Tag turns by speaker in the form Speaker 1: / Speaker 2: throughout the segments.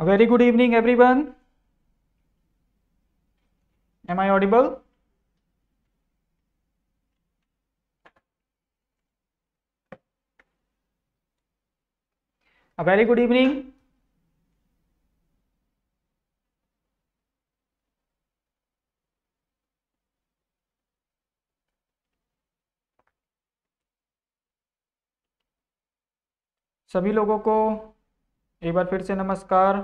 Speaker 1: A very good evening, everyone. Am I audible? A very good evening. सभी लोगों को एक बार फिर से नमस्कार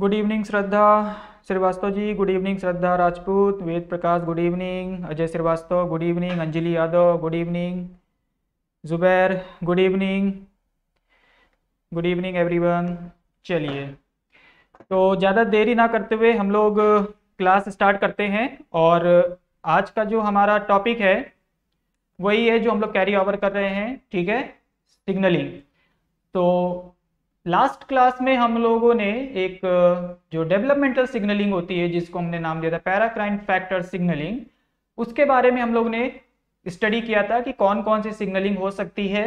Speaker 1: good evening Shraddha Srivastava ji good evening Shraddha Rajput Ved Prakash good evening Ajay Srivastava good evening Anjali Yadav good evening Zubair good evening good evening everyone चलिए तो ज़्यादा देरी ना करते हुए हम लोग क्लास स्टार्ट करते हैं और आज का जो हमारा टॉपिक है वही है जो हम लोग कैरी ओवर कर रहे हैं ठीक है सिग्नलिंग तो लास्ट क्लास में हम लोगों ने एक जो डेवलपमेंटल सिग्नलिंग होती है जिसको हमने नाम दिया था पैराक्राइन फैक्टर सिग्नलिंग उसके बारे में हम लोग ने स्टडी किया था कि कौन कौन सी सिग्नलिंग हो सकती है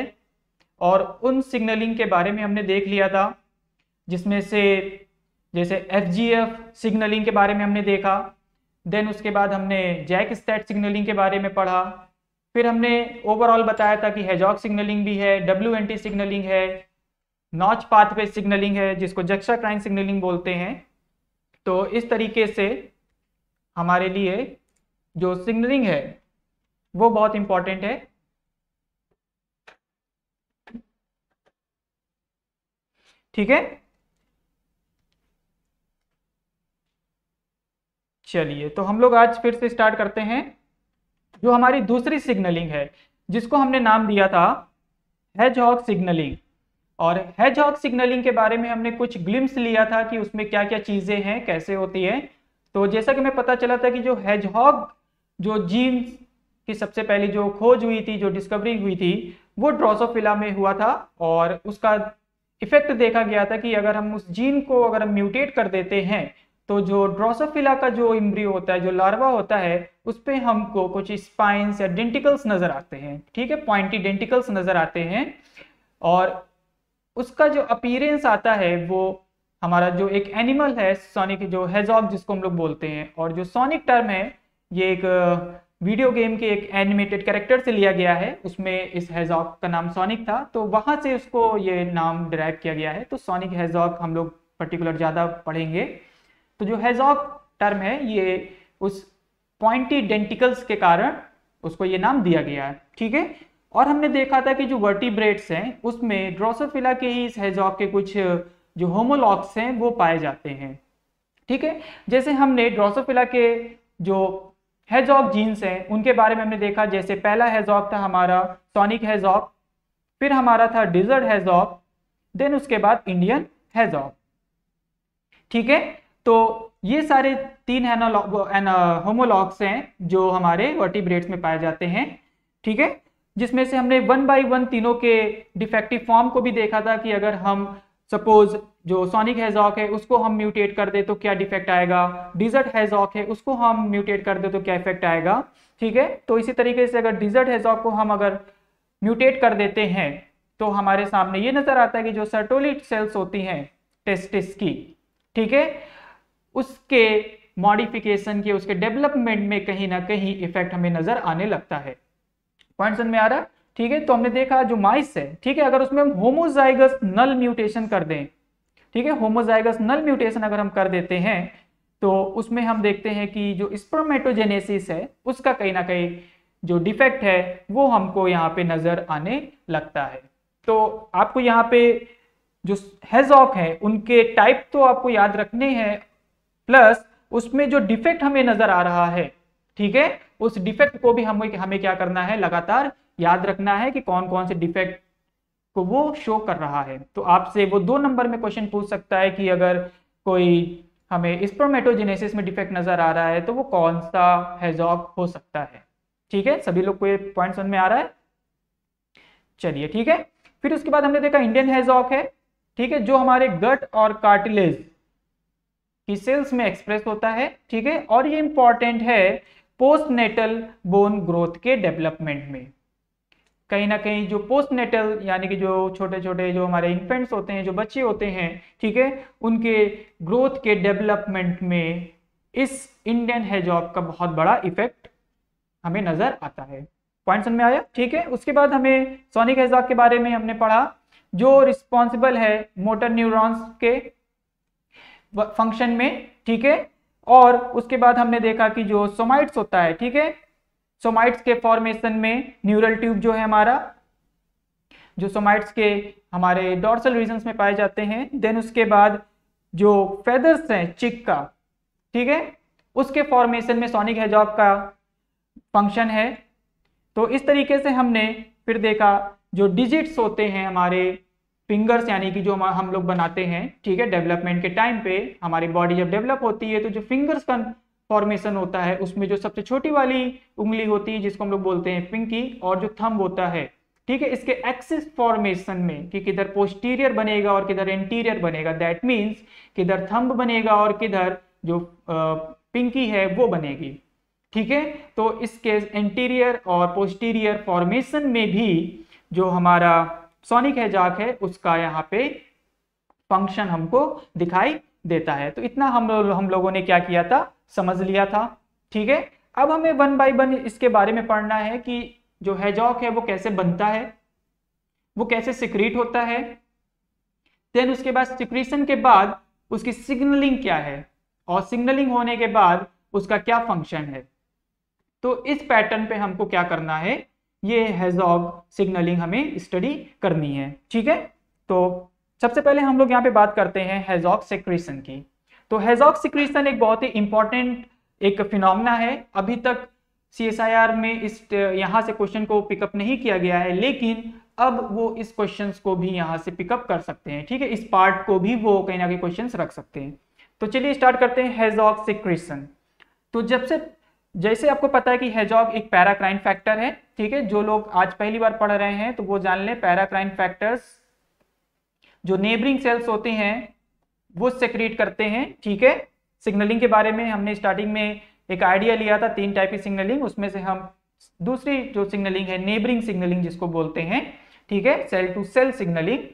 Speaker 1: और उन सिग्नलिंग के बारे में हमने देख लिया था जिसमें से जैसे एफ सिग्नलिंग के बारे में हमने देखा देन उसके बाद हमने जैक स्टैट सिग्नलिंग के बारे में पढ़ा फिर हमने ओवरऑल बताया था कि हेजॉक सिग्नलिंग भी है डब्ल्यू एन टी सिग्नलिंग है नॉच पाथवे सिग्नलिंग है जिसको जक्शा क्राइन सिग्नलिंग बोलते हैं तो इस तरीके से हमारे लिए जो सिग्नलिंग है वो बहुत इंपॉर्टेंट है ठीक है चलिए तो हम लोग आज फिर से स्टार्ट करते हैं जो हमारी दूसरी सिग्नलिंग है जिसको हमने नाम दिया था हैजहॉग सिग्नलिंग और हैजहॉग सिग्नलिंग के बारे में हमने कुछ ग्लिम्स लिया था कि उसमें क्या क्या चीज़ें हैं कैसे होती है तो जैसा कि मैं पता चला था कि जो हैजहॉग जो जीन की सबसे पहली जो खोज हुई थी जो डिस्कवरी हुई थी वो ड्रोसोफिला में हुआ था और उसका इफेक्ट देखा गया था कि अगर हम उस जीन को अगर हम म्यूटेट कर देते हैं तो जो ड्रोसोफिला का जो इम्ब्रियो होता है जो लार्वा होता है उस पर हमको कुछ स्पाइंस या डेंटिकल्स नजर आते हैं ठीक है पॉइंटी डेंटिकल्स नजर आते हैं और उसका जो अपीरेंस आता है वो हमारा जो एक एनिमल है सोनिक जो हेजॉग जिसको हम लोग बोलते हैं और जो सोनिक टर्म है ये एक वीडियो uh, गेम के एक एनिमेटेड कैरेक्टर से लिया गया है उसमें इस हेजॉग का नाम सोनिक था तो वहां से उसको ये नाम डिराइव किया गया है तो सोनिक हेजॉग हम लोग पर्टिकुलर ज़्यादा पढ़ेंगे तो जो हेजॉक टर्म है ये उस पॉइंटी डेंटिकल्स के कारण उसको ये नाम दिया गया है ठीक है और हमने देखा था कि जो वर्टिब्रेट्स हैं उसमें ड्रोसोफिला के ही इस हेजॉक के कुछ जो होमोलॉक्स हैं वो पाए जाते हैं ठीक है जैसे हमने ड्रोसोफिला के जो हेजॉक जीन्स हैं उनके बारे में हमने देखा जैसे पहला हेजॉक था हमारा सोनिक हेजॉक फिर हमारा था डिजर्ट हेजॉक देन उसके बाद इंडियन हेजॉक ठीक है तो ये सारे तीन होमोलॉग्स हैं जो हमारे वर्टिब्रेट्स में पाए जाते हैं ठीक है जिसमें से हमने वन बाई वन तीनों के डिफेक्टिव फॉर्म को भी देखा था कि अगर हम सपोज जो सोनिक हैजॉक है उसको हम म्यूटेट कर दे तो क्या डिफेक्ट आएगा डिजर्ट हैजॉक है उसको हम म्यूटेट कर दे तो क्या इफेक्ट आएगा ठीक है तो इसी तरीके से अगर डिजर्ट हैजॉक को हम अगर म्यूटेट कर देते हैं तो हमारे सामने ये नजर आता है कि जो सर्टोलिट सेल्स होती हैं टेस्टिस की ठीक है उसके मॉडिफिकेशन के उसके डेवलपमेंट में कहीं ना कहीं इफेक्ट हमें नजर आने लगता है पॉइंट समझ में आ रहा है ठीक है तो हमने देखा जो माइस है ठीक है अगर उसमें हम होमोजाइगस नल म्यूटेशन कर दें ठीक है होमोजाइगस नल म्यूटेशन अगर हम कर देते हैं तो उसमें हम देखते हैं कि जो स्पर्मेटोजेनेसिस है उसका कहीं ना कहीं जो डिफेक्ट है वो हमको यहाँ पे नजर आने लगता है तो आपको यहाँ पे जो हेजॉक है उनके टाइप तो आपको याद रखने हैं प्लस उसमें जो डिफेक्ट हमें नजर आ रहा है ठीक है उस डिफेक्ट को भी हमें हमें क्या करना है लगातार याद रखना है कि कौन कौन से डिफेक्ट को वो शो कर रहा है तो आपसे वो दो नंबर में क्वेश्चन पूछ सकता है कि अगर कोई हमें स्प्रोमेटोजेनेसिस में डिफेक्ट नजर आ रहा है तो वो कौन सा हेजॉग हो सकता है ठीक है सभी लोग को ये पॉइंट समझ में आ रहा है चलिए ठीक है फिर उसके बाद हमने देखा इंडियन हेजॉक है ठीक है जो हमारे गट और कार्टिलेज कि सेल्स में एक्सप्रेस होता है ठीक है और ये इंपॉर्टेंट है पोस्टनेटल बोन ग्रोथ के डेवलपमेंट में कहीं ना कहीं जो पोस्टनेटल यानी कि जो छोटे छोटे जो हमारे इन्फेंट्स होते हैं जो बच्चे होते हैं ठीक है उनके ग्रोथ के डेवलपमेंट में इस इंडियन हेजॉब का बहुत बड़ा इफेक्ट हमें नजर आता है पॉइंट में आया ठीक है उसके बाद हमें सोनिक हेजॉग के बारे में हमने पढ़ा जो रिस्पॉन्सिबल है मोटर न्यूरॉन्स के फंक्शन में ठीक है और उसके बाद हमने देखा कि जो सोमाइट्स होता है ठीक है सोमाइट्स के फॉर्मेशन में न्यूरल ट्यूब जो है हमारा जो सोमाइट्स के हमारे डॉर्सल रीजन में पाए जाते हैं देन उसके बाद जो फेदर्स हैं चिक का ठीक है उसके फॉर्मेशन में सोनिक हेजॉब का फंक्शन है तो इस तरीके से हमने फिर देखा जो डिजिट्स होते हैं हमारे फिंगर्स यानी कि जो हम लोग बनाते हैं ठीक है डेवलपमेंट के टाइम पे हमारी बॉडी जब डेवलप होती है तो जो फिंगर्स का फॉर्मेशन होता है उसमें जो सबसे छोटी वाली उंगली होती है जिसको हम लोग बोलते हैं पिंकी और जो थंब होता है ठीक है इसके एक्सिस फॉर्मेशन में कि किधर पोस्टीरियर बनेगा और किधर इंटीरियर बनेगा दैट मीन्स किधर थंब बनेगा और किधर जो पिंकी है वो बनेगी ठीक है तो इसके इंटीरियर और पोस्टीरियर फॉर्मेशन में भी जो हमारा सोनिक हेजाक है उसका यहाँ पे फंक्शन हमको दिखाई देता है तो इतना हम लो, हम लोगों ने क्या किया था समझ लिया था ठीक है अब हमें वन बाई वन इसके बारे में पढ़ना है कि जो हेजॉक है वो कैसे बनता है वो कैसे सिक्रीट होता है देन उसके बाद सिक्रीशन के बाद उसकी सिग्नलिंग क्या है और सिग्नलिंग होने के बाद उसका क्या फंक्शन है तो इस पैटर्न पे हमको क्या करना है ये हैजॉग सिग्नलिंग हमें स्टडी करनी है ठीक है तो सबसे पहले हम लोग यहाँ पे बात करते हैं हैजॉग सिक्रीशन की तो हैजॉग सिक्रीशन एक बहुत ही इंपॉर्टेंट एक फिनोमिना है अभी तक सी एस आई आर में इस यहाँ से क्वेश्चन को पिकअप नहीं किया गया है लेकिन अब वो इस क्वेश्चन को भी यहाँ से पिकअप कर सकते हैं ठीक है इस पार्ट को भी वो कहीं ना कहीं क्वेश्चन रख सकते हैं तो चलिए स्टार्ट करते हैं हैजॉग सिक्रीशन तो जब से जैसे आपको पता है कि हेजॉग एक पैराक्राइन फैक्टर है ठीक है जो लोग आज पहली बार पढ़ रहे हैं तो वो जान लें पैराक्राइन फैक्टर्स जो नेबरिंग सेल्स होते हैं वो सेक्रेट करते हैं ठीक है सिग्नलिंग के बारे में हमने स्टार्टिंग में एक आइडिया लिया था तीन टाइप की सिग्नलिंग उसमें से हम दूसरी जो सिग्नलिंग है नेबरिंग सिग्नलिंग जिसको बोलते हैं ठीक है सेल टू सेल सिग्नलिंग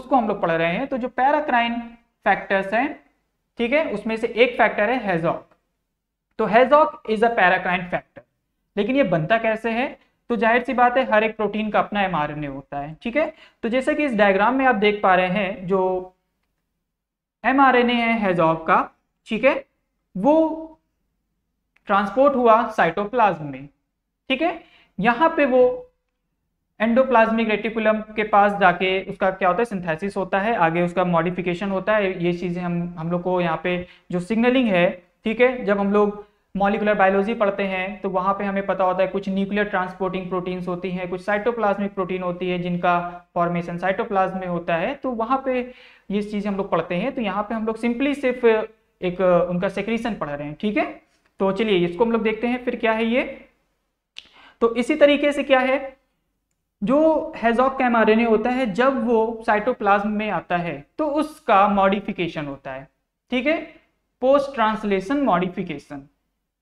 Speaker 1: उसको हम लोग पढ़ रहे हैं तो जो पैराक्राइन फैक्टर्स हैं ठीक है उसमें से एक फैक्टर है हेजॉग तो hedgehog is a paracrine factor लेकिन ये बनता कैसे है तो जाहिर सी बात है हर एक प्रोटीन का अपना एम होता है ठीक है तो जैसे कि इस डायग्राम में आप देख पा रहे हैं जो एम है हैजॉक का ठीक है वो ट्रांसपोर्ट हुआ साइटोप्लाज्म में ठीक है यहां पे वो एंडोप्लाज्मिक रेटिकुलम के पास जाके उसका क्या होता है सिंथेसिस होता है आगे उसका मॉडिफिकेशन होता है ये चीज़ें हम हम लोग को यहाँ पे जो सिग्नलिंग है ठीक है जब हम लोग मॉलिकुलर बायोलॉजी पढ़ते हैं तो वहाँ पे हमें पता होता है कुछ न्यूक्लियर ट्रांसपोर्टिंग प्रोटीन्स होती हैं कुछ साइटोप्लाज्मिक प्रोटीन होती है जिनका फॉर्मेशन साइटोप्लाज्म में होता है तो वहाँ पे ये चीज़ हम लोग पढ़ते हैं तो यहाँ पे हम लोग सिंपली सिर्फ एक उनका सेक्रीशन पढ़ रहे हैं ठीक है तो चलिए इसको हम लोग देखते हैं फिर क्या है ये तो इसी तरीके से क्या है जो हेजॉक का एमआरएनए होता है जब वो साइटोप्लाज्म में आता है तो उसका मॉडिफिकेशन होता है ठीक है पोस्ट ट्रांसलेशन मॉडिफिकेशन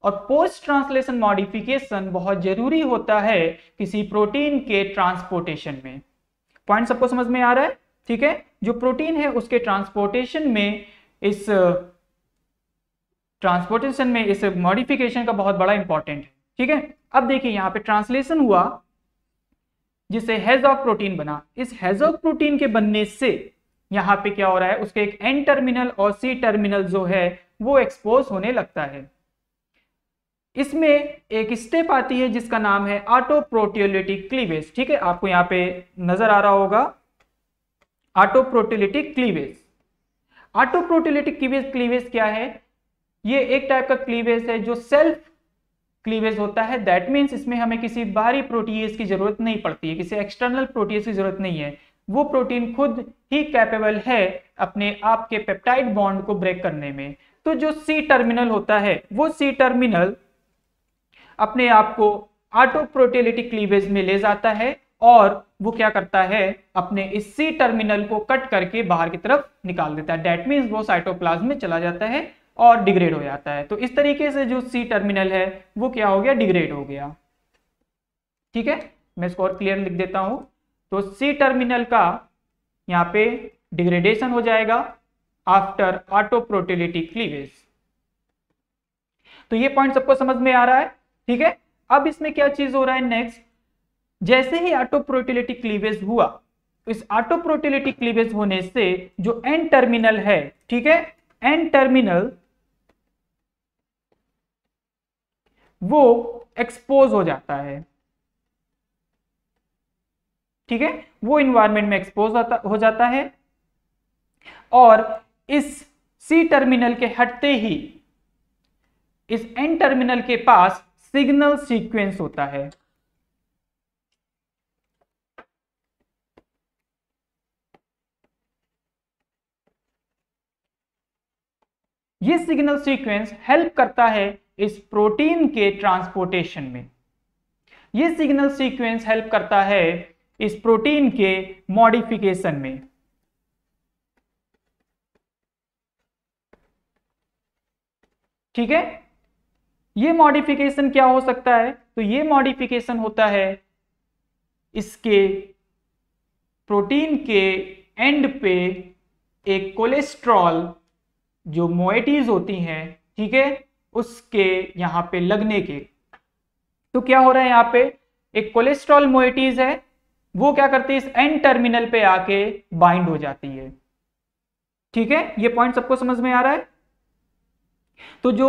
Speaker 1: और पोस्ट ट्रांसलेशन मॉडिफिकेशन बहुत जरूरी होता है किसी प्रोटीन के ट्रांसपोर्टेशन में पॉइंट सबको समझ में आ रहा है ठीक है जो प्रोटीन है उसके ट्रांसपोर्टेशन में इस ट्रांसपोर्टेशन में इस मॉडिफिकेशन का बहुत बड़ा इंपॉर्टेंट है ठीक है अब देखिए यहां पे ट्रांसलेशन हुआ जिससे हेजॉक प्रोटीन बना इस हेजॉक प्रोटीन के बनने से यहाँ पे क्या हो रहा है उसके एक एन टर्मिनल और सी टर्मिनल जो है वो एक्सपोज होने लगता है इसमें एक स्टेप आती है जिसका नाम है ऑटो प्रोटियोलिटिक क्लीवेज ठीक है आपको यहां पे नजर आ रहा होगा auto proteolytic cleavage auto proteolytic cleavage cleavage क्या है ये एक टाइप का क्लीवेज है जो सेल्फ क्लीवेज होता है दैट मीन्स इसमें हमें किसी बाहरी प्रोटीज की जरूरत नहीं पड़ती है किसी एक्सटर्नल प्रोटीज की जरूरत नहीं है वो प्रोटीन खुद ही कैपेबल है अपने आप के पेप्टाइड बॉन्ड को ब्रेक करने में तो जो सी टर्मिनल होता है वो सी टर्मिनल अपने आप को ऑटो प्रोटेलिटिक क्लीवेज में ले जाता है और वो क्या करता है अपने इस सी टर्मिनल को कट करके बाहर की तरफ निकाल देता है डेट मीन वो साइटोप्लाज्म में चला जाता है और डिग्रेड हो जाता है तो इस तरीके से जो सी टर्मिनल है वो क्या हो गया डिग्रेड हो गया ठीक है मैं इसको और क्लियर लिख देता हूं तो सी टर्मिनल का यहां पे डिग्रेडेशन हो जाएगा आफ्टर ऑटो प्रोटेलिटिक क्लीवेज तो ये पॉइंट सबको समझ में आ रहा है ठीक है अब इसमें क्या चीज हो रहा है नेक्स्ट जैसे ही ऑटोप्रोटिलेटिक क्लीवेज हुआ तो इस ऑटोप्रोटिलेटिक क्लीवेज होने से जो एन टर्मिनल है ठीक है एन टर्मिनल वो एक्सपोज हो जाता है ठीक है वो इन्वायरमेंट में एक्सपोज हो जाता है और इस सी टर्मिनल के हटते ही इस एन टर्मिनल के पास सिग्नल सीक्वेंस होता है ये सिग्नल सीक्वेंस हेल्प करता है इस प्रोटीन के ट्रांसपोर्टेशन में ये सिग्नल सीक्वेंस हेल्प करता है इस प्रोटीन के मॉडिफिकेशन में ठीक है ये मॉडिफिकेशन क्या हो सकता है तो ये मॉडिफिकेशन होता है इसके प्रोटीन के एंड पे एक कोलेस्ट्रॉल जो मोएटीज होती हैं ठीक है उसके यहां पे लगने के तो क्या हो रहा है यहां पे एक कोलेस्ट्रॉल मोएटीज है वो क्या करती है इस एंड टर्मिनल पे आके बाइंड हो जाती है ठीक है ये पॉइंट सबको समझ में आ रहा है तो जो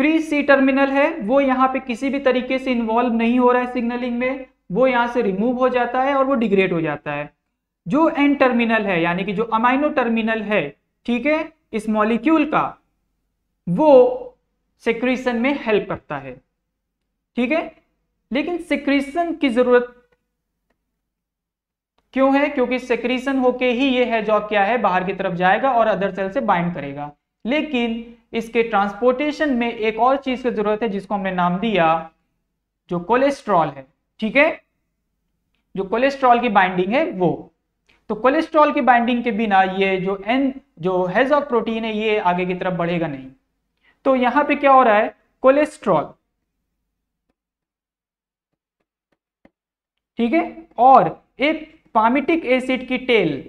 Speaker 1: प्री सी टर्मिनल है वो यहाँ पे किसी भी तरीके से इन्वॉल्व नहीं हो रहा है सिग्नलिंग में वो यहाँ से रिमूव हो जाता है और वो डिग्रेड हो जाता है जो एन टर्मिनल है यानी कि जो अमाइनो टर्मिनल है ठीक है इस मॉलिक्यूल का वो सिक्रीशन में हेल्प करता है ठीक है लेकिन सिक्रीशन की जरूरत क्यों है क्योंकि सेक्रीशन होके ही ये है हैजॉक क्या है बाहर की तरफ जाएगा और अदर सेल से बाइंड करेगा लेकिन इसके ट्रांसपोर्टेशन में एक और चीज की जरूरत है जिसको हमने नाम दिया जो कोलेस्ट्रॉल है ठीक है जो कोलेस्ट्रॉल की बाइंडिंग है वो तो कोलेस्ट्रॉल की बाइंडिंग के बिना ये जो एन जो हेजॉक प्रोटीन है ये आगे की तरफ बढ़ेगा नहीं तो यहां पे क्या हो रहा है कोलेस्ट्रॉल ठीक है और एक पामिटिक एसिड की टेल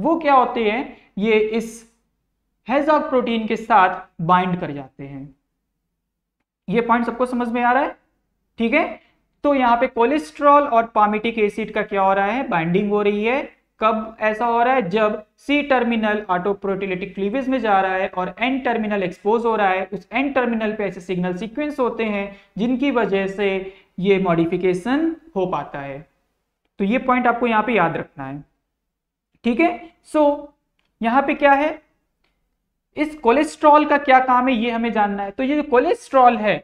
Speaker 1: वो क्या होते हैं ये इस हेजॉग प्रोटीन के साथ बाइंड कर जाते हैं ये पॉइंट सबको समझ में आ रहा है ठीक है तो यहां पे कोलेस्ट्रॉल और पामिटिक एसिड का क्या हो रहा है बाइंडिंग हो रही है कब ऐसा हो रहा है जब सी टर्मिनल ऑटोप्रोटिलेटिक क्लीवेज में जा रहा है और एन टर्मिनल एक्सपोज हो रहा है उस एन टर्मिनल पे ऐसे सिग्नल सीक्वेंस होते हैं जिनकी वजह से ये मॉडिफिकेशन हो पाता है तो ये पॉइंट आपको यहां पे याद रखना है ठीक है सो यहां पे क्या है इस कोलेस्ट्रॉल का क्या काम है ये हमें जानना है तो ये कोलेस्ट्रॉल है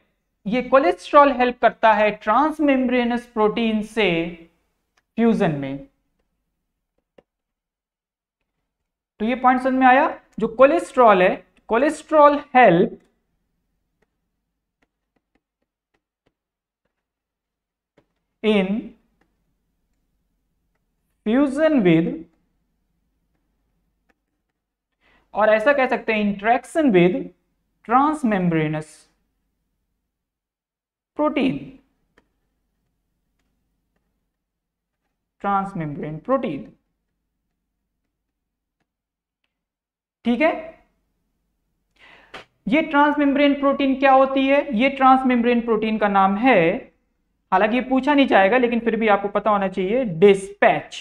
Speaker 1: ये कोलेस्ट्रॉल हेल्प करता है ट्रांसमेम्ब्रेनस प्रोटीन से फ्यूजन में तो ये पॉइंट समझ में आया जो कोलेस्ट्रॉल है cholesterol help in fusion with और ऐसा कह सकते हैं interaction with transmembranes protein transmembrane protein ठीक है ये ट्रांसमेम्ब्रेन प्रोटीन क्या होती है ये ट्रांसमेम्ब्रेन प्रोटीन का नाम है हालांकि ये पूछा नहीं जाएगा लेकिन फिर भी आपको पता होना चाहिए डिस्पैच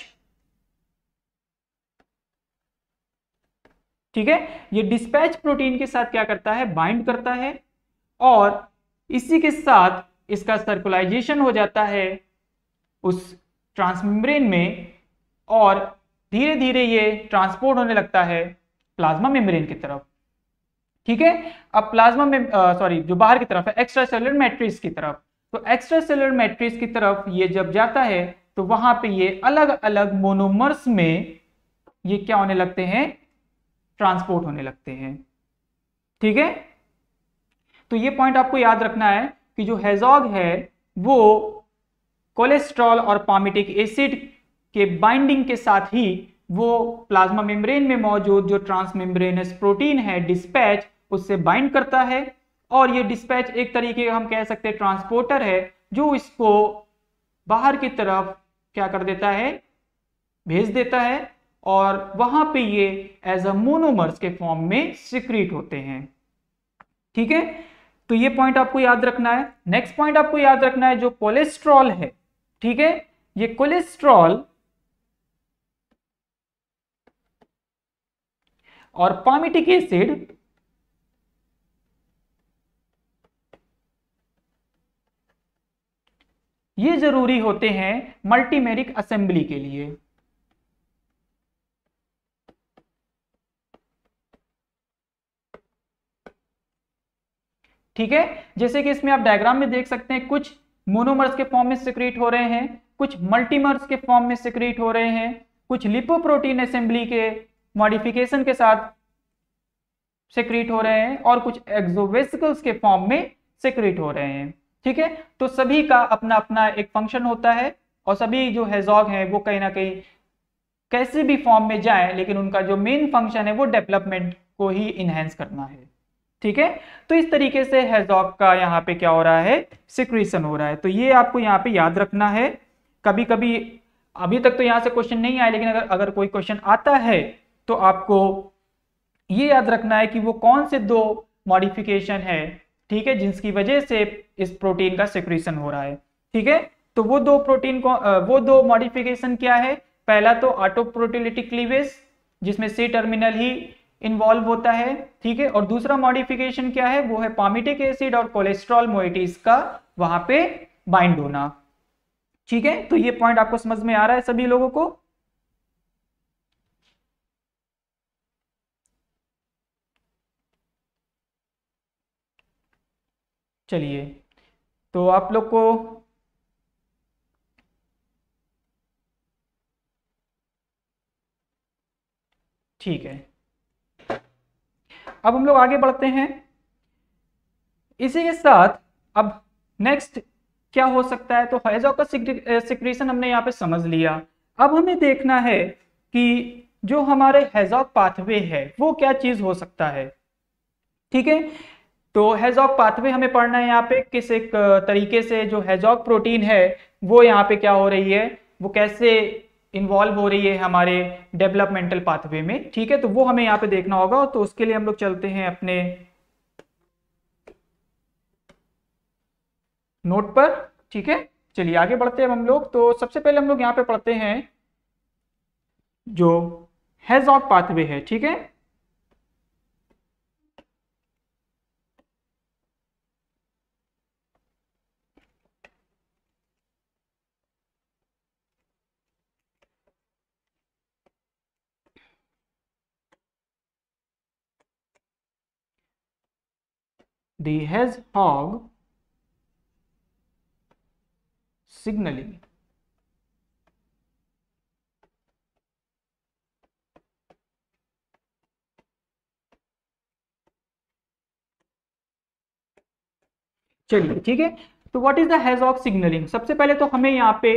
Speaker 1: ठीक है ये डिस्पैच प्रोटीन के साथ क्या करता है बाइंड करता है और इसी के साथ इसका सर्कुलाइजेशन हो जाता है उस ट्रांसमेम्ब्रेन में और धीरे धीरे ये ट्रांसपोर्ट होने लगता है प्लाज्मा मेम्ब्रेन की तरफ ठीक है अब प्लाज्मा में सॉरी जो बाहर की तरफ है एक्स्ट्रा सेलर मैट्रिक्स की तरफ तो एक्स्ट्रा सेलर मैट्रिक्स की तरफ ये जब जाता है तो वहां पे ये अलग अलग मोनोमर्स में ये क्या होने लगते हैं ट्रांसपोर्ट होने लगते हैं ठीक है तो ये पॉइंट आपको याद रखना है कि जो हैजॉग है वो कोलेस्ट्रॉल और पामिटिक एसिड के बाइंडिंग के साथ ही वो प्लाज्मा मेम्ब्रेन में मौजूद जो ट्रांसमेम्ब्रेनस प्रोटीन है डिस्पैच उससे बाइंड करता है और ये डिस्पैच एक तरीके का हम कह सकते हैं ट्रांसपोर्टर है जो इसको बाहर की तरफ क्या कर देता है भेज देता है और वहां पे ये एज अ मोनोमर्स के फॉर्म में सिक्रीट होते हैं ठीक है तो ये पॉइंट आपको याद रखना है नेक्स्ट पॉइंट आपको याद रखना है जो कोलेस्ट्रॉल है ठीक है ये कोलेस्ट्रॉल और पामिटिक एसिड ये जरूरी होते हैं मल्टीमेरिक असेंबली के लिए ठीक है जैसे कि इसमें आप डायग्राम में देख सकते हैं कुछ मोनोमर्स के फॉर्म में सिक्रीट हो रहे हैं कुछ मल्टीमर्स के फॉर्म में सिक्रीट हो रहे हैं कुछ लिपोप्रोटीन असेंबली के मॉडिफिकेशन के साथ सिक्रीट हो रहे हैं और कुछ एक्सोवेसिकल्स के फॉर्म में सिक्रीट हो रहे हैं ठीक है तो सभी का अपना अपना एक फंक्शन होता है और सभी जो हेजॉग हैं वो कहीं ना कहीं कैसे भी फॉर्म में जाए लेकिन उनका जो मेन फंक्शन है वो डेवलपमेंट को ही इनहेंस करना है ठीक है तो इस तरीके से हैजॉक का यहाँ पे क्या हो रहा है सिक्रीशन हो रहा है तो ये आपको यहाँ पे याद रखना है कभी कभी अभी तक तो यहाँ से क्वेश्चन नहीं आया लेकिन अगर अगर कोई क्वेश्चन आता है तो आपको ये याद रखना है कि वो कौन से दो मॉडिफिकेशन है ठीक है जिसकी वजह से इस प्रोटीन का सिक्रीशन हो रहा है ठीक है तो वो दो प्रोटीन को वो दो मॉडिफिकेशन क्या है पहला तो ऑटोप्रोटीलिटिक क्लीवेज जिसमें सी टर्मिनल ही इन्वॉल्व होता है ठीक है और दूसरा मॉडिफिकेशन क्या है वो है पामिटिक एसिड और कोलेस्ट्रॉल मोइटीज का वहां पे बाइंड होना ठीक है तो ये पॉइंट आपको समझ में आ रहा है सभी लोगों को चलिए तो आप लोग को ठीक है अब हम लोग आगे बढ़ते हैं इसी के साथ अब नेक्स्ट क्या हो सकता है तो हैजॉ का सिक्रीशन हमने यहाँ पे समझ लिया अब हमें देखना है कि जो हमारे हैजॉक पाथवे है वो क्या चीज हो सकता है ठीक है तो हैजॉक पाथवे हमें पढ़ना है यहाँ पे किस एक तरीके से जो हैजॉक प्रोटीन है वो यहाँ पे क्या हो रही है वो कैसे इन्वॉल्व हो रही है हमारे डेवलपमेंटल पाथवे में ठीक है तो वो हमें यहाँ पे देखना होगा तो उसके लिए हम लोग चलते हैं अपने नोट पर ठीक है चलिए आगे बढ़ते हैं हम लोग तो सबसे पहले हम लोग यहाँ पे पढ़ते हैं जो हैज ऑफ पाथवे है ठीक है the hedgehog signaling चलिए ठीक है तो what is the of signalling सबसे पहले तो हमें यहाँ पे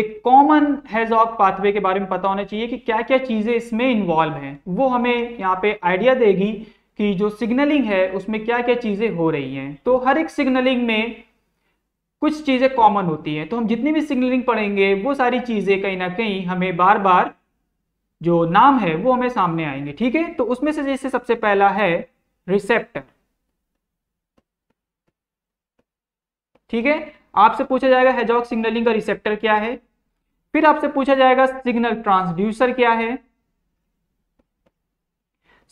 Speaker 1: एक कॉमन ऑफ पाथवे के बारे में पता होना चाहिए कि क्या क्या चीजें इसमें इन्वॉल्व हैं वो हमें यहाँ पे आइडिया देगी कि जो सिग्नलिंग है उसमें क्या क्या चीज़ें हो रही हैं तो हर एक सिग्नलिंग में कुछ चीज़ें कॉमन होती हैं तो हम जितनी भी सिग्नलिंग पढ़ेंगे वो सारी चीज़ें कहीं ना कहीं हमें बार बार जो नाम है वो हमें सामने आएंगे ठीक है तो उसमें से जैसे सबसे पहला है रिसेप्टर ठीक है आपसे पूछा जाएगा हेजॉक सिग्नलिंग का रिसेप्टर क्या है फिर आपसे पूछा जाएगा सिग्नल ट्रांसड्यूसर क्या है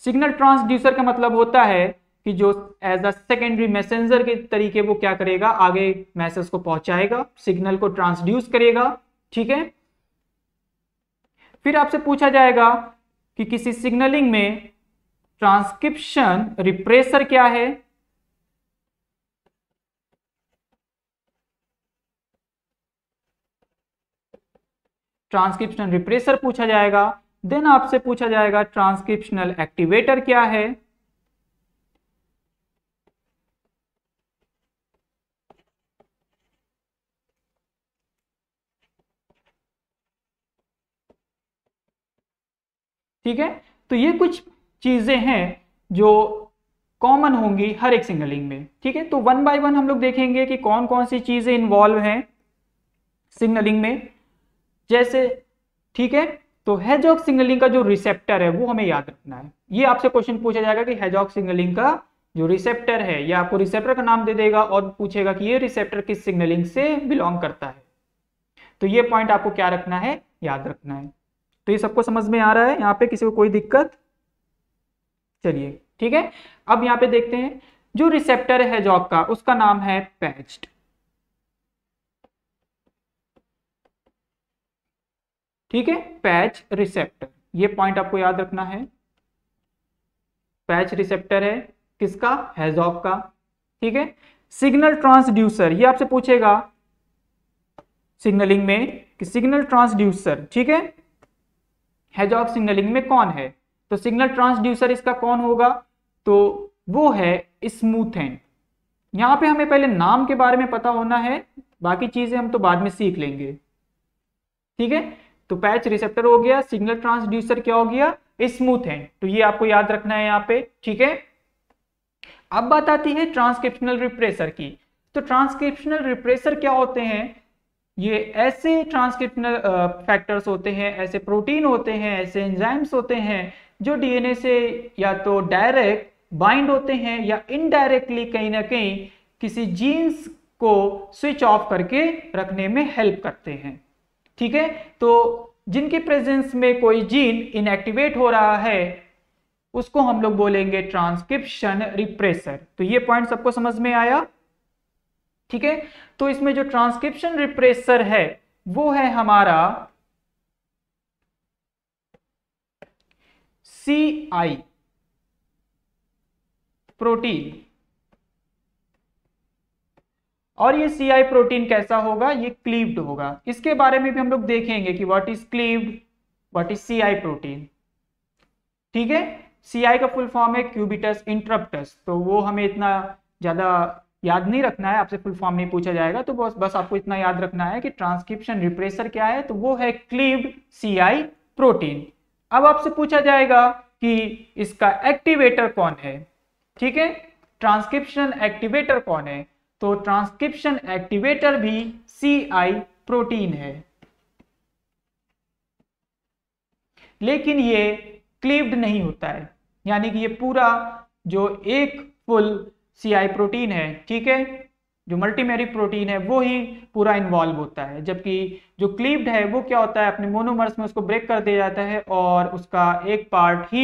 Speaker 1: सिग्नल ट्रांसड्यूसर का मतलब होता है कि जो एज अ सेकेंडरी मैसेजर के तरीके वो क्या करेगा आगे मैसेज को पहुंचाएगा सिग्नल को ट्रांसड्यूस करेगा ठीक है फिर आपसे पूछा जाएगा कि किसी सिग्नलिंग में ट्रांसक्रिप्शन रिप्रेसर क्या है ट्रांसक्रिप्शन रिप्रेसर पूछा जाएगा देन आपसे पूछा जाएगा ट्रांसक्रिप्शनल एक्टिवेटर क्या है ठीक है तो ये कुछ चीजें हैं जो कॉमन होंगी हर एक सिग्नलिंग में ठीक है तो वन बाय वन हम लोग देखेंगे कि कौन कौन सी चीजें इन्वॉल्व हैं सिग्नलिंग में जैसे ठीक है तो हेजॉक सिग्नलिंग का जो रिसेप्टर है वो हमें याद रखना है ये आपसे क्वेश्चन पूछा जाएगा कि हेजॉक सिग्नलिंग का जो रिसेप्टर है ये आपको रिसेप्टर का नाम दे देगा और पूछेगा कि ये रिसेप्टर किस सिग्नलिंग से बिलोंग करता है तो ये पॉइंट आपको क्या रखना है याद रखना है तो ये सबको समझ में आ रहा है यहाँ पे किसी को कोई दिक्कत चलिए ठीक है अब यहाँ पे देखते हैं जो रिसेप्टर है जॉक का उसका नाम है पैच्ड ठीक है पैच रिसेप्टर ये पॉइंट आपको याद रखना है पैच रिसेप्टर है किसका हैजॉक का ठीक है सिग्नल ट्रांसड्यूसर ये आपसे पूछेगा सिग्नलिंग में कि सिग्नल ट्रांसड्यूसर ठीक है हैजॉक सिग्नलिंग में कौन है तो सिग्नल ट्रांसड्यूसर इसका कौन होगा तो वो है स्मूथेन यहां पे हमें पहले नाम के बारे में पता होना है बाकी चीजें हम तो बाद में सीख लेंगे ठीक है तो पैच रिसेप्टर हो गया सिग्नल ट्रांसड्यूसर क्या हो गया स्मूथ एंड तो ये आपको याद रखना है यहाँ पे ठीक है अब बात आती है ट्रांसक्रिप्शनल रिप्रेसर की तो ट्रांसक्रिप्शनल रिप्रेसर क्या होते हैं ये ऐसे ट्रांसक्रिप्शनल फैक्टर्स होते हैं ऐसे प्रोटीन होते हैं ऐसे एंजाइम्स होते हैं जो डीएनए से या तो डायरेक्ट बाइंड होते हैं या इनडायरेक्टली कहीं ना कहीं किसी जीन्स को स्विच ऑफ करके रखने में हेल्प करते हैं ठीक है तो जिनके प्रेजेंस में कोई जीन इनएक्टिवेट हो रहा है उसको हम लोग बोलेंगे ट्रांसक्रिप्शन रिप्रेसर तो ये पॉइंट सबको समझ में आया ठीक है तो इसमें जो ट्रांसक्रिप्शन रिप्रेसर है वो है हमारा सी आई प्रोटीन और ये सी आई प्रोटीन कैसा होगा ये क्लीव्ड होगा इसके बारे में भी हम लोग देखेंगे कि what is cleaved what is C I protein ठीक है सी आई का फुल फॉर्म है क्यूबिटस इंटरप्टस तो वो हमें इतना ज़्यादा याद नहीं रखना है आपसे फुल फॉर्म नहीं पूछा जाएगा तो बस बस आपको इतना याद रखना है कि ट्रांसक्रिप्शन रिप्रेसर क्या है तो वो है क्लीव्ड सी आई प्रोटीन अब आपसे पूछा जाएगा कि इसका एक्टिवेटर कौन है ठीक है ट्रांसक्रिप्शन एक्टिवेटर कौन है तो ट्रांसक्रिप्शन एक्टिवेटर भी सी आई प्रोटीन है लेकिन ये क्लीव्ड नहीं होता है यानी कि ये पूरा जो एक फुल सी आई प्रोटीन है ठीक है जो मल्टीमेरिक प्रोटीन है वो ही पूरा इन्वॉल्व होता है जबकि जो क्लीव्ड है वो क्या होता है अपने मोनोमर्स में उसको ब्रेक कर दिया जाता है और उसका एक पार्ट ही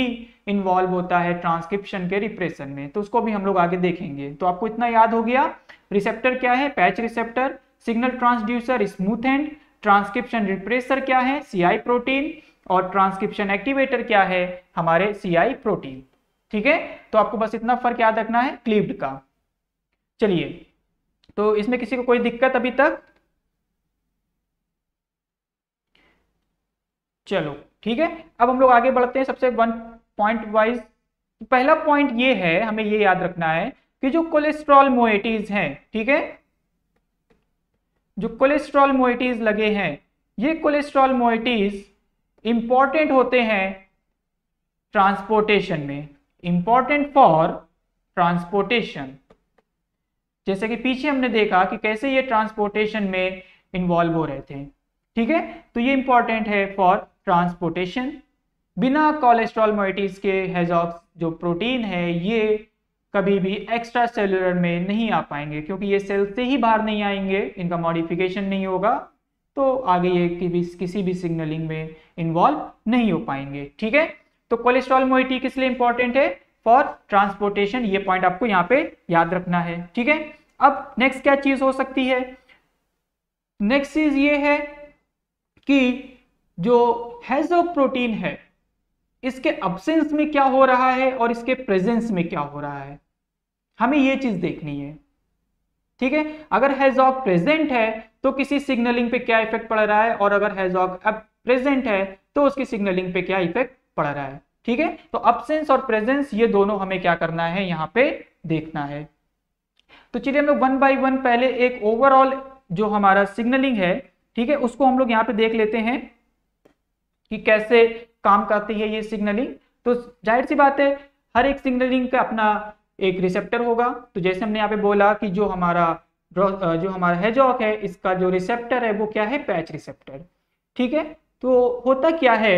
Speaker 1: इन्वॉल्व होता है ट्रांसक्रिप्शन के रिप्रेशन में तो उसको भी हम लोग आगे देखेंगे तो आपको इतना याद हो गया रिसेप्टर क्या है patch receptor signal transducer smooth and transcription repressor क्या है सीआई प्रोटीन और ट्रांसक्रिप्शन एक्टिवेटर क्या है हमारे सीआई प्रोटीन ठीक है तो आपको बस इतना फर्क याद रखना है क्लिप्ड का चलिए तो इसमें किसी को कोई दिक्कत अभी तक चलो ठीक है अब हम लोग आगे बढ़ते हैं सबसे वन पॉइंट वाइज पहला पॉइंट ये है हमें ये याद रखना है कि जो कोलेस्ट्रॉल मोएटीज हैं ठीक है जो कोलेस्ट्रॉल मोएटीज लगे हैं ये कोलेस्ट्रॉल मोएटीज इंपॉर्टेंट होते हैं ट्रांसपोर्टेशन में इंपॉर्टेंट फॉर ट्रांसपोर्टेशन जैसे कि पीछे हमने देखा कि कैसे ये ट्रांसपोर्टेशन में इन्वॉल्व हो रहे थे ठीक है तो ये इंपॉर्टेंट है फॉर ट्रांसपोर्टेशन बिना कोलेस्ट्रॉल मोइटीज के हेजॉक्स जो प्रोटीन है ये कभी भी एक्स्ट्रा सेलुलर में नहीं आ पाएंगे क्योंकि ये सेल से ही बाहर नहीं आएंगे इनका मॉडिफिकेशन नहीं होगा तो आगे ये कि भी, किसी भी सिग्नलिंग में इन्वॉल्व नहीं हो पाएंगे ठीक है तो कोलेस्ट्रॉल मोइटी किस लिए इंपॉर्टेंट है फॉर ट्रांसपोर्टेशन ये पॉइंट आपको यहाँ पे याद रखना है ठीक है अब नेक्स्ट क्या चीज हो सकती है नेक्स्ट चीज ये है कि जो हेजो प्रोटीन है इसके अब्सेंस में क्या हो रहा है और इसके प्रेजेंस में क्या हो रहा है हमें यह चीज देखनी है ठीक है अगर हैजॉग प्रेजेंट है तो किसी सिग्नलिंग पे क्या इफेक्ट पड़ रहा है और अगर हैजॉग अब प्रेजेंट है तो उसकी सिग्नलिंग पे क्या इफेक्ट पड़ रहा है ठीक है तो अब्सेंस और प्रेजेंस ये दोनों हमें क्या करना है यहां पे देखना है तो चलिए हम लोग वन बाई वन पहले एक ओवरऑल जो हमारा सिग्नलिंग है ठीक है उसको हम लोग यहाँ पे देख लेते हैं कि कैसे काम करती है ये सिग्नलिंग तो जाहिर सी बात है हर एक सिग्नलिंग का अपना एक रिसेप्टर होगा तो जैसे हमने यहाँ पे बोला कि जो हमारा जो हमारा हेजॉक है इसका जो रिसेप्टर है वो क्या है पैच रिसेप्टर ठीक है तो होता क्या है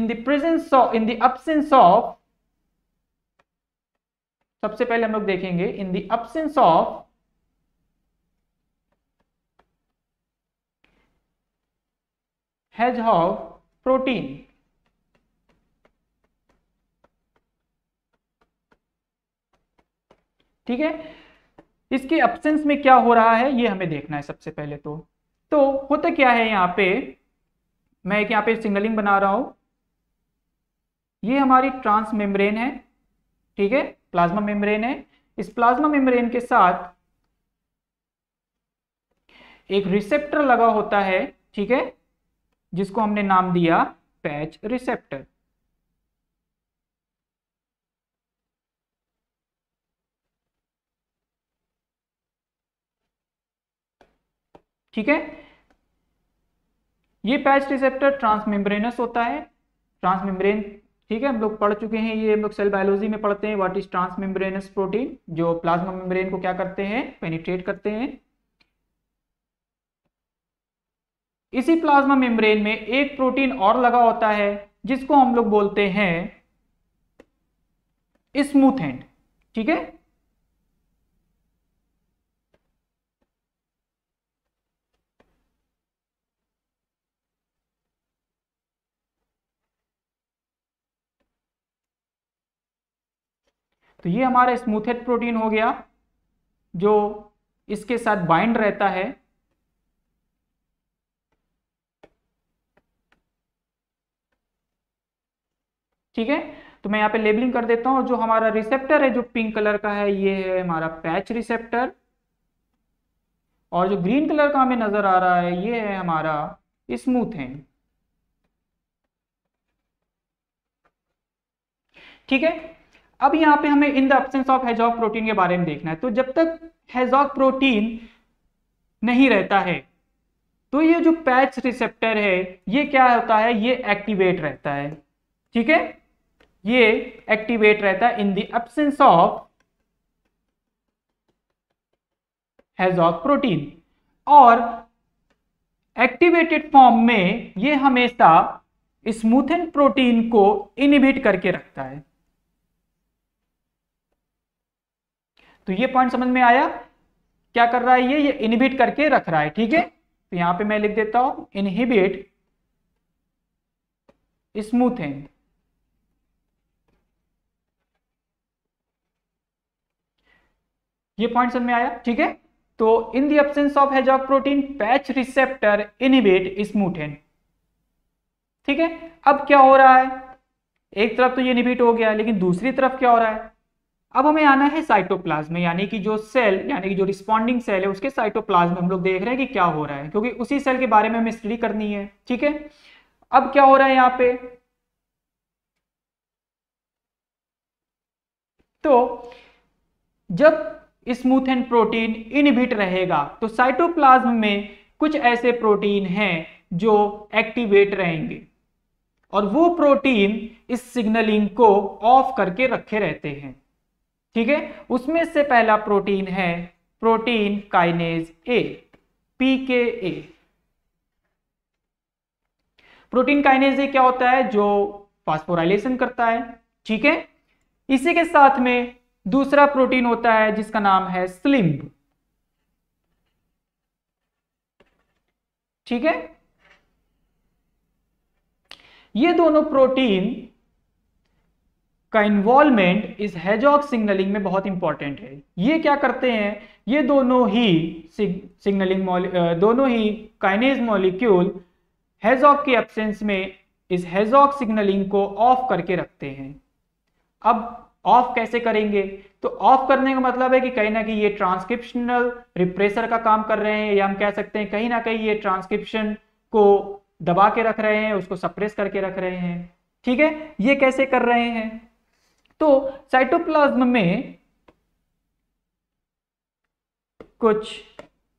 Speaker 1: in the presence of in the absence of सबसे पहले हम लोग देखेंगे in the absence of hedgehog protein ठीक है इसके एबसेंस में क्या हो रहा है ये हमें देखना है सबसे पहले तो तो होता क्या है यहां पे मैं एक यहां पे सिंगलिंग बना रहा हूं ये हमारी ट्रांस मेम्ब्रेन है ठीक है प्लाज्मा मेम्ब्रेन है इस प्लाज्मा मेम्ब्रेन के साथ एक रिसेप्टर लगा होता है ठीक है जिसको हमने नाम दिया पैच रिसेप्टर ठीक है ये पैच रिसेप्टर ट्रांसमेम्ब्रेनस होता है ट्रांसमेम्ब्रेन ठीक है हम लोग पढ़ चुके हैं ये हम लोग सेल बायोलॉजी में पढ़ते हैं व्हाट इज ट्रांसमेम्ब्रेनस प्रोटीन जो प्लाज्मा मेम्ब्रेन को क्या करते हैं पेनिट्रेट करते हैं इसी प्लाज्मा मेम्ब्रेन में एक प्रोटीन और लगा होता है जिसको हम लोग बोलते हैं स्मूथ हैंड ठीक है तो ये हमारा स्मूथेड प्रोटीन हो गया जो इसके साथ बाइंड रहता है ठीक है तो मैं यहाँ पे लेबलिंग कर देता हूं जो हमारा रिसेप्टर है जो पिंक कलर का है ये है हमारा पैच रिसेप्टर और जो ग्रीन कलर का हमें नजर आ रहा है ये है हमारा स्मूथेन ठीक है अब यहाँ पे हमें in the absence of hedgehog protein के बारे में देखना है तो जब तक हेजॉग प्रोटीन नहीं रहता है तो ये जो पैच रिसेप्टर है ये क्या होता है ये एक्टिवेट रहता है ठीक है ये एक्टिवेट रहता है in the absence of hedgehog protein और एक्टिवेटेड फॉर्म में ये हमेशा स्मूथन प्रोटीन को इनिबिट करके रखता है तो ये पॉइंट समझ में आया क्या कर रहा है ये ये इनहिबिट करके रख रहा है ठीक है तो यहां पे मैं लिख देता हूं इनहिबिट स्मूथिंग ये पॉइंट समझ में आया ठीक है तो in the absence of hedgehog protein patch receptor inhibit smoothing ठीक है अब क्या हो रहा है एक तरफ तो ये इनहिबिट हो गया लेकिन दूसरी तरफ क्या हो रहा है अब हमें आना है साइटोप्लाज्म में यानी कि जो सेल यानी कि जो रिस्पॉन्डिंग सेल है उसके साइटोप्लाज्म में हम लोग देख रहे हैं कि क्या हो रहा है क्योंकि उसी सेल के बारे में हमें स्टडी करनी है ठीक है अब क्या हो रहा है यहाँ पे तो जब स्मूथ एंड प्रोटीन इनहिबिट रहेगा तो साइटोप्लाज्म में कुछ ऐसे प्रोटीन हैं जो एक्टिवेट रहेंगे और वो प्रोटीन इस सिग्नलिंग को ऑफ करके रखे रहते हैं ठीक है उसमें से पहला प्रोटीन है protein kinase A PK A protein kinase A क्या होता है जो फास्फोराइलेशन करता है ठीक है इसी के साथ में दूसरा प्रोटीन होता है जिसका नाम है स्लिम्ब ठीक है ये दोनों प्रोटीन का इन्वॉल्वमेंट इस हेजॉक सिग्नलिंग में बहुत इंपॉर्टेंट है ये क्या करते हैं ये दोनों ही सिग्नलिंग दोनों ही काइनेज मॉलिक्यूल हेजॉक के एब्सेंस में इस हेजॉक सिग्नलिंग को ऑफ करके रखते हैं अब ऑफ कैसे करेंगे तो ऑफ करने का मतलब है कि कहीं ना कहीं ये ट्रांसक्रिप्शनल रिप्रेसर का काम कर रहे हैं या हम कह सकते हैं कहीं ना कहीं ये ट्रांसक्रिप्शन को दबा के रख रहे हैं उसको सप्रेस करके रख रहे हैं ठीक है ये कैसे कर रहे हैं तो साइटोप्लाज्म में कुछ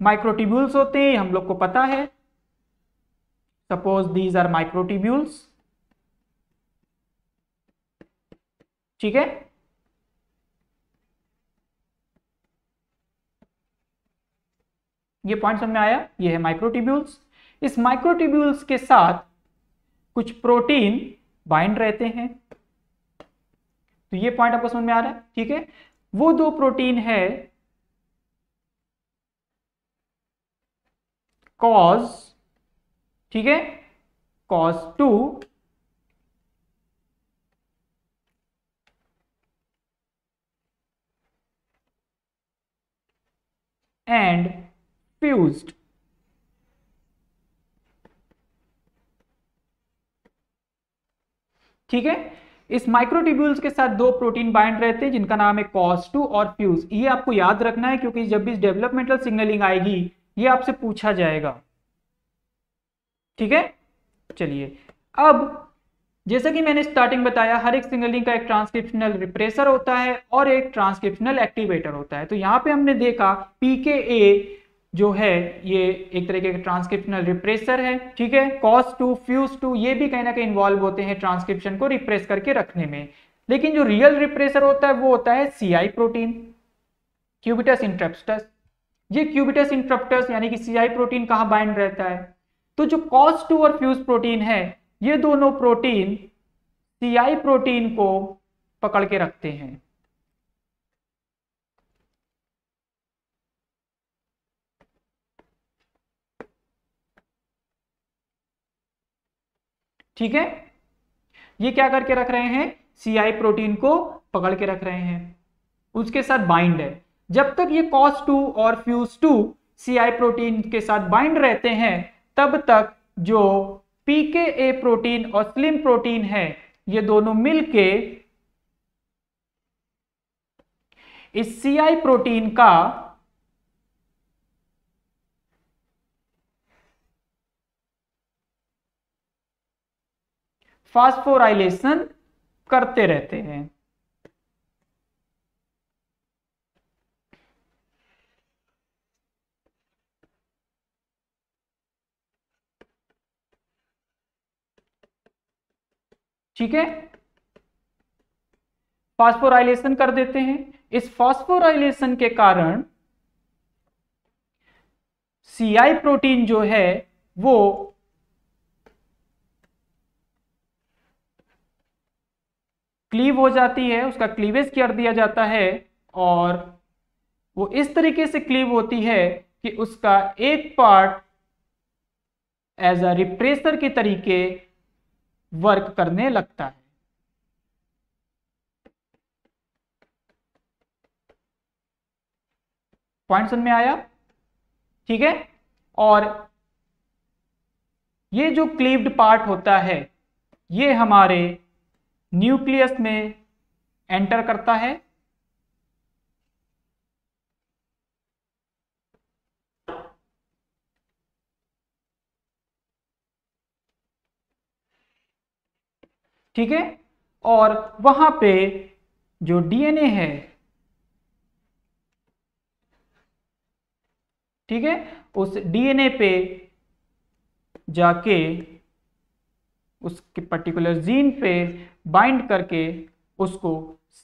Speaker 1: माइक्रोटिब्यूल्स होते हैं हम लोग को पता है सपोज दीज आर माइक्रोटिब्यूल्स ठीक है ये पॉइंट समझ में आया ये है माइक्रोटिब्यूल्स इस माइक्रोटिब्यूल्स के साथ कुछ प्रोटीन बाइंड रहते हैं तो ये पॉइंट आपको समझ में आ रहा है ठीक है वो दो प्रोटीन है कॉज ठीक है कॉज टू एंड फ्यूज्ड ठीक है इस माइक्रोटिब्यूल्स के साथ दो प्रोटीन बाइंड रहते हैं जिनका नाम है कॉस टू और फ्यूज ये आपको याद रखना है क्योंकि जब भी डेवलपमेंटल सिग्नलिंग आएगी ये आपसे पूछा जाएगा ठीक है चलिए अब जैसा कि मैंने स्टार्टिंग बताया हर एक सिग्नलिंग का एक ट्रांसक्रिप्शनल रिप्रेसर होता है और एक ट्रांसक्रिप्शनल एक्टिवेटर होता है तो यहां पे हमने देखा पीके ए जो है ये एक तरीके का ट्रांसक्रिप्शनल रिप्रेसर है ठीक है कॉस टू फ्यूज टू ये भी कहीं ना कहीं इन्वॉल्व होते हैं ट्रांसक्रिप्शन को रिप्रेस करके रखने में लेकिन जो रियल रिप्रेसर होता है वो होता है सी प्रोटीन क्यूबिटस इंट्रप्टस ये क्यूबिटस इंट्रप्टस यानी कि सी प्रोटीन कहाँ बाइंड रहता है तो जो कॉस टू और फ्यूज प्रोटीन है ये दोनों प्रोटीन सी प्रोटीन को पकड़ के रखते हैं ठीक है ये क्या करके रख रहे हैं सी आई प्रोटीन को पकड़ के रख रहे हैं उसके साथ बाइंड है जब तक ये कॉस टू और fuse to C I protein के साथ बाइंड रहते हैं तब तक जो पीके ए प्रोटीन और स्लिम प्रोटीन है ये दोनों मिलके इस सी आई प्रोटीन का फास्फोराइलेशन करते रहते हैं ठीक है फास्फोराइलेशन कर देते हैं इस फास्फोराइलेशन के कारण सीआई प्रोटीन जो है वो क्लीव हो जाती है उसका क्लीवेज कर दिया जाता है और वो इस तरीके से क्लीव होती है कि उसका एक पार्ट एज अ रिप्रेसर के तरीके वर्क करने लगता है पॉइंट सुन में आया ठीक है और ये जो क्लीव्ड पार्ट होता है ये हमारे न्यूक्लियस में एंटर करता है ठीक है और वहां पे जो डीएनए है ठीक है उस डीएनए पे जाके उसके पर्टिकुलर जीन पे बाइंड करके उसको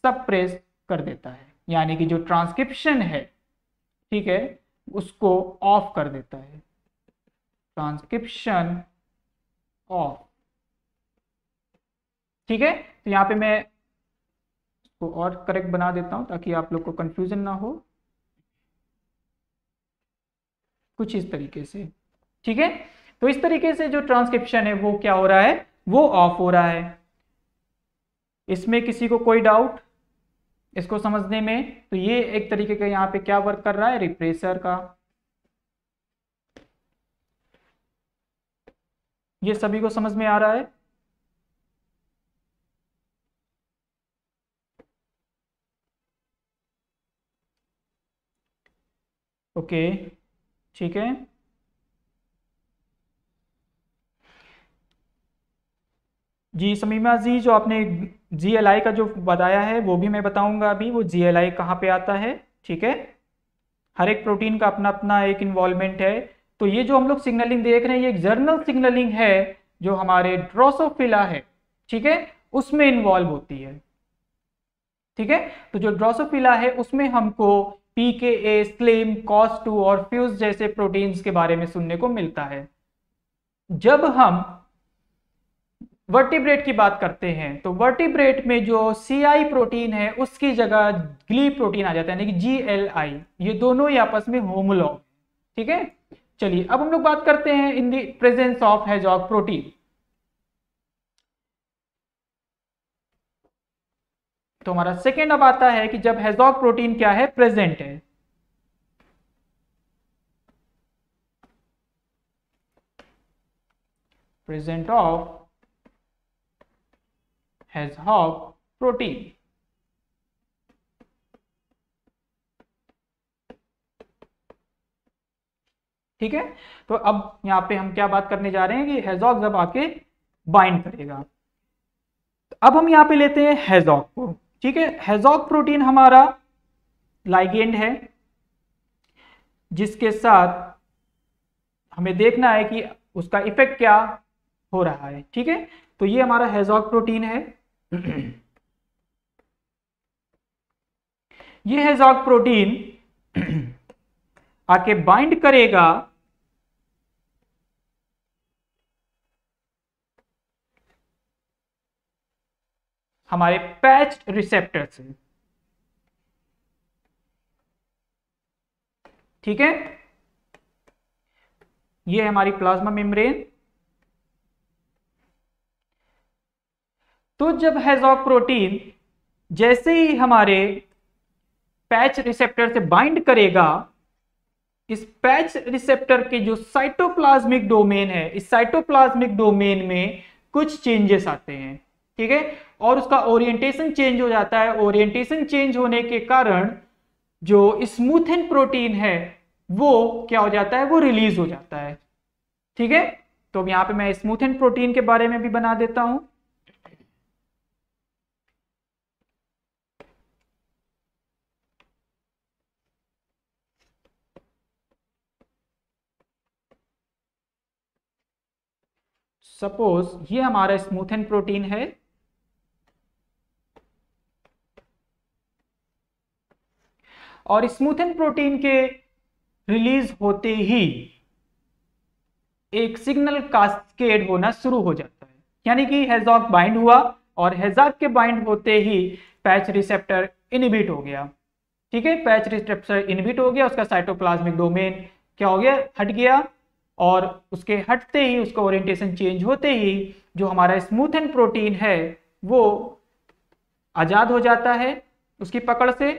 Speaker 1: सप्रेस कर देता है यानी कि जो ट्रांसक्रिप्शन है ठीक है उसको ऑफ कर देता है ट्रांसक्रिप्शन ऑफ ठीक है तो यहां पे मैं इसको और करेक्ट बना देता हूं ताकि आप लोग को कंफ्यूजन ना हो कुछ इस तरीके से ठीक है तो इस तरीके से जो ट्रांसक्रिप्शन है वो क्या हो रहा है वो ऑफ हो रहा है इसमें किसी को कोई डाउट इसको समझने में तो ये एक तरीके का यहां पे क्या वर्क कर रहा है रिप्रेसर का ये सभी को समझ में आ रहा है ओके ठीक है जी समीमा जी जो आपने जी एल आई का जो बताया है वो भी मैं बताऊंगा अभी वो जी एल आई कहाँ पर आता है ठीक है हर एक प्रोटीन का अपना अपना एक इन्वॉल्वमेंट है तो ये जो हम लोग सिग्नलिंग देख रहे हैं ये एक जर्नल सिग्नलिंग है जो हमारे ड्रोसोफिला है ठीक है उसमें इन्वॉल्व होती है ठीक है तो जो ड्रोसोफिला है उसमें हमको P A slim cos two और फ्यूज जैसे प्रोटीन्स के बारे में सुनने को मिलता है जब हम वर्टिब्रेट की बात करते हैं तो वर्टिब्रेट में जो सी प्रोटीन है उसकी जगह ग्ली प्रोटीन आ जाता है यानी कि जी एल आई ये दोनों ही आपस में होमोलॉग ठीक है चलिए अब हम लोग बात करते हैं in the presence of hedgehog protein तो हमारा सेकेंड अब आता है कि जब हैजॉग प्रोटीन क्या है प्रेजेंट है present of as hog protein ठीक है तो अब यहां पे हम क्या बात करने जा रहे हैं कि हेजॉग जब आके बाइंड करेगा तो अब हम यहां पे लेते हैं हेजॉग को ठीक है हेजॉग प्रोटीन हमारा लाइगेंड है जिसके साथ हमें देखना है कि उसका इफेक्ट क्या हो रहा है ठीक है तो ये हमारा हेजॉग प्रोटीन है ये हेजॉग प्रोटीन आके बाइंड करेगा हमारे पैच रिसेप्टर से ठीक है ये हमारी प्लाज्मा मेम्ब्रेन तो जब हैजॉक प्रोटीन जैसे ही हमारे पैच रिसेप्टर से बाइंड करेगा इस पैच रिसेप्टर के जो साइटोप्लाज्मिक डोमेन है इस साइटोप्लाज्मिक डोमेन में कुछ चेंजेस आते हैं ठीक है और उसका ओरिएंटेशन चेंज हो जाता है ओरिएंटेशन चेंज होने के कारण जो स्मूथन प्रोटीन है वो क्या हो जाता है वो रिलीज हो जाता है ठीक है तो अब यहाँ पे मैं स्मूथन प्रोटीन के बारे में भी बना देता हूं सपोज ये हमारा एंड प्रोटीन है और एंड प्रोटीन के रिलीज होते ही एक सिग्नल कास्केड होना शुरू हो जाता है यानी कि हेजॉक बाइंड हुआ और हेजॉक के बाइंड होते ही पैच रिसेप्टर इनिबिट हो गया ठीक है पैच रिसेप्टर इनिबिट हो गया उसका साइटोप्लाज्मिक डोमेन क्या हो गया हट गया और उसके हटते ही उसका ओरिएंटेशन चेंज होते ही जो हमारा स्मूथन प्रोटीन है वो आज़ाद हो जाता है उसकी पकड़ से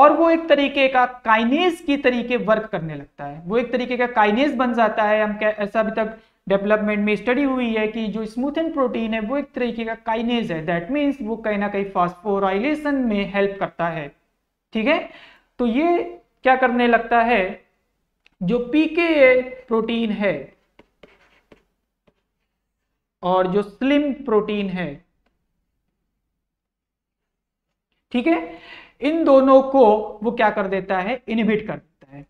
Speaker 1: और वो एक तरीके का काइनेज की तरीके वर्क करने लगता है वो एक तरीके का काइनेज बन जाता है हम क्या ऐसा अभी तक डेवलपमेंट में स्टडी हुई है कि जो स्मूथन प्रोटीन है वो एक तरीके का काइनेज है दैट मीन्स वो कहीं ना कहीं फास्फोराइलेशन में हेल्प करता है ठीक है तो ये क्या करने लगता है जो पीके प्रोटीन है और जो स्लिम प्रोटीन है ठीक है इन दोनों को वो क्या कर देता है इनहिबिट कर देता है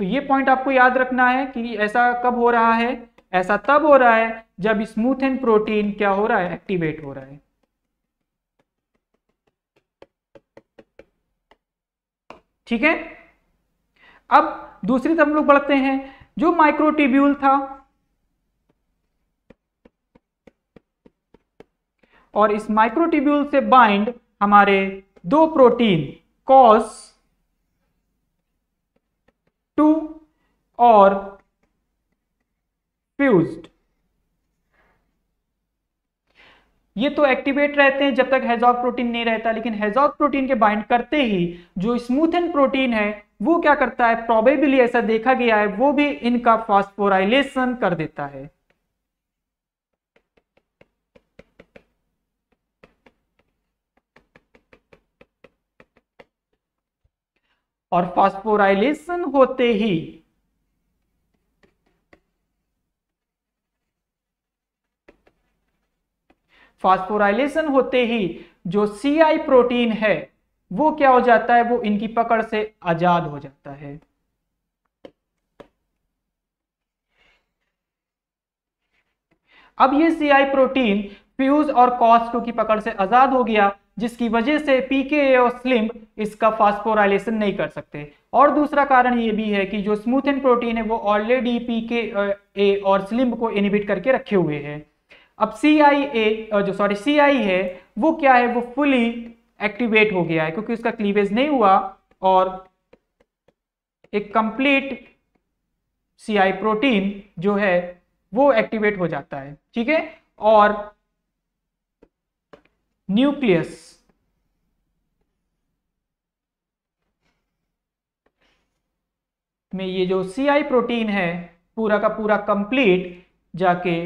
Speaker 1: तो ये पॉइंट आपको याद रखना है कि ऐसा कब हो रहा है ऐसा तब हो रहा है जब स्मूथ एंड प्रोटीन क्या हो रहा है एक्टिवेट हो रहा है ठीक है अब दूसरी तरफ लोग बढ़ते हैं जो माइक्रोटिब्यूल था और इस माइक्रोटिब्यूल से बाइंड हमारे दो प्रोटीन कॉस टू और फ्यूज्ड ये तो एक्टिवेट रहते हैं जब तक हेजॉग प्रोटीन नहीं रहता लेकिन हेजॉग प्रोटीन के बाइंड करते ही जो स्मूथन प्रोटीन है वो क्या करता है प्रोबेबली ऐसा देखा गया है वो भी इनका फास्फोराइलेशन कर देता है और फास्फोराइलेशन होते ही फास्फोराइलेशन होते ही जो सी प्रोटीन है वो क्या हो जाता है वो इनकी पकड़ से आजाद हो जाता है अब ये सी प्रोटीन फ्यूज और कॉस्टो की पकड़ से आजाद हो गया जिसकी वजह से पीके और स्लिम इसका फास्फोराइलेशन नहीं कर सकते और दूसरा कारण ये भी है कि जो स्मूथन प्रोटीन है वो ऑलरेडी पीके ए और स्लिम को इनिबिट करके रखे हुए हैं अब सी आई ए जो सॉरी सी आई है वो क्या है वो फुली एक्टिवेट हो गया है क्योंकि उसका क्लीवेज नहीं हुआ और एक कंप्लीट सी आई प्रोटीन जो है वो एक्टिवेट हो जाता है ठीक है और न्यूक्लियस में ये जो सी आई प्रोटीन है पूरा का पूरा कंप्लीट जाके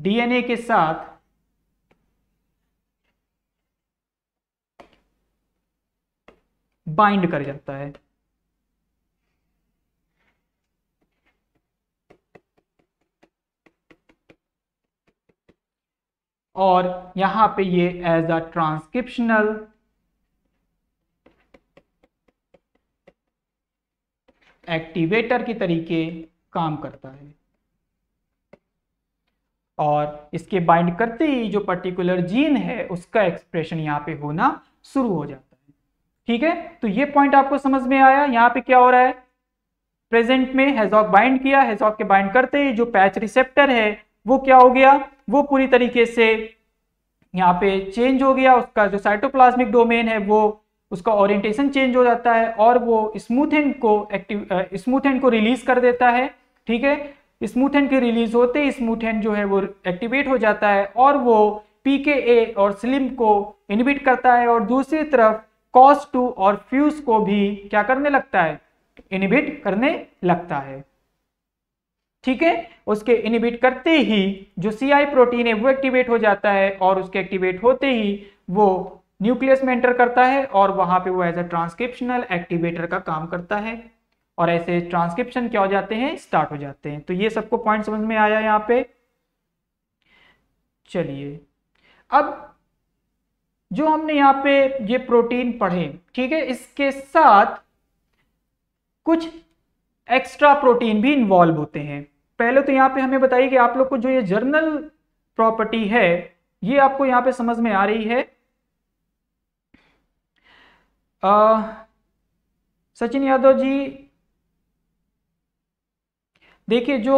Speaker 1: डीएनए के साथ बाइंड कर जाता है और यहां पे ये एज अ ट्रांसक्रिप्शनल एक्टिवेटर के तरीके काम करता है और इसके बाइंड करते ही जो पर्टिकुलर जीन है उसका एक्सप्रेशन यहाँ पे होना शुरू हो जाता है ठीक है तो ये पॉइंट आपको समझ में आया यहाँ पे क्या हो रहा है प्रेजेंट में हेजॉक बाइंड किया हेजॉक के बाइंड करते ही जो पैच रिसेप्टर है वो क्या हो गया वो पूरी तरीके से यहाँ पे चेंज हो गया उसका जो साइटोप्लाज्मिक डोमेन है वो उसका ओरिएंटेशन चेंज हो जाता है और वो स्मूथेन को एक्टिव स्मूथेन को रिलीज कर देता है ठीक है स्मूथेन के रिलीज होते ही स्मूथेन जो है वो एक्टिवेट हो जाता है और वो पी के ए और स्लिम को इनिबिट करता है और दूसरी तरफ कॉस टू और फ्यूज को भी क्या करने लगता है इनिबिट करने लगता है ठीक है उसके इनिबिट करते ही जो सी आई प्रोटीन है वो एक्टिवेट हो जाता है और उसके एक्टिवेट होते ही वो न्यूक्लियस में एंटर करता है और वहां पे वो एज अ ट्रांसक्रिप्शनल एक्टिवेटर का काम करता है और ऐसे ट्रांसक्रिप्शन क्या हो जाते हैं स्टार्ट हो जाते हैं तो ये सबको पॉइंट समझ में आया यहाँ पे चलिए अब जो हमने यहाँ पे ये प्रोटीन पढ़े ठीक है इसके साथ कुछ एक्स्ट्रा प्रोटीन भी इन्वॉल्व होते हैं पहले तो यहाँ पे हमें बताइए कि आप लोग को जो ये जर्नल प्रॉपर्टी है ये आपको यहाँ पे समझ में आ रही है सचिन यादव जी देखिए जो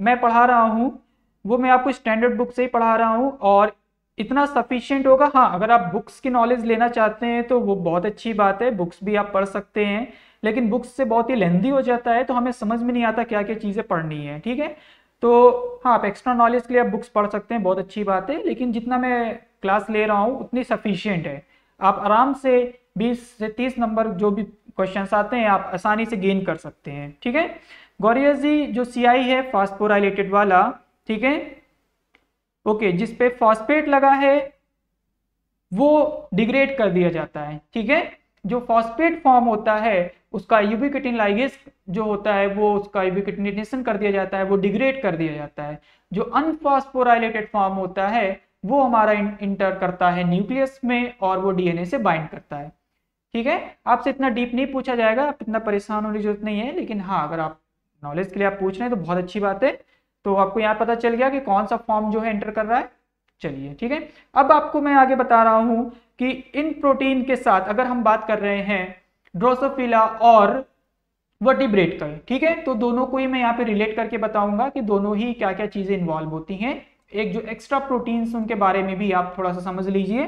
Speaker 1: मैं पढ़ा रहा हूँ वो मैं आपको स्टैंडर्ड बुक से ही पढ़ा रहा हूँ और इतना सफिशियंट होगा हाँ अगर आप बुक्स की नॉलेज लेना चाहते हैं तो वो बहुत अच्छी बात है बुक्स भी आप पढ़ सकते हैं लेकिन बुक्स से बहुत ही लेंदी हो जाता है तो हमें समझ में नहीं आता क्या क्या चीज़ें पढ़नी है ठीक है तो हाँ आप एक्स्ट्रा नॉलेज के लिए आप बुक्स पढ़ सकते हैं बहुत अच्छी बात है लेकिन जितना मैं क्लास ले रहा हूँ उतनी सफिशियंट है आप आराम से 20 से 30 नंबर जो भी क्वेश्चन आते हैं आप आसानी से गेन कर सकते हैं ठीक है गौरियस जी जो सीआई है फॉस्फोराइलेटेड वाला ठीक है ओके जिस पे फॉस्फेट लगा है वो डिग्रेड कर दिया जाता है ठीक है जो फॉस्फेट फॉर्म होता है उसका यूबिकटिन लाइगेस जो होता है वो उसका यूबिकटिनेशन कर दिया जाता है वो डिग्रेड कर दिया जाता है जो अनफॉस्फोराइलेटेड फॉर्म होता है वो हमारा इंटर करता है न्यूक्लियस में और वो डीएनए से बाइंड करता है ठीक है आपसे इतना डीप नहीं पूछा जाएगा आप इतना परेशान होने की जरूरत नहीं है लेकिन हाँ अगर आप नॉलेज के लिए आप पूछ रहे हैं तो बहुत अच्छी बात है तो आपको यहाँ पता चल गया कि कौन सा फॉर्म जो है एंटर कर रहा है चलिए ठीक है अब आपको मैं आगे बता रहा हूं कि इन प्रोटीन के साथ अगर हम बात कर रहे हैं ड्रोसोफिला और वर्टिब्रेट का ठीक है तो दोनों को ही मैं यहाँ पे रिलेट करके बताऊंगा कि दोनों ही क्या क्या चीजें इन्वॉल्व होती हैं एक जो एक्स्ट्रा प्रोटीन उनके बारे में भी आप थोड़ा सा समझ लीजिए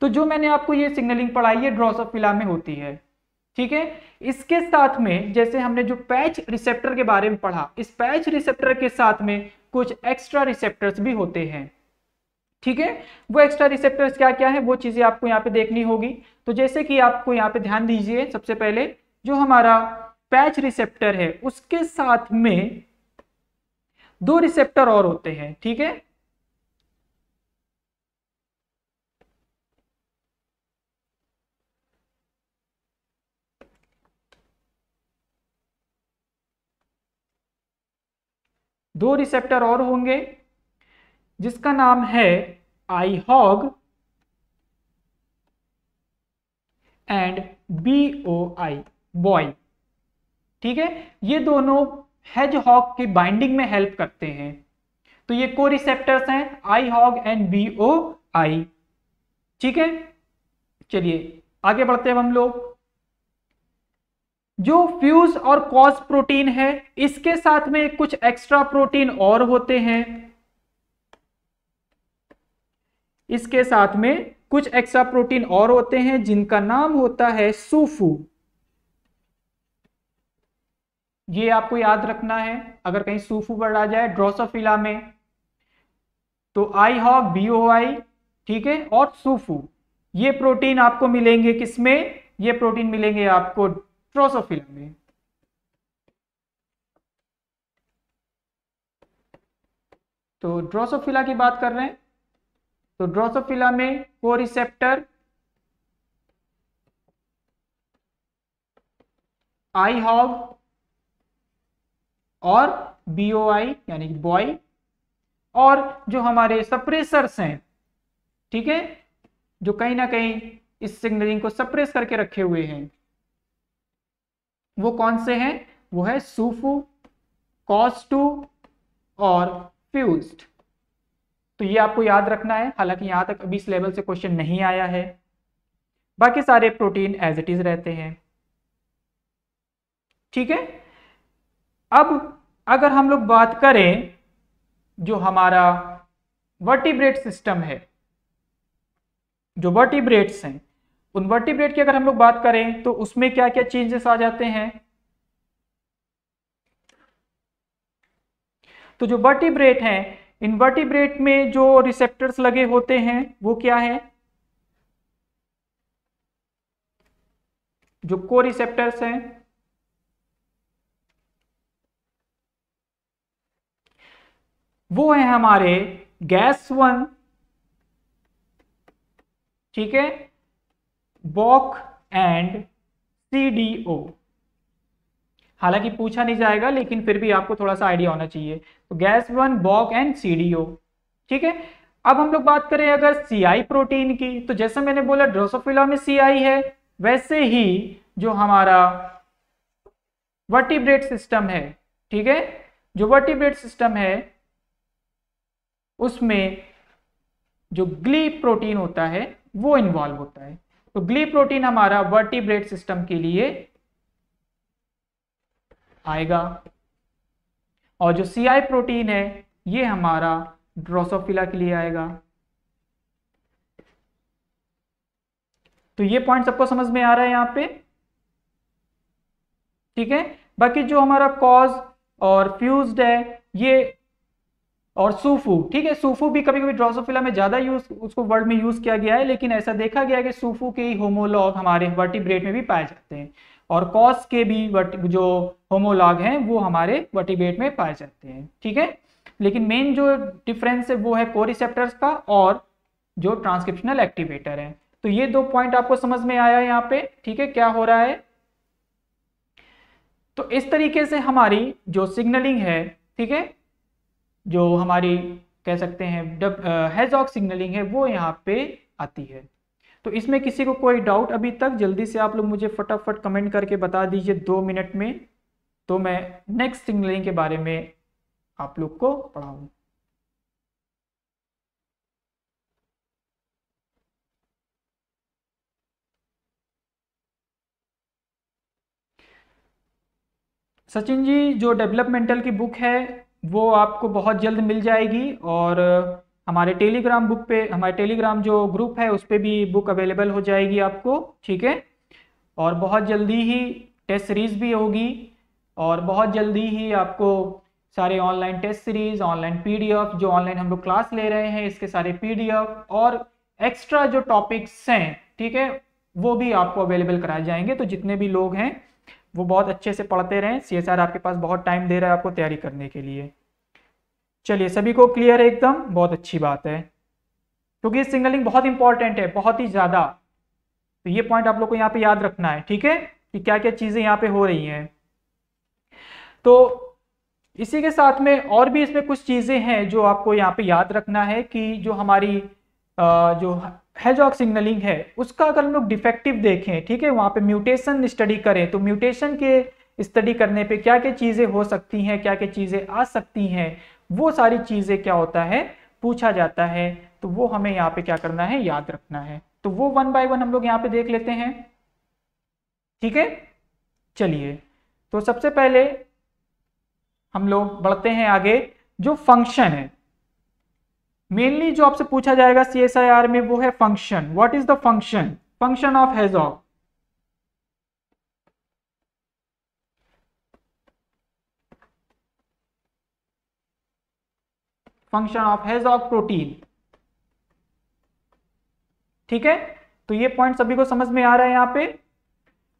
Speaker 1: तो जो मैंने आपको ये सिग्नलिंग पढ़ाई है ड्रोसोफिला में होती है ठीक है इसके साथ में जैसे हमने जो पैच रिसेप्टर के बारे में पढ़ा इस पैच रिसेप्टर के साथ में कुछ एक्स्ट्रा रिसेप्टर्स भी होते हैं ठीक है वो एक्स्ट्रा रिसेप्टर्स क्या क्या है वो चीजें आपको यहाँ पे देखनी होगी तो जैसे कि आपको यहाँ पे ध्यान दीजिए सबसे पहले जो हमारा पैच रिसेप्टर है उसके साथ में दो रिसेप्टर और होते हैं ठीक है दो रिसेप्टर और होंगे जिसका नाम है I hog and B O I boy ठीक है ये दोनों हेज हॉग की बाइंडिंग में हेल्प करते हैं तो ये को रिसेप्टर्स हैं I hog and B O I ठीक है चलिए आगे बढ़ते हैं हम लोग जो फ्यूज और कॉज प्रोटीन है इसके साथ में कुछ एक्स्ट्रा प्रोटीन और होते हैं इसके साथ में कुछ एक्स्ट्रा प्रोटीन और होते हैं जिनका नाम होता है सूफू ये आपको याद रखना है अगर कहीं सूफू बढ़ आ जाए ड्रोसोफिला में तो आई हॉक बी ओ आई ठीक है और सूफू ये प्रोटीन आपको मिलेंगे किसमें ये प्रोटीन मिलेंगे आपको ड्रोसोफिला में तो ड्रोसोफिला की बात कर रहे हैं तो ड्रोसोफिला में रिसेप्टर आई हॉग और बीओआई यानी बॉय और जो हमारे सप्रेसर्स हैं ठीक है जो कहीं ना कहीं इस सिग्नलिंग को सप्रेस करके रखे हुए हैं वो कौन से हैं वो है सूफू कॉस्टू और फ्यूज्ड तो ये आपको याद रखना है हालांकि यहां तक अभी इस लेवल से क्वेश्चन नहीं आया है बाकी सारे प्रोटीन एज इट इज रहते हैं ठीक है अब अगर हम लोग बात करें जो हमारा वर्टिब्रेट सिस्टम है जो वर्टिब्रेट्स हैं वर्टिब्रेट की अगर हम लोग बात करें तो उसमें क्या क्या चेंजेस आ जाते हैं तो जो वर्टिब्रेट हैं इनवर्टिब्रेट में जो रिसेप्टर्स लगे होते हैं वो क्या है जो को रिसेप्टर्स हैं वो है हमारे गैस वन ठीक है बॉक एंड सीडीओ हालांकि पूछा नहीं जाएगा लेकिन फिर भी आपको थोड़ा सा आइडिया होना चाहिए तो gas one boc and CDO ठीक है अब हम लोग बात करें अगर सीआई प्रोटीन की तो जैसा मैंने बोला ड्रोसोफिला में सीआई है वैसे ही जो हमारा वर्टिब्रेट सिस्टम है ठीक है जो वर्टिब्रेट सिस्टम है उसमें जो ग्ली प्रोटीन होता है वो इन्वॉल्व होता है तो ग्ली प्रोटीन हमारा वर्टिब्रेट सिस्टम के लिए आएगा और जो सीआई प्रोटीन है ये हमारा ड्रोसोफिला के लिए आएगा तो ये पॉइंट सबको समझ में आ रहा है यहां पे ठीक है बाकी जो हमारा कॉज और फ्यूज्ड है ये और सूफू ठीक है सूफू भी कभी कभी ड्रोसोफिला में ज्यादा यूज उसको वर्ड में यूज किया गया है लेकिन ऐसा देखा गया है कि सूफू के ही होमोलॉग हमारे वर्टिब्रेट में भी पाए जाते हैं और कॉस के भी जो होमोलॉग हैं वो हमारे वर्टिब्रेट में पाए जाते हैं ठीक है लेकिन मेन जो डिफरेंस है वो है कोरिसेप्टर्स का और जो ट्रांसक्रिप्शनल एक्टिवेटर है तो ये दो पॉइंट आपको समझ में आया यहाँ पे ठीक है क्या हो रहा है तो इस तरीके से हमारी जो सिग्नलिंग है ठीक है जो हमारी कह सकते हैं हैजॉक सिग्नलिंग है वो यहाँ पे आती है तो इसमें किसी को कोई डाउट अभी तक जल्दी से आप लोग मुझे फटाफट कमेंट करके बता दीजिए दो मिनट में तो मैं नेक्स्ट सिग्नलिंग के बारे में आप लोग को पढ़ाऊंगा सचिन जी जो डेवलपमेंटल की बुक है वो आपको बहुत जल्द मिल जाएगी और हमारे टेलीग्राम बुक पे हमारे टेलीग्राम जो ग्रुप है उस पर भी बुक अवेलेबल हो जाएगी आपको ठीक है और बहुत जल्दी ही टेस्ट सीरीज़ भी होगी और बहुत जल्दी ही आपको सारे online test series online PDF जो ऑनलाइन हम लोग क्लास ले रहे हैं इसके सारे पीडीएफ और एक्स्ट्रा जो टॉपिक्स हैं ठीक है वो भी आपको अवेलेबल कराए जाएंगे तो जितने भी लोग हैं वो बहुत अच्छे से पढ़ते रहें सी आपके पास बहुत टाइम दे रहा है आपको तैयारी करने के लिए चलिए सभी को क्लियर है एकदम बहुत अच्छी बात है क्योंकि सिग्नलिंग बहुत इंपॉर्टेंट है बहुत ही ज़्यादा तो ये पॉइंट आप लोग को यहाँ पे याद रखना है ठीक है कि क्या क्या चीज़ें यहाँ पे हो रही हैं तो इसी के साथ में और भी इसमें कुछ चीज़ें हैं जो आपको यहाँ पे याद रखना है कि जो हमारी जो हेजॉक सिग्नलिंग है उसका अगर हम लोग डिफेक्टिव देखें ठीक है वहाँ पे म्यूटेशन स्टडी करें तो म्यूटेशन के स्टडी करने पे क्या क्या चीज़ें हो सकती हैं क्या क्या चीज़ें आ सकती हैं वो सारी चीज़ें क्या होता है पूछा जाता है तो वो हमें यहाँ पे क्या करना है याद रखना है तो वो वन बाय वन हम लोग यहाँ पे देख लेते हैं ठीक है चलिए तो सबसे पहले हम लोग बढ़ते हैं आगे जो फंक्शन है मेनली जो आपसे पूछा जाएगा आर में वो है function what is the function function of hedgehog function of of protein ठीक है तो ये पॉइंट सभी को समझ में आ रहा है यहां पे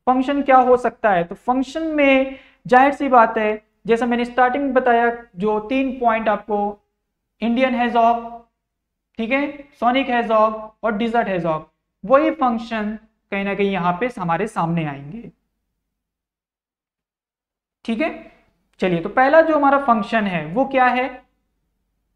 Speaker 1: फंक्शन क्या हो सकता है तो फंक्शन में जाहिर सी बात है जैसा मैंने स्टार्टिंग में बताया जो तीन पॉइंट आपको इंडियन हैजॉग ठीक है सोनिक हैजॉग और डिजर्ट हैजॉग वही फंक्शन कहीं ना कहीं यहां पे हमारे सामने आएंगे ठीक है चलिए तो पहला जो हमारा फंक्शन है वो क्या है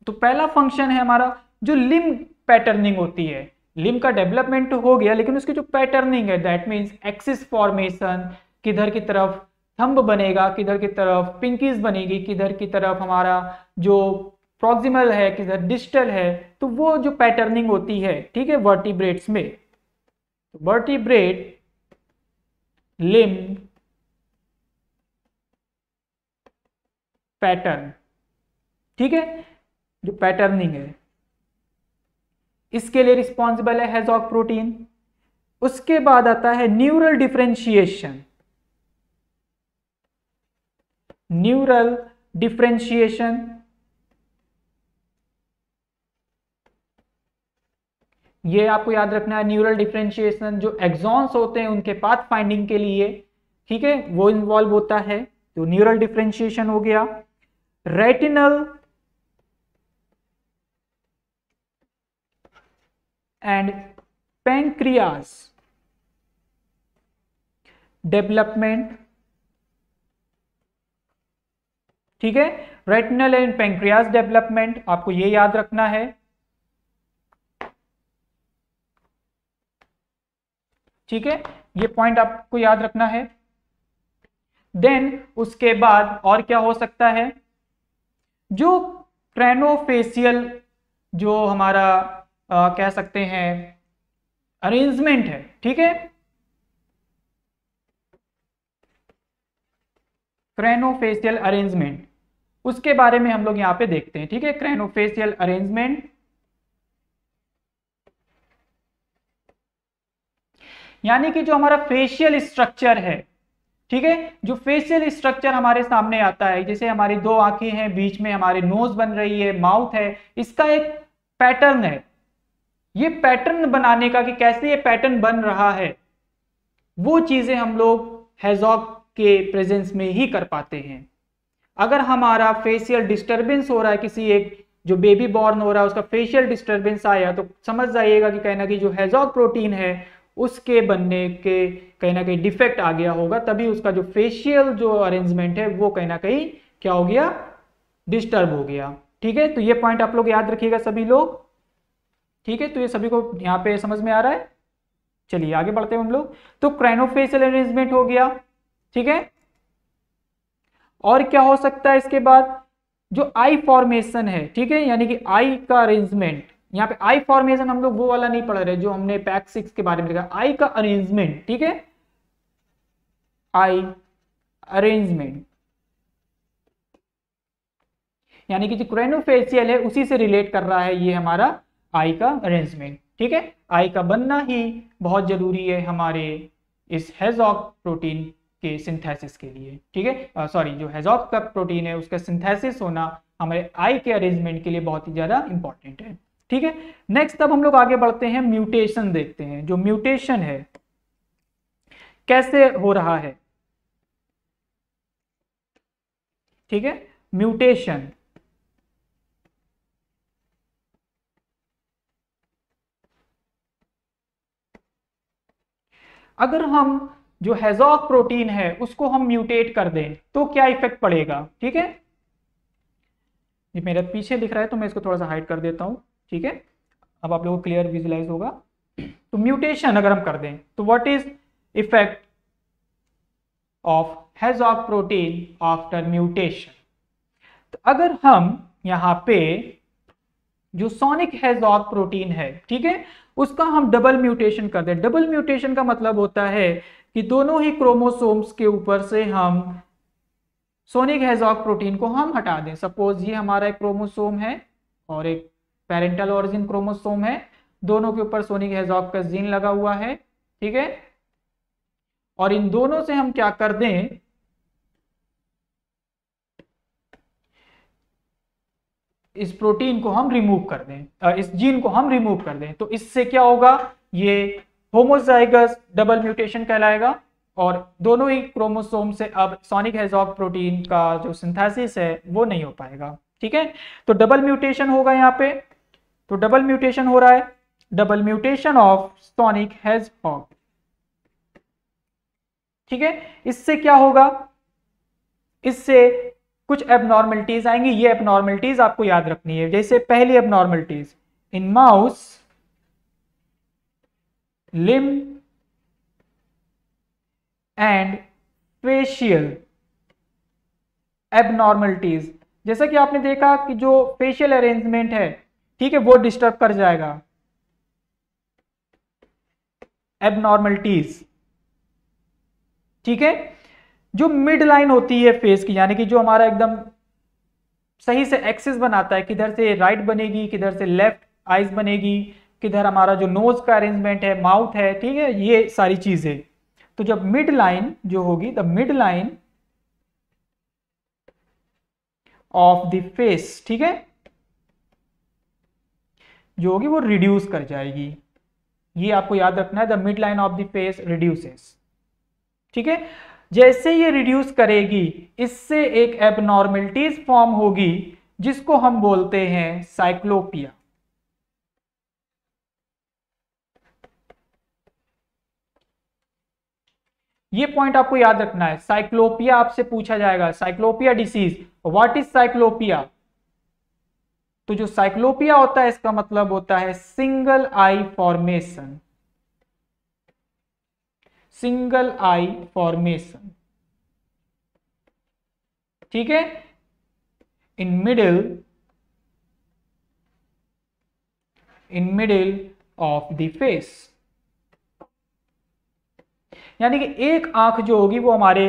Speaker 1: तो पहला फंक्शन है हमारा जो लिम पैटर्निंग होती है लिम का डेवलपमेंट हो गया लेकिन उसकी जो पैटर्निंग है दैट मीन्स एक्सिस फॉर्मेशन किधर की तरफ थंब बनेगा किधर की तरफ पिंकीज बनेगी किधर की तरफ हमारा जो प्रॉक्सिमल है किधर डिस्टल है तो वो जो पैटर्निंग होती है ठीक है वर्टिब्रेट्स में वर्टिब्रेट लिम पैटर्न ठीक है जो पैटर्निंग है इसके लिए रिस्पॉन्सिबल है हेजॉक प्रोटीन उसके बाद आता है न्यूरल डिफ्रेंशिएशन न्यूरल डिफ्रेंशिएशन ये आपको याद रखना है न्यूरल डिफ्रेंशिएशन जो एग्जॉन्स होते हैं उनके पाथ फाइंडिंग के लिए ठीक है वो इन्वॉल्व होता है तो न्यूरल डिफ्रेंशिएशन हो गया रेटिनल एंड पेंक्रियाज डेवलपमेंट ठीक है रेटिनल एंड पेंक्रियाज डेवलपमेंट आपको ये याद रखना है ठीक है ये पॉइंट आपको याद रखना है देन उसके बाद और क्या हो सकता है जो क्रेनोफेसियल जो हमारा आ, कह सकते हैं अरेंजमेंट है ठीक है क्रेनोफेसियल अरेंजमेंट उसके बारे में हम लोग यहां पे देखते हैं ठीक है क्रेनोफेसियल अरेंजमेंट यानी कि जो हमारा फेशियल स्ट्रक्चर है ठीक है जो फेशियल स्ट्रक्चर हमारे सामने आता है जैसे हमारी दो आंखें हैं बीच में हमारे नोज बन रही है माउथ है इसका एक पैटर्न है ये पैटर्न बनाने का कि कैसे ये पैटर्न बन रहा है वो चीजें हम लोग हेजॉक के प्रेजेंस में ही कर पाते हैं अगर हमारा फेशियल डिस्टर्बेंस हो रहा है किसी एक जो बेबी बॉर्न हो रहा है उसका फेशियल डिस्टर्बेंस आया तो समझ जाइएगा कि कहना कि जो हैजॉक प्रोटीन है उसके बनने के कहीं ना कहीं डिफेक्ट आ गया होगा तभी उसका जो फेशियल जो अरेंजमेंट है वो कहीं ना कहीं क्या हो गया डिस्टर्ब हो गया ठीक है तो ये पॉइंट आप लोग याद रखिएगा सभी लोग ठीक है तो ये सभी को यहाँ पे समझ में आ रहा है चलिए आगे बढ़ते हैं हम लोग तो क्राइनोफेशियल अरेंजमेंट हो गया ठीक है और क्या हो सकता है इसके बाद जो आई फॉर्मेशन है ठीक है यानी कि आई का अरेंजमेंट यहाँ पे आई फॉर्मेशन हम लोग वो वाला नहीं पढ़ रहे जो हमने पैक सिक्स के बारे में देखा आई का अरेंजमेंट ठीक है आई अरेंजमेंट यानी कि जो क्रेनोफेसियल है उसी से रिलेट कर रहा है ये हमारा आई का अरेंजमेंट ठीक है आई का बनना ही बहुत जरूरी है हमारे इस हेजॉक प्रोटीन के सिंथेसिस के लिए ठीक है सॉरी जो हेजॉक का प्रोटीन है उसका सिंथेसिस होना हमारे आई के अरेंजमेंट के लिए बहुत ही ज़्यादा इंपॉर्टेंट है ठीक है नेक्स्ट अब हम लोग आगे बढ़ते हैं म्यूटेशन देखते हैं जो म्यूटेशन है कैसे हो रहा है ठीक है म्यूटेशन अगर हम जो हेजॉक प्रोटीन है उसको हम म्यूटेट कर दें तो क्या इफेक्ट पड़ेगा ठीक है ये मेरा पीछे दिख रहा है तो मैं इसको थोड़ा सा हाइड कर देता हूं ठीक है अब आप लोगों को क्लियर विजुलाइज होगा तो म्यूटेशन अगर हम कर दें तो व्हाट इज इफेक्ट ऑफ हेज ऑफ प्रोटीन आफ्टर म्यूटेशन तो अगर हम यहां पे जो सोनिक हेज ऑफ प्रोटीन है ठीक है उसका हम डबल म्यूटेशन कर दें डबल म्यूटेशन का मतलब होता है कि दोनों ही क्रोमोसोम्स के ऊपर से हम सोनिक ऑफ प्रोटीन को हम हटा दें सपोज ये हमारा एक क्रोमोसोम है और एक पेरेंटल ओरिजिन क्रोमोसोम है दोनों के ऊपर सोनिक हेजॉक का जीन लगा हुआ है ठीक है और इन दोनों से हम क्या कर दें इस प्रोटीन को हम रिमूव कर दें इस जीन को हम रिमूव कर दें तो इससे क्या होगा ये होमोजाइगस डबल म्यूटेशन कहलाएगा और दोनों ही क्रोमोसोम से अब सोनिक हेजॉक प्रोटीन का जो सिंथेसिस है वो नहीं हो पाएगा ठीक है तो डबल म्यूटेशन होगा यहां पे तो डबल म्यूटेशन हो रहा है double mutation of sonic hedgehog ठीक है इससे क्या होगा इससे कुछ एबनॉर्मलिटीज आएंगी ये एबनॉर्मलिटीज आपको याद रखनी है जैसे पहली abnormalities in mouse limb and facial abnormalities जैसा कि आपने देखा कि जो फेशियल अरेंजमेंट है ठीक है वो डिस्टर्ब कर जाएगा एबनॉर्मलिटीज ठीक है जो मिड लाइन होती है फेस की यानी कि जो हमारा एकदम सही से एक्सिस बनाता है किधर से राइट बनेगी किधर से लेफ्ट आइज बनेगी किधर हमारा जो नोज का अरेंजमेंट है माउथ है ठीक है ये सारी चीजें तो जब मिड लाइन जो होगी the midline of the face ठीक है जो होगी वो रिड्यूस कर जाएगी ये आपको याद रखना है the midline of the face reduces ठीक है जैसे ये रिड्यूस करेगी इससे एक एबनॉर्मेलिटीज फॉर्म होगी जिसको हम बोलते हैं साइक्लोपिया ये पॉइंट आपको याद रखना है साइक्लोपिया आपसे पूछा जाएगा cyclopia disease what is cyclopia तो जो साइक्लोपिया होता है इसका मतलब होता है single eye formation single eye formation ठीक है in middle in middle of the face यानी कि एक आंख जो होगी वो हमारे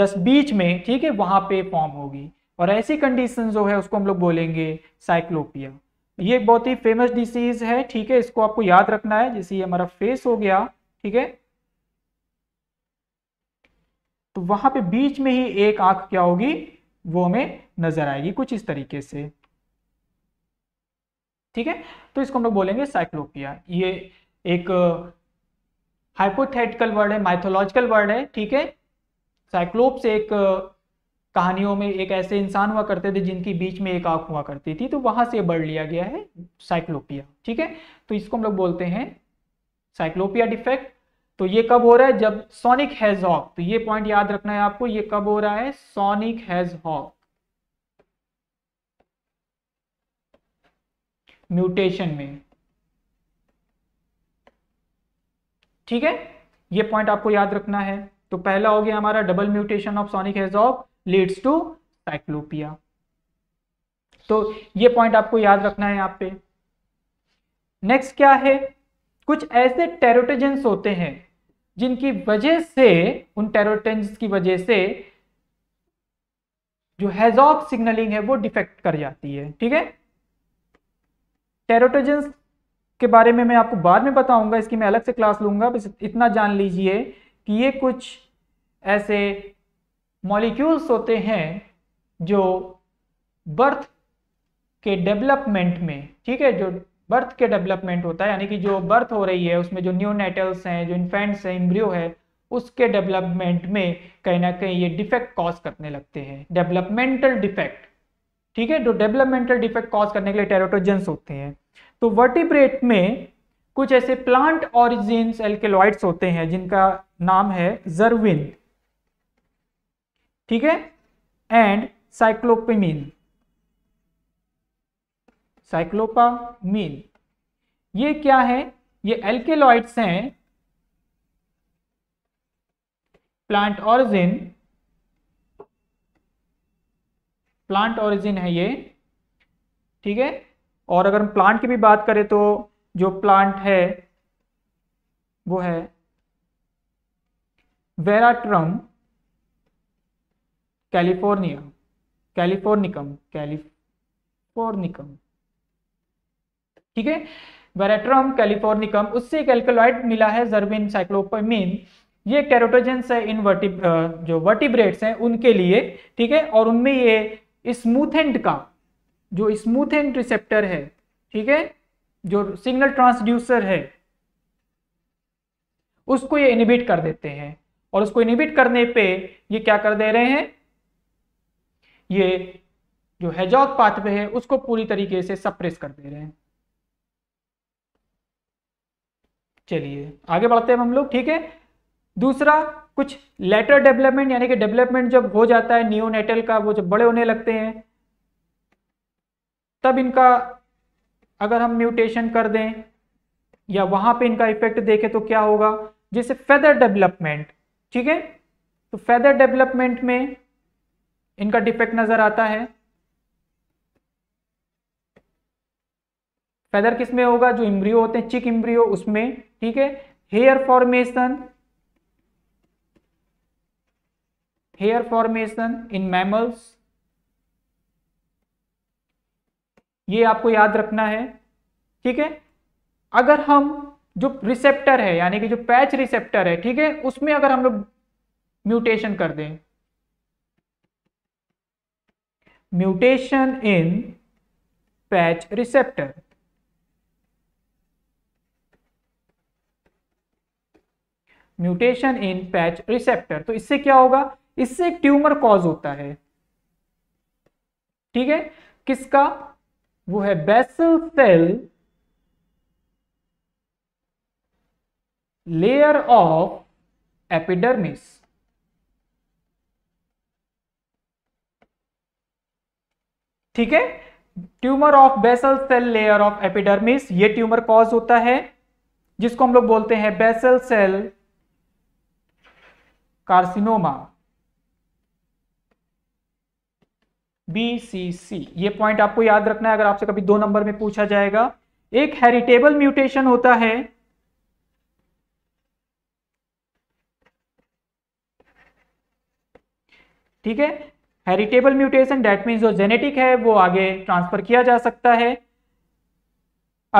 Speaker 1: जस्ट बीच में ठीक है वहां पे फॉर्म होगी और ऐसी कंडीशन जो है उसको हम लोग बोलेंगे साइक्लोपिया ये बहुत ही फेमस डिसीज है ठीक है इसको आपको याद रखना है जैसे ये हमारा फेस हो गया ठीक है तो वहां पे बीच में ही एक आंख क्या होगी वो हमें नजर आएगी कुछ इस तरीके से ठीक है तो इसको हम लोग बोलेंगे साइक्लोपिया ये एक हाइपोथेटिकल वर्ड है माइथोलॉजिकल वर्ड है ठीक है साइक्लोप से एक कहानियों में एक ऐसे इंसान हुआ करते थे जिनकी बीच में एक आंख हुआ करती थी तो वहां से बढ़ लिया गया है साइक्लोपिया ठीक है तो इसको हम लोग बोलते हैं साइक्लोपिया डिफेक्ट तो ये कब हो रहा है जब सोनिक हॉक तो ये पॉइंट याद रखना है आपको ये कब हो रहा है सोनिक हॉक म्यूटेशन में ठीक है ये पॉइंट आपको याद रखना है तो पहला हो गया हमारा double mutation of sonic hedgehog leads to cyclopia तो ये पॉइंट आपको याद रखना है यहाँ पे नेक्स्ट क्या है कुछ ऐसे टेरोटेजेंस होते हैं जिनकी वजह से उन टेरोटेंस की वजह से जो हेजॉक सिग्नलिंग है वो डिफेक्ट कर जाती है ठीक है टेरोटोजेंस के बारे में मैं आपको बाद में बताऊंगा इसकी मैं अलग से क्लास लूंगा बस इतना जान लीजिए कि ये कुछ ऐसे मॉलिक्यूल्स होते हैं जो बर्थ के डेवलपमेंट में ठीक है जो बर्थ के डेवलपमेंट होता है यानी कि जो बर्थ हो रही है उसमें जो न्यू नेटल्स हैं जो इन्फेंट्स हैं इम्ब्रियो है उसके डेवलपमेंट में कहीं ना कहीं ये डिफेक्ट कॉज करने लगते हैं डेवलपमेंटल डिफेक्ट ठीक है जो डेवलपमेंटल डिफेक्ट कॉज करने के लिए टेरोटोजेंस होते हैं तो वर्टिब्रेट में कुछ ऐसे प्लांट ऑरिजिन एल्केलॉइड्स होते हैं जिनका नाम है जरविन ठीक है एंड साइक्लोपेमीन साइक्लोपामीन ये क्या है ये एल्केलॉइड्स हैं प्लांट ऑरिजिन प्लांट ऑरिजिन है ये ठीक है और अगर हम प्लांट की भी बात करें तो जो प्लांट है वो है वेराट्रम कैलिफोर्निया कैलिफोर्निकम कैलिफोर्निकम ठीक है वेरेट्रम कैलिफोर्निकम उससे कैलकुलॉइड मिला है जर्बिन साइक्लोपामीन ये कैरोटोजेंस है इन वर्टिब जो वर्टिब्रेट्स हैं उनके लिए ठीक है और उनमें ये स्मूथेंट का जो स्मूथेंट रिसेप्टर है ठीक है जो सिग्नल ट्रांसड्यूसर है उसको ये इनिबिट कर देते हैं और उसको इनिबिट करने पे ये क्या कर दे रहे हैं ये जो हेजॉक पाथवे है उसको पूरी तरीके से सप्रेस कर दे रहे हैं चलिए आगे बढ़ते हैं हम लोग ठीक है दूसरा कुछ लेटर डेवलपमेंट यानी कि डेवलपमेंट जब हो जाता है न्यूनेटल का वो जब बड़े होने लगते हैं तब इनका अगर हम म्यूटेशन कर दें या वहां पे इनका इफेक्ट देखें तो क्या होगा जैसे फेदर डेवलपमेंट ठीक है तो फेदर डेवलपमेंट में इनका डिफेक्ट नजर आता है फेदर किसमें होगा जो इम्ब्रियो होते हैं चिक इम्ब्रियो उसमें ठीक है hair formation hair formation in mammals ये आपको याद रखना है ठीक है अगर हम जो रिसेप्टर है यानी कि जो पैच रिसेप्टर है ठीक है उसमें अगर हम लोग म्यूटेशन कर दें mutation in patch receptor. Mutation in patch receptor तो इससे क्या होगा इससे एक ट्यूमर कॉज होता है ठीक है किसका वो है basal cell layer of epidermis ठीक है tumour of basal cell layer of epidermis ये ट्यूमर कॉज होता है जिसको हम लोग बोलते हैं बेसल सेल कार्सिनोमा बीसीसी ये पॉइंट आपको याद रखना है अगर आपसे कभी दो नंबर में पूछा जाएगा एक हेरिटेबल म्यूटेशन होता है ठीक है हेरिटेबल म्यूटेशन डेट मीन जो जेनेटिक है वो आगे ट्रांसफर किया जा सकता है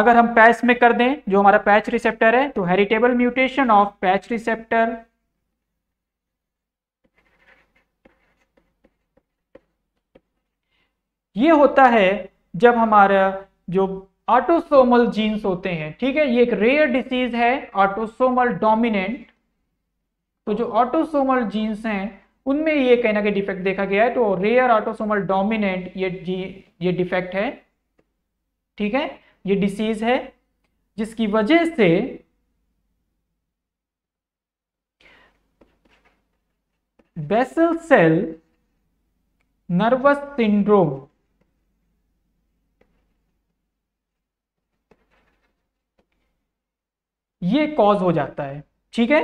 Speaker 1: अगर हम पैच में कर दें जो हमारा पैच रिसेप्टर है तो heritable mutation of patch receptor ये होता है जब हमारा जो ऑटोसोमल जीन्स होते हैं ठीक है ये एक रेयर डिसीज है ऑटोसोमल डोमिनेंट तो जो ऑटोसोमल जीन्स हैं उनमें ये कहीं ना कहीं डिफेक्ट देखा गया है तो रेयर ऑटोसोमल डोमिनेंट ये ये डिफेक्ट है ठीक है ये डिसीज है जिसकी वजह से बेसल सेल नर्वस सिंड्रोम ये कॉज हो जाता है ठीक है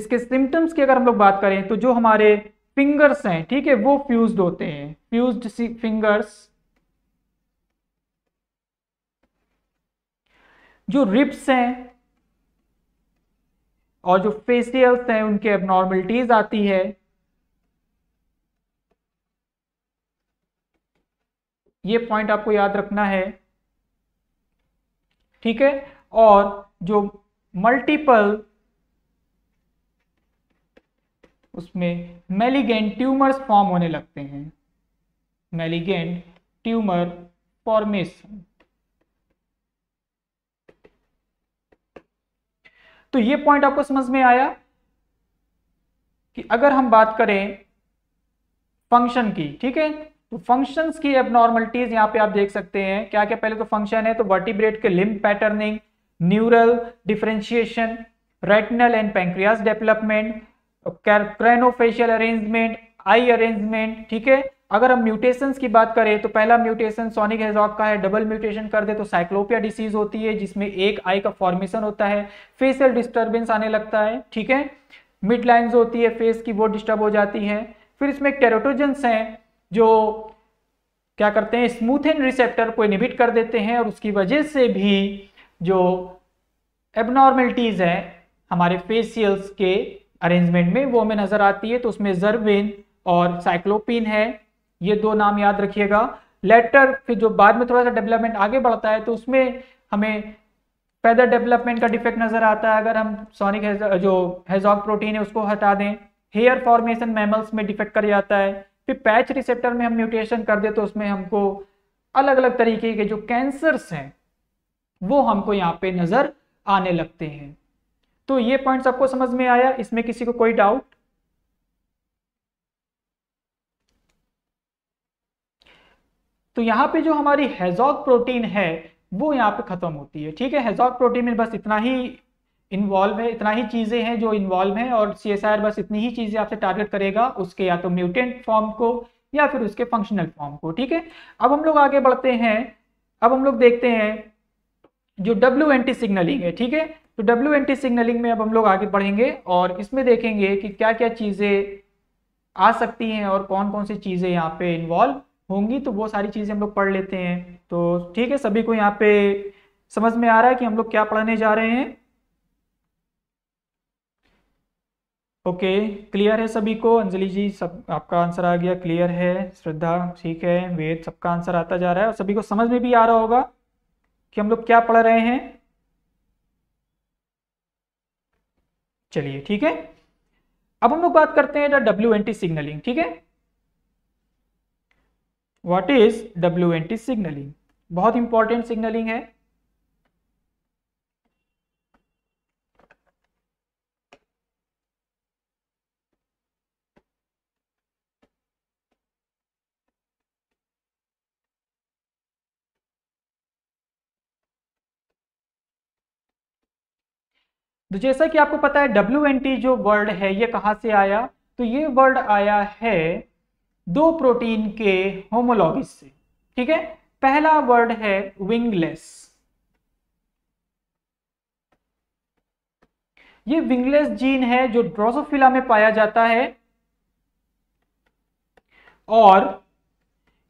Speaker 1: इसके सिम्टम्स की अगर हम लोग बात करें तो जो हमारे फिंगर्स हैं ठीक है वो फ्यूज होते हैं फ्यूज फिंगर्स जो रिप्स हैं और जो फेसियल्स हैं उनके एबनॉर्मलिटीज आती है ये पॉइंट आपको याद रखना है ठीक है और जो मल्टीपल उसमें मेलिगेंट ट्यूमर्स फॉर्म होने लगते हैं मेलिगेंट ट्यूमर फॉर्मेशन तो ये पॉइंट आपको समझ में आया कि अगर हम बात करें फंक्शन की ठीक है तो फंक्शंस की एबनॉर्मलिटीज यहां पे आप देख सकते हैं क्या क्या पहले तो फंक्शन है तो वर्टिब्रेट के limb patterning neural differentiation retinal and pancreas development craniofacial arrangement eye arrangement ठीक है अगर हम म्यूटेशन की बात करें तो पहला म्यूटेशन सोनिक हेजॉक का है डबल म्यूटेशन कर दे तो साइक्लोपिया डिसीज होती है जिसमें एक आई का फॉर्मेशन होता है फेसियल डिस्टर्बेंस आने लगता है ठीक है मिड लाइन्स होती है फेस की वो डिस्टर्ब हो जाती है फिर इसमें टेरोटोजेंस हैं जो क्या करते हैं स्मूथेन रिसेप्टर को इनिबिट कर देते हैं और उसकी वजह से भी जो एबनॉर्मेलिटीज़ है हमारे फेशियल्स के अरेंजमेंट में वो हमें नजर आती है तो उसमें जरबेन और साइक्लोपिन है ये दो नाम याद रखिएगा लेटर फिर जो बाद में थोड़ा सा डेवलपमेंट आगे बढ़ता है तो उसमें हमें फैदर डेवलपमेंट का डिफेक्ट नजर आता है अगर हम सोनिक जो हेजॉक प्रोटीन है उसको हटा दें हेयर फॉर्मेशन मैमल्स में डिफेक्ट कर जाता है फिर पैच रिसेप्टर में हम म्यूटेशन कर दे तो उसमें हमको अलग अलग तरीके के जो कैंसर्स हैं वो हमको यहाँ पे नजर आने लगते हैं तो ये पॉइंट आपको समझ में आया इसमें किसी को कोई डाउट तो यहां पे जो हमारी हेजॉग प्रोटीन है वो यहां पे खत्म होती है ठीक है हेजॉग प्रोटीन में बस इतना ही इन्वॉल्व है इतना ही चीजें हैं जो इन्वॉल्व हैं और सी बस इतनी ही चीजें आपसे टारगेट करेगा उसके या तो म्यूटेंट फॉर्म को या फिर उसके फंक्शनल फॉर्म को ठीक है अब हम लोग आगे बढ़ते हैं अब हम लोग देखते हैं जो डब्ल्यू एंटी सिग्नलिंग है ठीक है तो डब्ल्यू सिग्नलिंग में अब हम लोग आगे बढ़ेंगे और इसमें देखेंगे कि क्या क्या चीज़ें आ सकती हैं और कौन कौन सी चीज़ें यहाँ पे इन्वॉल्व होंगी तो वो सारी चीज़ें हम लोग पढ़ लेते हैं तो ठीक है सभी को यहाँ पे समझ में आ रहा है कि हम लोग क्या पढ़ने जा रहे हैं ओके क्लियर है सभी को अंजलि जी सब आपका आंसर आ गया क्लियर है श्रद्धा ठीक है वेद सबका आंसर आता जा रहा है और सभी को समझ में भी आ रहा होगा कि हम लोग क्या पढ़ रहे हैं चलिए ठीक है अब हम लोग बात करते हैं डब्ल्यू एन टी सिग्नलिंग ठीक है what is W N T signalling बहुत इंपॉर्टेंट सिग्नलिंग है तो जैसा कि आपको पता है डब्ल्यू जो वर्ड है ये कहाँ से आया तो ये वर्ड आया है दो प्रोटीन के होमोलॉगिस से ठीक है पहला वर्ड है विंगलेस ये विंगलेस जीन है जो ड्रोसोफिला में पाया जाता है और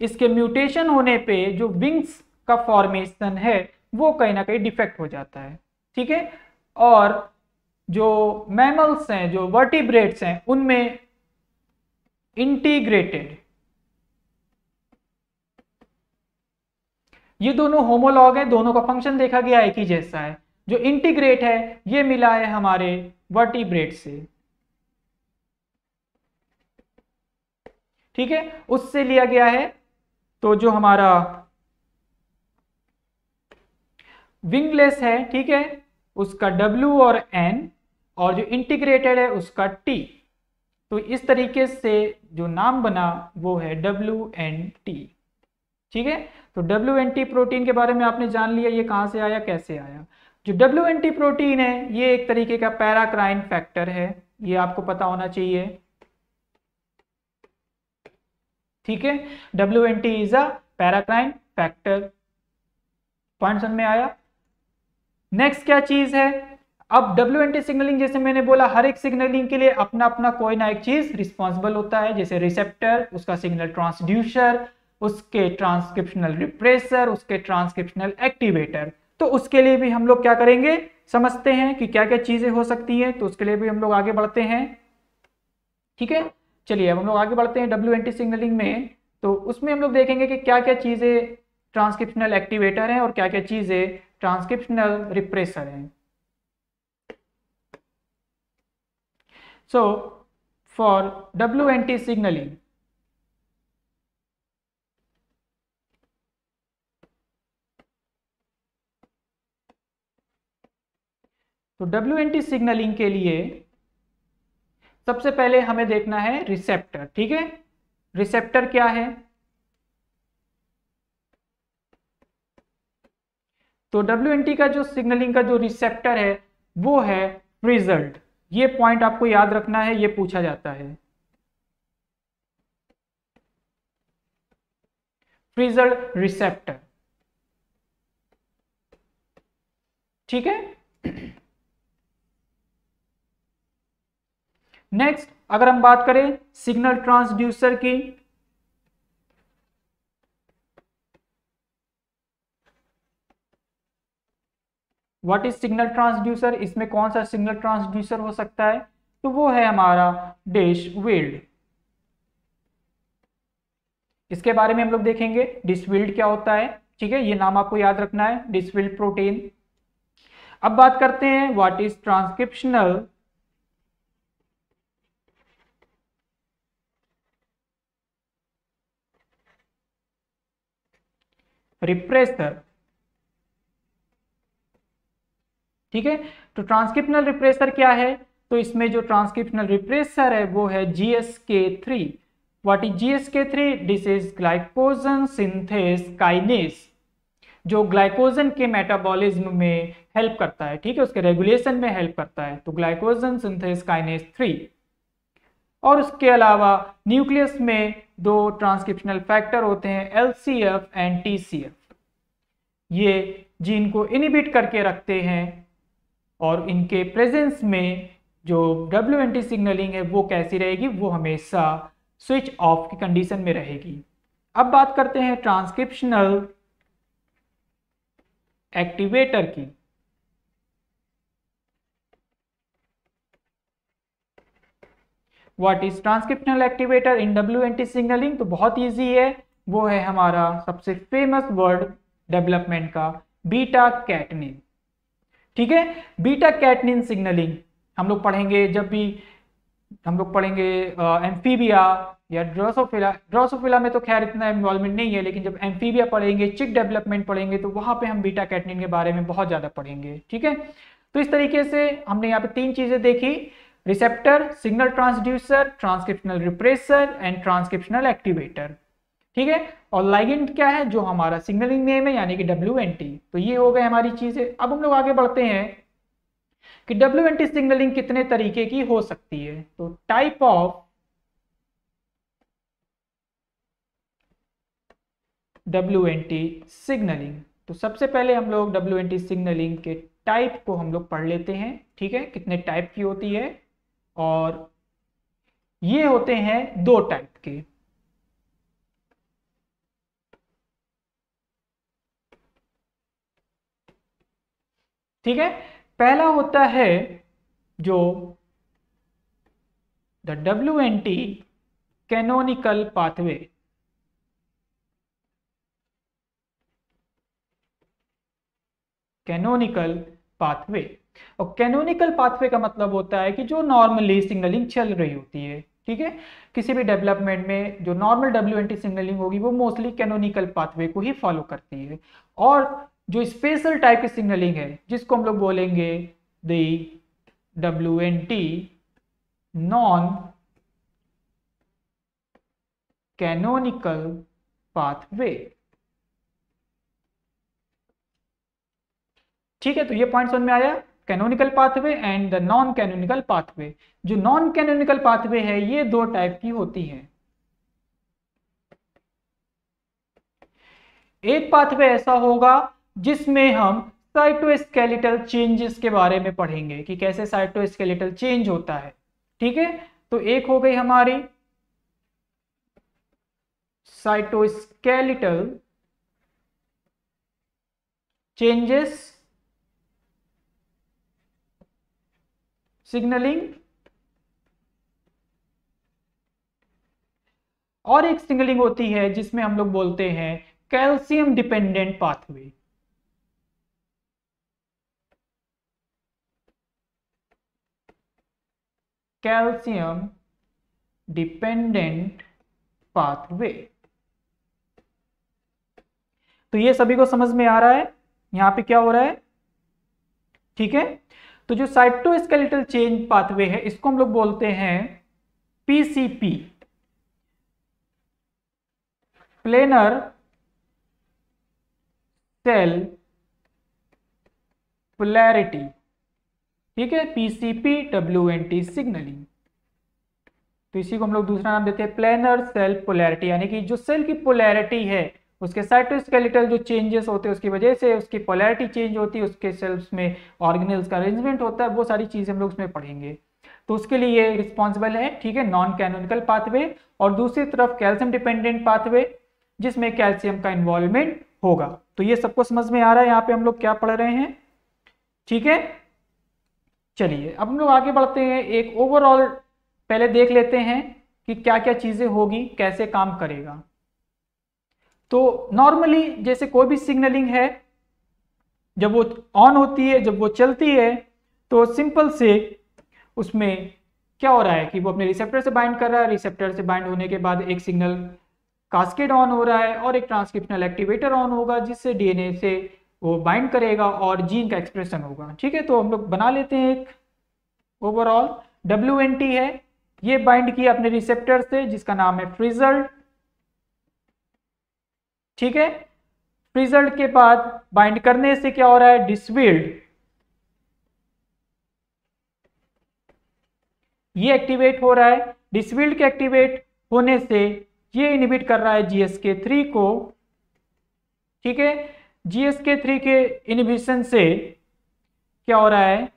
Speaker 1: इसके म्यूटेशन होने पे जो विंग्स का फॉर्मेशन है वो कहीं ना कहीं डिफेक्ट हो जाता है ठीक है और जो मैमल्स हैं जो वर्टिब्रेट्स हैं उनमें इंटीग्रेटेड ये दोनों होमोलॉग हैं दोनों का फंक्शन देखा गया एक ही जैसा है जो इंटीग्रेट है ये मिला है हमारे वर्टिब्रेट से ठीक है उससे लिया गया है तो जो हमारा विंगलेस है ठीक है उसका W और N और जो इंटीग्रेटेड है उसका T तो इस तरीके से जो नाम बना वो है डब्ल्यू एन टी ठीक है तो डब्ल्यू एन टी प्रोटीन के बारे में आपने जान लिया ये कहाँ से आया कैसे आया जो डब्ल्यू एन टी प्रोटीन है ये एक तरीके का पैराक्राइन फैक्टर है ये आपको पता होना चाहिए ठीक है W N T is a paracrine factor point समझ में आया नेक्स्ट क्या चीज है अब डब्ल्यू एन सिग्नलिंग जैसे मैंने बोला हर एक सिग्नलिंग के लिए अपना अपना कोई ना एक चीज रिस्पॉन्सिबल होता है जैसे रिसेप्टर उसका सिग्नल ट्रांसड्यूसर उसके ट्रांसक्रिप्शनल रिप्रेसर उसके ट्रांसक्रिप्शनल एक्टिवेटर तो उसके लिए भी हम लोग क्या करेंगे समझते हैं कि क्या क्या चीजें हो सकती हैं तो उसके लिए भी हम लोग आगे बढ़ते हैं ठीक है चलिए अब हम लोग आगे बढ़ते हैं डब्ल्यू एन सिग्नलिंग में तो उसमें हम लोग देखेंगे कि क्या क्या चीजें ट्रांसक्रिप्शनल एक्टिवेटर हैं और क्या क्या चीजें ट्रांसक्रिप्शनल रिप्रेसर है so for W N T signalling तो डब्ल्यू एन टी सिग्नलिंग के लिए सबसे पहले हमें देखना है रिसेप्टर ठीक है रिसेप्टर क्या है तो डब्ल्यू का जो सिग्नलिंग का जो रिसेप्टर है वो है रिजल्ट ये पॉइंट आपको याद रखना है ये पूछा जाता है फ्रीजल्ड रिसेप्टर ठीक है नेक्स्ट अगर हम बात करें सिग्नल ट्रांसड्यूसर की व्हाट इज सिग्नल ट्रांसड्यूसर इसमें कौन सा सिग्नल ट्रांसड्यूसर हो सकता है तो वो है हमारा डिश विल्ड इसके बारे में हम लोग देखेंगे डिसविल्ड क्या होता है ठीक है ये नाम आपको याद रखना है डिसविल्ड प्रोटीन अब बात करते हैं व्हाट इज ट्रांसक्रिप्शनल रिप्रेसर ठीक है तो ट्रांसक्रिप्शनल रिप्रेसर क्या है तो इसमें जो ट्रांसक्रिप्शनल रिप्रेसर है वो है G S K three what is G S K three this is glycogen synthase kinase जो ग्लाइकोजन के मेटाबॉलिज्म में हेल्प करता है ठीक है उसके रेगुलेशन में हेल्प करता है तो ग्लाइकोजन सिंथेस काइनेस थ्री और उसके अलावा न्यूक्लियस में दो ट्रांसक्रिप्शनल फैक्टर होते हैं L C F and T C F ये जीन को इनिबिट करके रखते हैं और इनके प्रेजेंस में जो डब्ल्यू सिग्नलिंग है वो कैसी रहेगी वो हमेशा स्विच ऑफ की कंडीशन में रहेगी अब बात करते हैं ट्रांसक्रिप्शनल एक्टिवेटर की what is transcriptional activator in W N T signalling तो बहुत ईजी है वो है हमारा सबसे फेमस वर्ड डेवलपमेंट का बीटा कैटनिन ठीक है बीटा कैटनिन सिग्नलिंग हम लोग पढ़ेंगे जब भी हम लोग पढ़ेंगे एम्फीबिया या ड्रोसोफिला ड्रोसोफिला में तो खैर इतना इन्वॉल्वमेंट नहीं है लेकिन जब एम्फीबिया पढ़ेंगे चिक डेवलपमेंट पढ़ेंगे तो वहां पे हम बीटा कैटनिन के बारे में बहुत ज़्यादा पढ़ेंगे ठीक है तो इस तरीके से हमने यहाँ पे तीन चीज़ें देखी receptor signal transducer transcriptional repressor and transcriptional activator ठीक है और लाइगेंट क्या है जो हमारा सिग्नलिंग नेम है यानी कि डब्ल्यू एन टी तो ये हो गए हमारी चीजें अब हम लोग आगे बढ़ते हैं कि डब्ल्यू एन टी सिग्नलिंग कितने तरीके की हो सकती है तो type of W N T signalling तो सबसे पहले हम लोग डब्ल्यू एन टी सिग्नलिंग के टाइप को हम लोग पढ़ लेते हैं ठीक है कितने टाइप की होती है और ये होते हैं दो टाइप के ठीक है पहला होता है जो the W N T canonical pathway canonical pathway और कैनोनिकल पाथवे का मतलब होता है कि जो नॉर्मली सिग्नलिंग चल रही होती है ठीक है किसी भी डेवलपमेंट में जो normal W N T signalling होगी वो मोस्टली कैनोनिकल पाथवे को ही फॉलो करती है और जो स्पेशल टाइप की सिग्नलिंग है जिसको हम लोग बोलेंगे the W N T non canonical pathway ठीक है तो ये पॉइंट समझ में आया canonical pathway and the non canonical pathway जो नॉन कैनोनिकल पाथवे है ये दो टाइप की होती है एक पाथवे ऐसा होगा जिसमें हम साइटोस्केलेटल चेंजेस के बारे में पढ़ेंगे कि कैसे साइटोस्केलेटल चेंज होता है ठीक है तो एक हो गई हमारी साइटोस्केलेटल चेंजेस सिग्नलिंग और एक सिग्नलिंग होती है जिसमें हम लोग बोलते हैं calcium dependent pathway calcium dependent pathway तो ये सभी को समझ में आ रहा है यहां पे क्या हो रहा है ठीक है तो जो साइटोस्केलेटल चेंज पाथवे है इसको हम लोग बोलते हैं पीसीपी प्लेनर सेल polarity ठीक है PCP W N T signalling तो इसी को हम लोग दूसरा नाम देते हैं प्लेनर सेल पोलैरिटी यानी कि जो सेल की पोलैरिटी है उसके साइटोस्केलेटल जो चेंजेस होते हैं उसकी वजह से उसकी पोलैरिटी चेंज होती है उसके सेल्स में ऑर्गेनल्स का अरेंजमेंट होता है वो सारी चीज़ें हम लोग उसमें पढ़ेंगे तो उसके लिए ये रिस्पॉन्सिबल है ठीक है नॉन कैनोनिकल पाथवे और दूसरी तरफ कैल्शियम डिपेंडेंट पाथवे जिसमें कैल्शियम का इन्वॉल्वमेंट होगा तो ये सबको समझ में आ रहा है यहाँ पे हम लोग क्या पढ़ रहे हैं ठीक है चलिए अब हम लोग आगे बढ़ते हैं एक ओवरऑल पहले देख लेते हैं कि क्या क्या चीज़ें होगी कैसे काम करेगा तो नॉर्मली जैसे कोई भी सिग्नलिंग है जब वो ऑन होती है जब वो चलती है तो सिंपल से उसमें क्या हो रहा है कि वो अपने रिसेप्टर से बाइंड कर रहा है रिसेप्टर से बाइंड होने के बाद एक सिग्नल कास्केड ऑन हो रहा है और एक ट्रांसक्रिप्शनल एक्टिवेटर ऑन होगा जिससे डीएनए से वो बाइंड करेगा और जीन का एक्सप्रेशन होगा ठीक है तो हम लोग बना लेते हैं एक ओवरऑल डब्ल्यू है ये बाइंड किया अपने रिसेप्टर से जिसका नाम है फ्रीजल्ड ठीक है फ्रीजल्ड के बाद बाइंड करने से क्या हो रहा है डिसविल्ड ये एक्टिवेट हो रहा है डिसविल्ड के एक्टिवेट होने से ये इनिबिट कर रहा है जीएसके थ्री को ठीक है जीएसके थ्री के इनिबिशन से क्या हो रहा है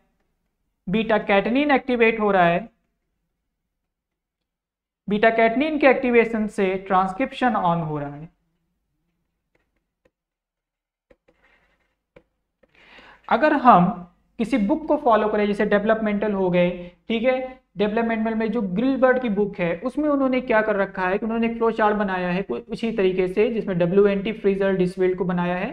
Speaker 1: बीटा कैटनिन एक्टिवेट हो रहा है बीटा कैटनिन के एक्टिवेशन से ट्रांसक्रिप्शन ऑन हो रहा है अगर हम किसी बुक को फॉलो करें जैसे डेवलपमेंटल हो गए ठीक है डेवलपमेंटल में जो ग्रिलबर्ड की बुक है उसमें उन्होंने क्या कर रखा है कि उन्होंने फ्लो चार्ट बनाया है उसी तरीके से जिसमें W N T frizzled dishevelled को बनाया है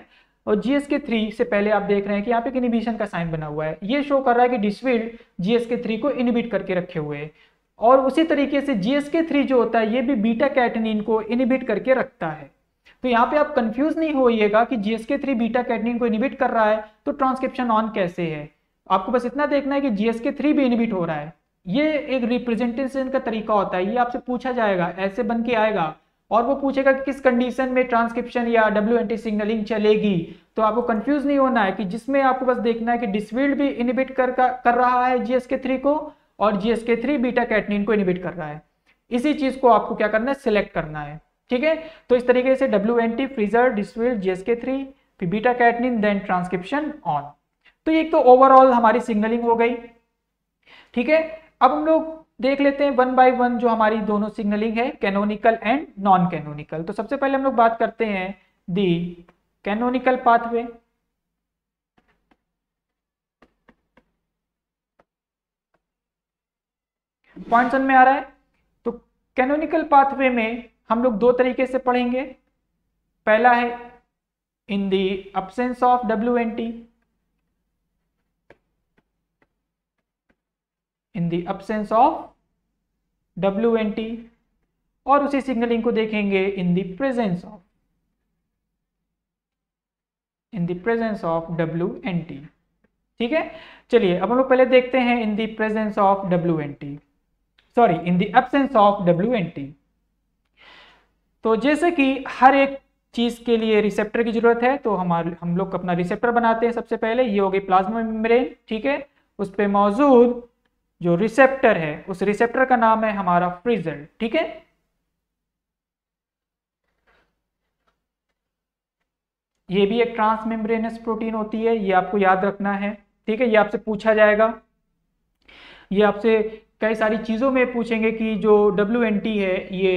Speaker 1: और जीएस के थ्री से पहले आप देख रहे हैं कि यहाँ पे इनिबिशन का साइन बना हुआ है ये शो कर रहा है कि डिस्विल्ड जीएस के थ्री को इनिबिट करके रखे हुए है और उसी तरीके से के थ्री जो होता है ये भी बीटा कैटनिन को इनिबिट करके रखता है तो यहाँ पे आप कंफ्यूज नहीं होइएगा कि के थ्री बीटा कैटनिन को इनिबिट कर रहा है तो ट्रांसक्रिप्शन ऑन कैसे है आपको बस इतना देखना है कि के थ्री भी इनिबिट हो रहा है ये एक रिप्रेजेंटेशन का तरीका होता है ये आपसे पूछा जाएगा ऐसे बन के आएगा और वो पूछेगा कि किस कंडीशन में ट्रांसक्रिप्शन या डब्ल्यू सिग्नलिंग चलेगी तो आपको कंफ्यूज नहीं होना है कि जिसमें आपको बस देखना है कि डिसविल्ड भी इनिबिट कर कर रहा है जीएसके थ्री को और जीएसके थ्री बीटा कैटनिन को इनिबिट कर रहा है इसी चीज को आपको क्या करना है सिलेक्ट करना है ठीक है तो इस तरीके से W N T frizzled dishevelled GSK three फिर beta catenin then transcription on तो एक तो ओवरऑल हमारी सिग्नलिंग हो गई ठीक है अब हम लोग देख लेते हैं वन बाय वन जो हमारी दोनों सिग्नलिंग है कैनोनिकल एंड नॉन कैनोनिकल तो सबसे पहले हम लोग बात करते हैं दी कैनोनिकल पाथवे पॉइंट में आ रहा है तो कैनोनिकल पाथवे में हम लोग दो तरीके से पढ़ेंगे पहला है in the absence of W N T in the absence of W N T और उसी सिग्नलिंग को देखेंगे in the presence of in the presence of W N T ठीक है चलिए अब हम लोग पहले देखते हैं in the presence of W N T sorry in the absence of W N T तो जैसे कि हर एक चीज के लिए रिसेप्टर की जरूरत है तो हमारे हम लोग अपना रिसेप्टर बनाते हैं सबसे पहले ये हो गई प्लाज्मा मेम्ब्रेन ठीक है उस पर मौजूद जो रिसेप्टर है उस रिसेप्टर का नाम है हमारा फ्रीजल ठीक है ये भी एक ट्रांसमेम्ब्रेनस प्रोटीन होती है ये आपको याद रखना है ठीक है ये आपसे पूछा जाएगा ये आपसे कई सारी चीज़ों में पूछेंगे कि जो डब्ल्यू है ये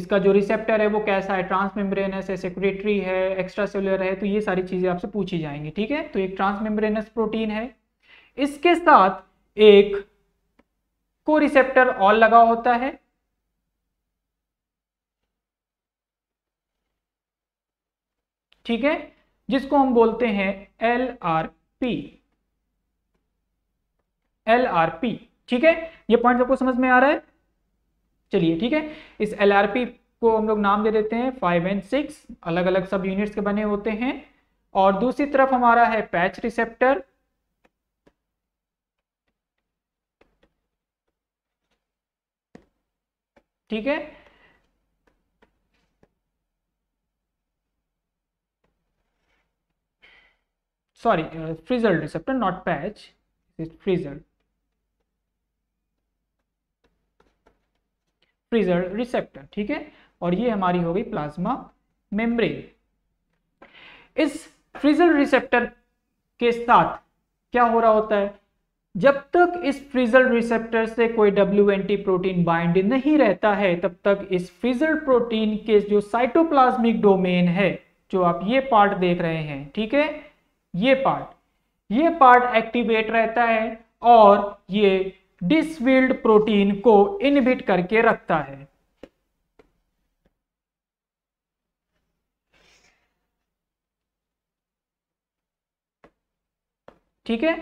Speaker 1: इसका जो रिसेप्टर है वो कैसा है ट्रांसमेम्ब्रेनस है सेक्रेटरी है एक्स्ट्रा सेलुलर है तो ये सारी चीज़ें आपसे पूछी जाएंगी ठीक है तो एक ट्रांसमेम्ब्रेनस प्रोटीन है इसके साथ एक को रिसेप्टर ऑल लगा होता है ठीक है जिसको हम बोलते हैं L R P L R P ठीक है ये पॉइंट आपको समझ में आ रहा है चलिए ठीक है इस एल आर पी को हम लोग नाम दे देते हैं फाइव एंड सिक्स अलग अलग सब यूनिट्स के बने होते हैं और दूसरी तरफ हमारा है पैच रिसेप्टर ठीक है sorry frizzled receptor not patch is frizzled frizzled receptor ठीक है और ये हमारी हो गई प्लाज्मा मेम्ब्रेन इस फ्रीजल रिसेप्टर के साथ क्या हो रहा होता है जब तक इस फ्रीजल रिसेप्टर से कोई डब्ल्यू प्रोटीन बाइंड नहीं रहता है तब तक इस फ्रीजल प्रोटीन के जो साइटोप्लाज्मिक डोमेन है जो आप ये पार्ट देख रहे हैं ठीक है ये पार्ट ये पार्ट एक्टिवेट रहता है और ये डिसविल्ड प्रोटीन को इनहिबिट करके रखता है ठीक है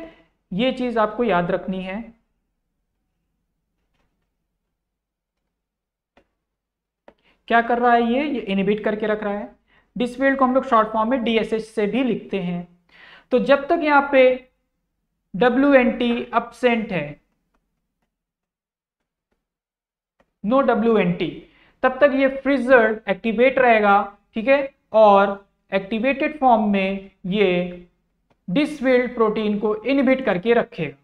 Speaker 1: ये चीज आपको याद रखनी है क्या कर रहा है ये ये इनिबिट करके रख रहा है डिसफील्ड को हम लोग शॉर्ट फॉर्म में डीएसएच से भी लिखते हैं तो जब तक यहां पे डब्ल्यू एन टी अपसेंट है नो डब्ल्यू एन टी तब तक ये फ्रिजर्ड एक्टिवेट रहेगा ठीक है और एक्टिवेटेड फॉर्म में ये डिसवेल्ड प्रोटीन को इनहिबिट करके रखेगा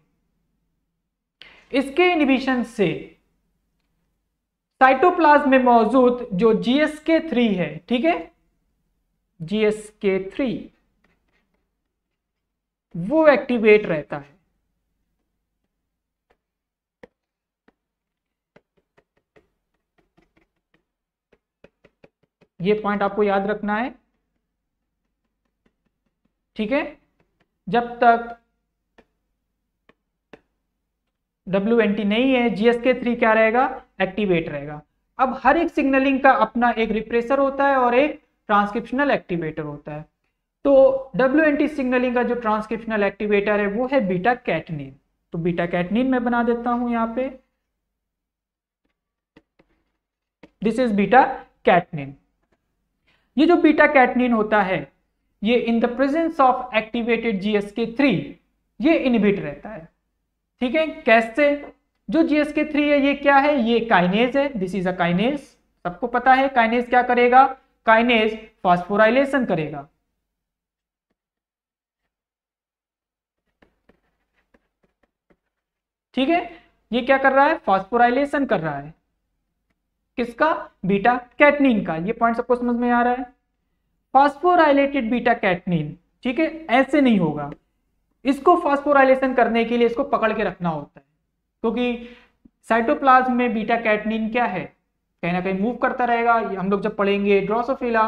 Speaker 1: इसके इनहिबिशन से साइटोप्लाज्म में मौजूद जो जीएसके थ्री है ठीक है जीएसके थ्री वो एक्टिवेट रहता है ये पॉइंट आपको याद रखना है ठीक है जब तक डब्ल्यू नहीं है जीएसके थ्री क्या रहेगा एक्टिवेट रहेगा अब हर एक सिग्नलिंग का अपना एक रिप्रेसर होता है और एक ट्रांसक्रिप्शनल एक्टिवेटर होता है तो डब्ल्यू सिग्नलिंग का जो ट्रांसक्रिप्शनल एक्टिवेटर है वो है बीटा कैटनिन तो बीटा कैटनिन मैं बना देता हूं यहां पे दिस इज बीटा कैटनिन ये जो बीटा कैटनिन होता है ये in the presence of activated GSK three ये इनिबिट रहता है ठीक है कैसे जो जीएसके थ्री है ये क्या है ये काइनेज है दिस इज अ काइनेज सबको पता है काइनेज क्या करेगा काइनेज फॉस्फोराइलेशन करेगा ठीक है ये क्या कर रहा है फॉस्फोराइलेशन कर रहा है किसका बीटा कैटनिन का ये पॉइंट सबको समझ में आ रहा है फॉस्फोराइलेटेड बीटा कैटनिन ठीक है ऐसे नहीं होगा इसको फॉस्फोराइलेशन करने के लिए इसको पकड़ के रखना होता है क्योंकि साइटोप्लाज्म में बीटा कैटनिन क्या है कहीं ना कहीं मूव करता रहेगा हम लोग जब पढ़ेंगे ड्रोसोफिला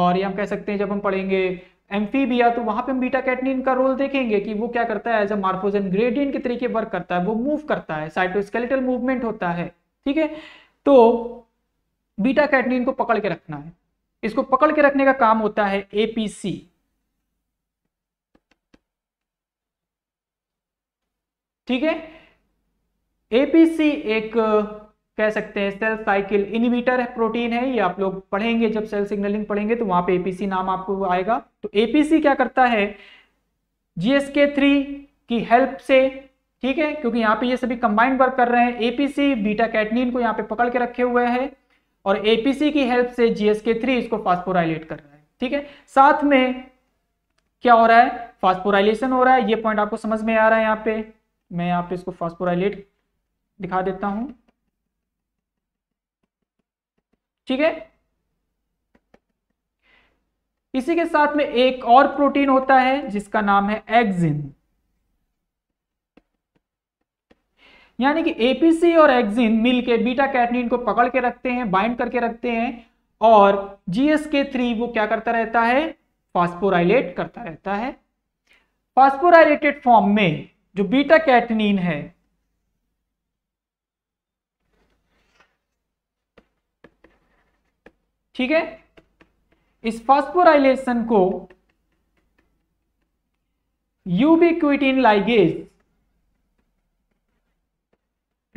Speaker 1: और ये हम कह सकते हैं जब हम पढ़ेंगे एम्फीबिया तो वहां पे हम बीटा कैटनिन का रोल देखेंगे कि वो क्या करता है एज अ मार्फोजन ग्रेडियन के तरीके वर्क करता है वो मूव करता है साइटोस्केलेटल मूवमेंट होता है ठीक है तो बीटा कैटनिन को पकड़ के रखना है इसको पकड़ के रखने का काम होता है एपीसी ठीक है एपीसी एक कह सकते हैं सेल साइकिल इनिवीटर है प्रोटीन है ये आप लोग पढ़ेंगे जब सेल सिग्नलिंग पढ़ेंगे तो वहां पे एपीसी नाम आपको आएगा तो एपीसी क्या करता है जीएसके थ्री की हेल्प से ठीक है क्योंकि यहाँ पे ये सभी कंबाइंड वर्क कर रहे हैं एपीसी बीटा कैटनिन को यहाँ पे पकड़ के रखे हुए हैं और एपीसी की हेल्प से जीएसके थ्री इसको फास्फोराइलेट कर रहा है ठीक है साथ में क्या हो रहा है फास्फोराइलेशन हो रहा है ये पॉइंट आपको समझ में आ रहा है यहाँ पे मैं यहाँ पे इसको फास्फोराइलेट दिखा देता हूं ठीक है इसी के साथ में एक और प्रोटीन होता है जिसका नाम है एक्जिन यानी कि एपीसी और एक्सिन मिलके बीटा कैटनिन को पकड़ के रखते हैं बाइंड करके रखते हैं और जीएसके थ्री वो क्या करता रहता है फास्फोराइलेट करता रहता है फास्फोराइलेटेड फॉर्म में जो बीटा कैटनिन है ठीक है इस फास्फोराइलेशन को यूबिक्विटिन लाइगेज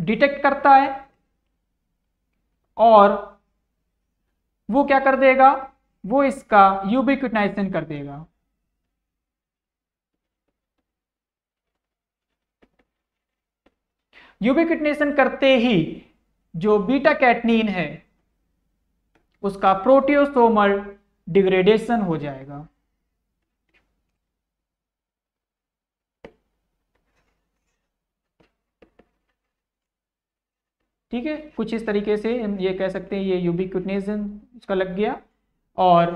Speaker 1: डिटेक्ट करता है और वो क्या कर देगा वो इसका यूबिक्विटनाइजेशन कर देगा यूबिक्विटनेशन करते ही जो बीटा कैटनीन है उसका प्रोटियोसोमल डिग्रेडेशन हो जाएगा ठीक है कुछ इस तरीके से हम ये कह सकते हैं ये यूबिक्यूटनेजन इसका लग गया और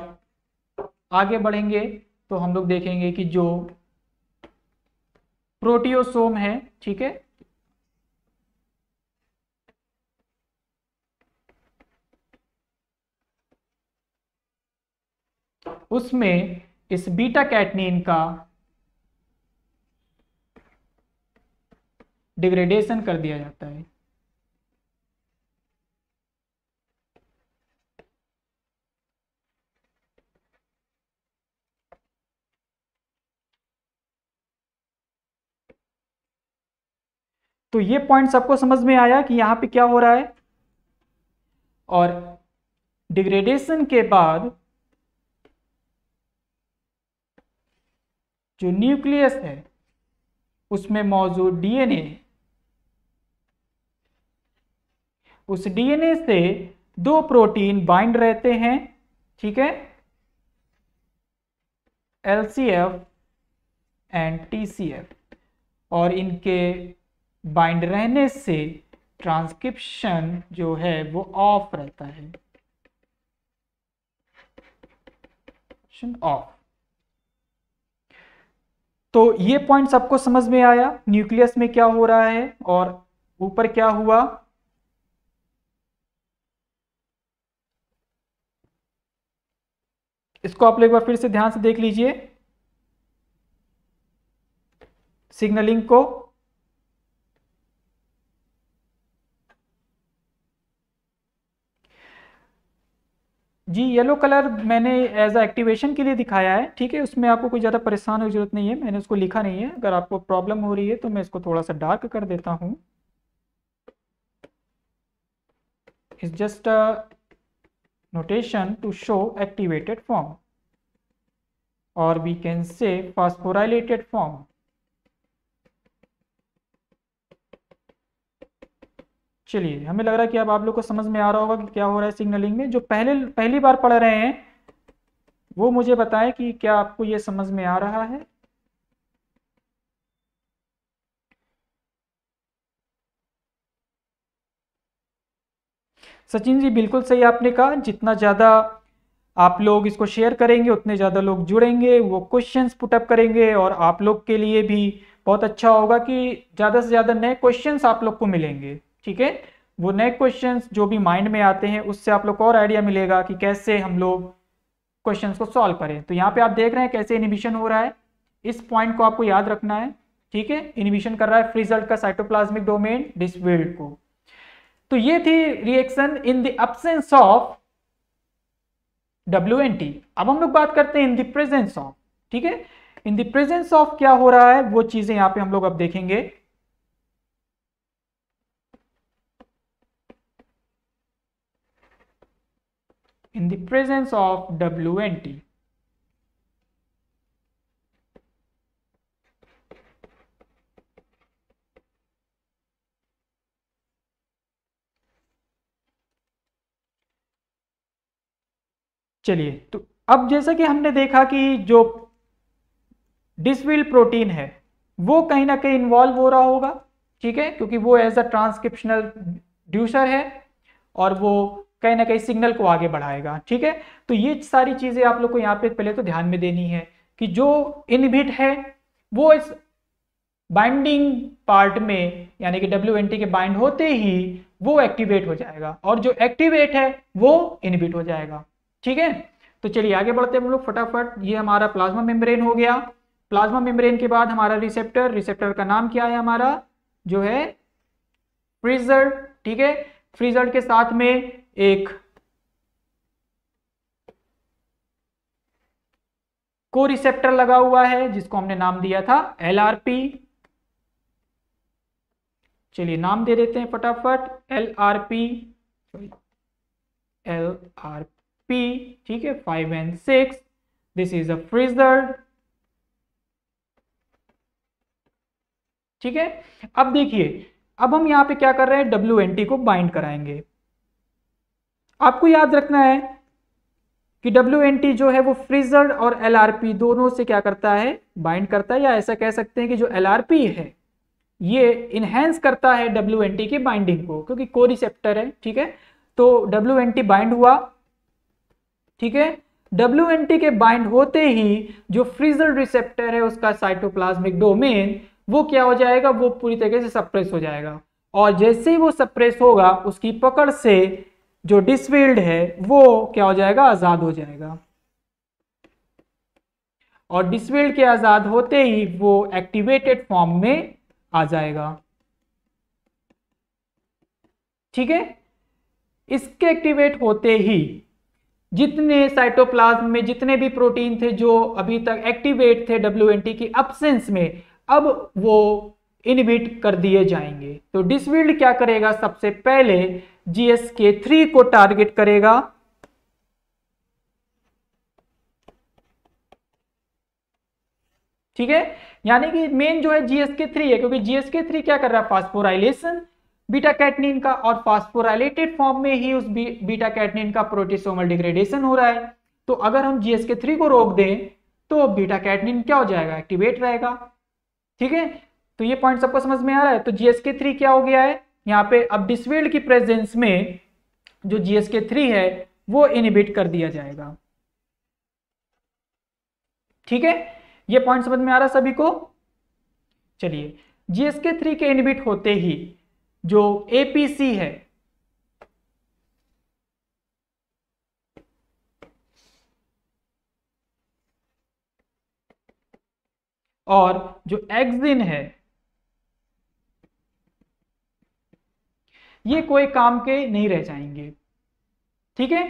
Speaker 1: आगे बढ़ेंगे तो हम लोग देखेंगे कि जो प्रोटियोसोम है ठीक है उसमें इस बीटा कैटनिन का डिग्रेडेशन कर दिया जाता है तो ये पॉइंट सबको समझ में आया कि यहाँ पे क्या हो रहा है और डिग्रेडेशन के बाद जो न्यूक्लियस है उसमें मौजूद डीएनए उस डीएनए से दो प्रोटीन बाइंड रहते हैं ठीक है LCF and T C F और इनके बाइंड रहने से ट्रांसक्रिप्शन जो है वो ऑफ रहता है ऑफ तो ये पॉइंट सबको समझ में आया न्यूक्लियस में क्या हो रहा है और ऊपर क्या हुआ इसको आप लोग एक बार फिर से ध्यान से देख लीजिए सिग्नलिंग को जी येलो कलर मैंने एज अ एक्टिवेशन के लिए दिखाया है ठीक है उसमें आपको कोई ज़्यादा परेशान होने की जरूरत नहीं है मैंने उसको लिखा नहीं है अगर आपको प्रॉब्लम हो रही है तो मैं इसको थोड़ा सा डार्क कर देता हूँ it's just notation to show activated form और we can say phosphorylated form चलिए हमें लग रहा है कि अब आप लोग को समझ में आ रहा होगा कि क्या हो रहा है सिग्नलिंग में जो पहले पहली बार पढ़ रहे हैं वो मुझे बताएं कि क्या आपको ये समझ में आ रहा है सचिन जी बिल्कुल सही आपने कहा जितना ज़्यादा आप लोग इसको शेयर करेंगे उतने ज़्यादा लोग जुड़ेंगे वो क्वेश्चन पुटअप करेंगे और आप लोग के लिए भी बहुत अच्छा होगा कि ज़्यादा से ज़्यादा नए क्वेश्चन आप लोग को मिलेंगे ठीक है वो नए क्वेश्चन जो भी माइंड में आते हैं उससे आप लोग को और आइडिया मिलेगा कि कैसे हम लोग क्वेश्चन को सॉल्व करें तो यहाँ पे आप देख रहे हैं कैसे इनिबिशन हो रहा है इस पॉइंट को आपको याद रखना है ठीक है इनिबिशन कर रहा है फ्रीजल्ट का साइटोप्लाज्मिक डोमेन डिस्वेल्ड को तो ये थी reaction in the absence of W अब हम लोग बात करते हैं इन द प्रेजेंस ऑफ ठीक है इन द प्रेजेंस ऑफ क्या हो रहा है वो चीजें यहाँ पे हम लोग अब देखेंगे in the presence of t चलिए तो अब जैसा कि हमने देखा कि जो डिसविल प्रोटीन है वो कहीं ना कहीं इन्वॉल्व हो रहा होगा ठीक है क्योंकि वो एज अ ट्रांसक्रिप्शनल ड्यूसर है और वो कहीं ना कहीं सिग्नल को आगे बढ़ाएगा ठीक है तो ये सारी चीजें आप लोग को यहाँ पे पहले तो ध्यान में देनी है कि जो इनबिट है वो इस बाइंडिंग पार्ट में यानी कि डब्ल्यू के बाइंड होते ही वो एक्टिवेट हो जाएगा और जो एक्टिवेट है वो इनबिट हो जाएगा ठीक है तो चलिए आगे बढ़ते हैं हम लोग फटाफट ये हमारा प्लाज्मा मेम्ब्रेन हो गया प्लाज्मा मेम्ब्रेन के बाद हमारा रिसेप्टर रिसेप्टर का नाम क्या है हमारा जो है फ्रीजर ठीक है फ्रीजर के साथ में एक को रिसेप्टर लगा हुआ है जिसको हमने नाम दिया था एलआरपी चलिए नाम दे देते हैं फटाफट L R P sorry L R P ठीक है five and six this is a frizzled ठीक है अब देखिए अब हम यहां पे क्या कर रहे हैं डब्ल्यू एन टी को बाइंड कराएंगे आपको याद रखना है कि डब्ल्यू जो है वो फ्रीजर्ड और एल दोनों से क्या करता है बाइंड करता है या ऐसा कह सकते हैं कि जो एल है ये इनहेंस करता है डब्ल्यू की बाइंडिंग को क्योंकि रिसेप्टर है ठीक है तो डब्ल्यू बाइंड हुआ ठीक है डब्ल्यू के बाइंड होते ही जो फ्रीजर्ड रिसेप्टर है उसका साइटोप्लाज्मिक डोमेन वो क्या हो जाएगा वो पूरी तरीके से सप्रेस हो जाएगा और जैसे ही वो सप्रेस होगा उसकी पकड़ से जो डिसफील्ड है वो क्या हो जाएगा आज़ाद हो जाएगा और डिसफील्ड के आज़ाद होते ही वो एक्टिवेटेड फॉर्म में आ जाएगा ठीक है इसके एक्टिवेट होते ही जितने साइटोप्लाज्म में जितने भी प्रोटीन थे जो अभी तक एक्टिवेट थे डब्ल्यू की अब्सेंस में अब वो इनहिबिट कर दिए जाएंगे तो डिसविल्ड क्या करेगा सबसे पहले जीएसके थ्री को टारगेट करेगा ठीक है यानी कि मेन जो है जीएसके थ्री है क्योंकि जीएसके थ्री क्या कर रहा है फास्फोराइलेशन बीटा कैटनिन का और फास्फोराइलेटेड फॉर्म में ही उस बी, बीटा कैटनिन का प्रोटीसोमल डिग्रेडेशन हो रहा है तो अगर हम जीएसके थ्री को रोक दें तो बीटा कैटनिन क्या हो जाएगा एक्टिवेट रहेगा ठीक है तो ये पॉइंट सबको समझ में आ रहा है तो जीएसके थ्री क्या हो गया है यहाँ पे अब डिसवेल्ड की प्रेजेंस में जो जीएसके थ्री है वो इनिबिट कर दिया जाएगा ठीक है ये पॉइंट समझ में आ रहा सभी को चलिए जीएसके थ्री के इनिबिट होते ही जो एपीसी है और जो एक्सिन है ये कोई काम के नहीं रह जाएंगे ठीक है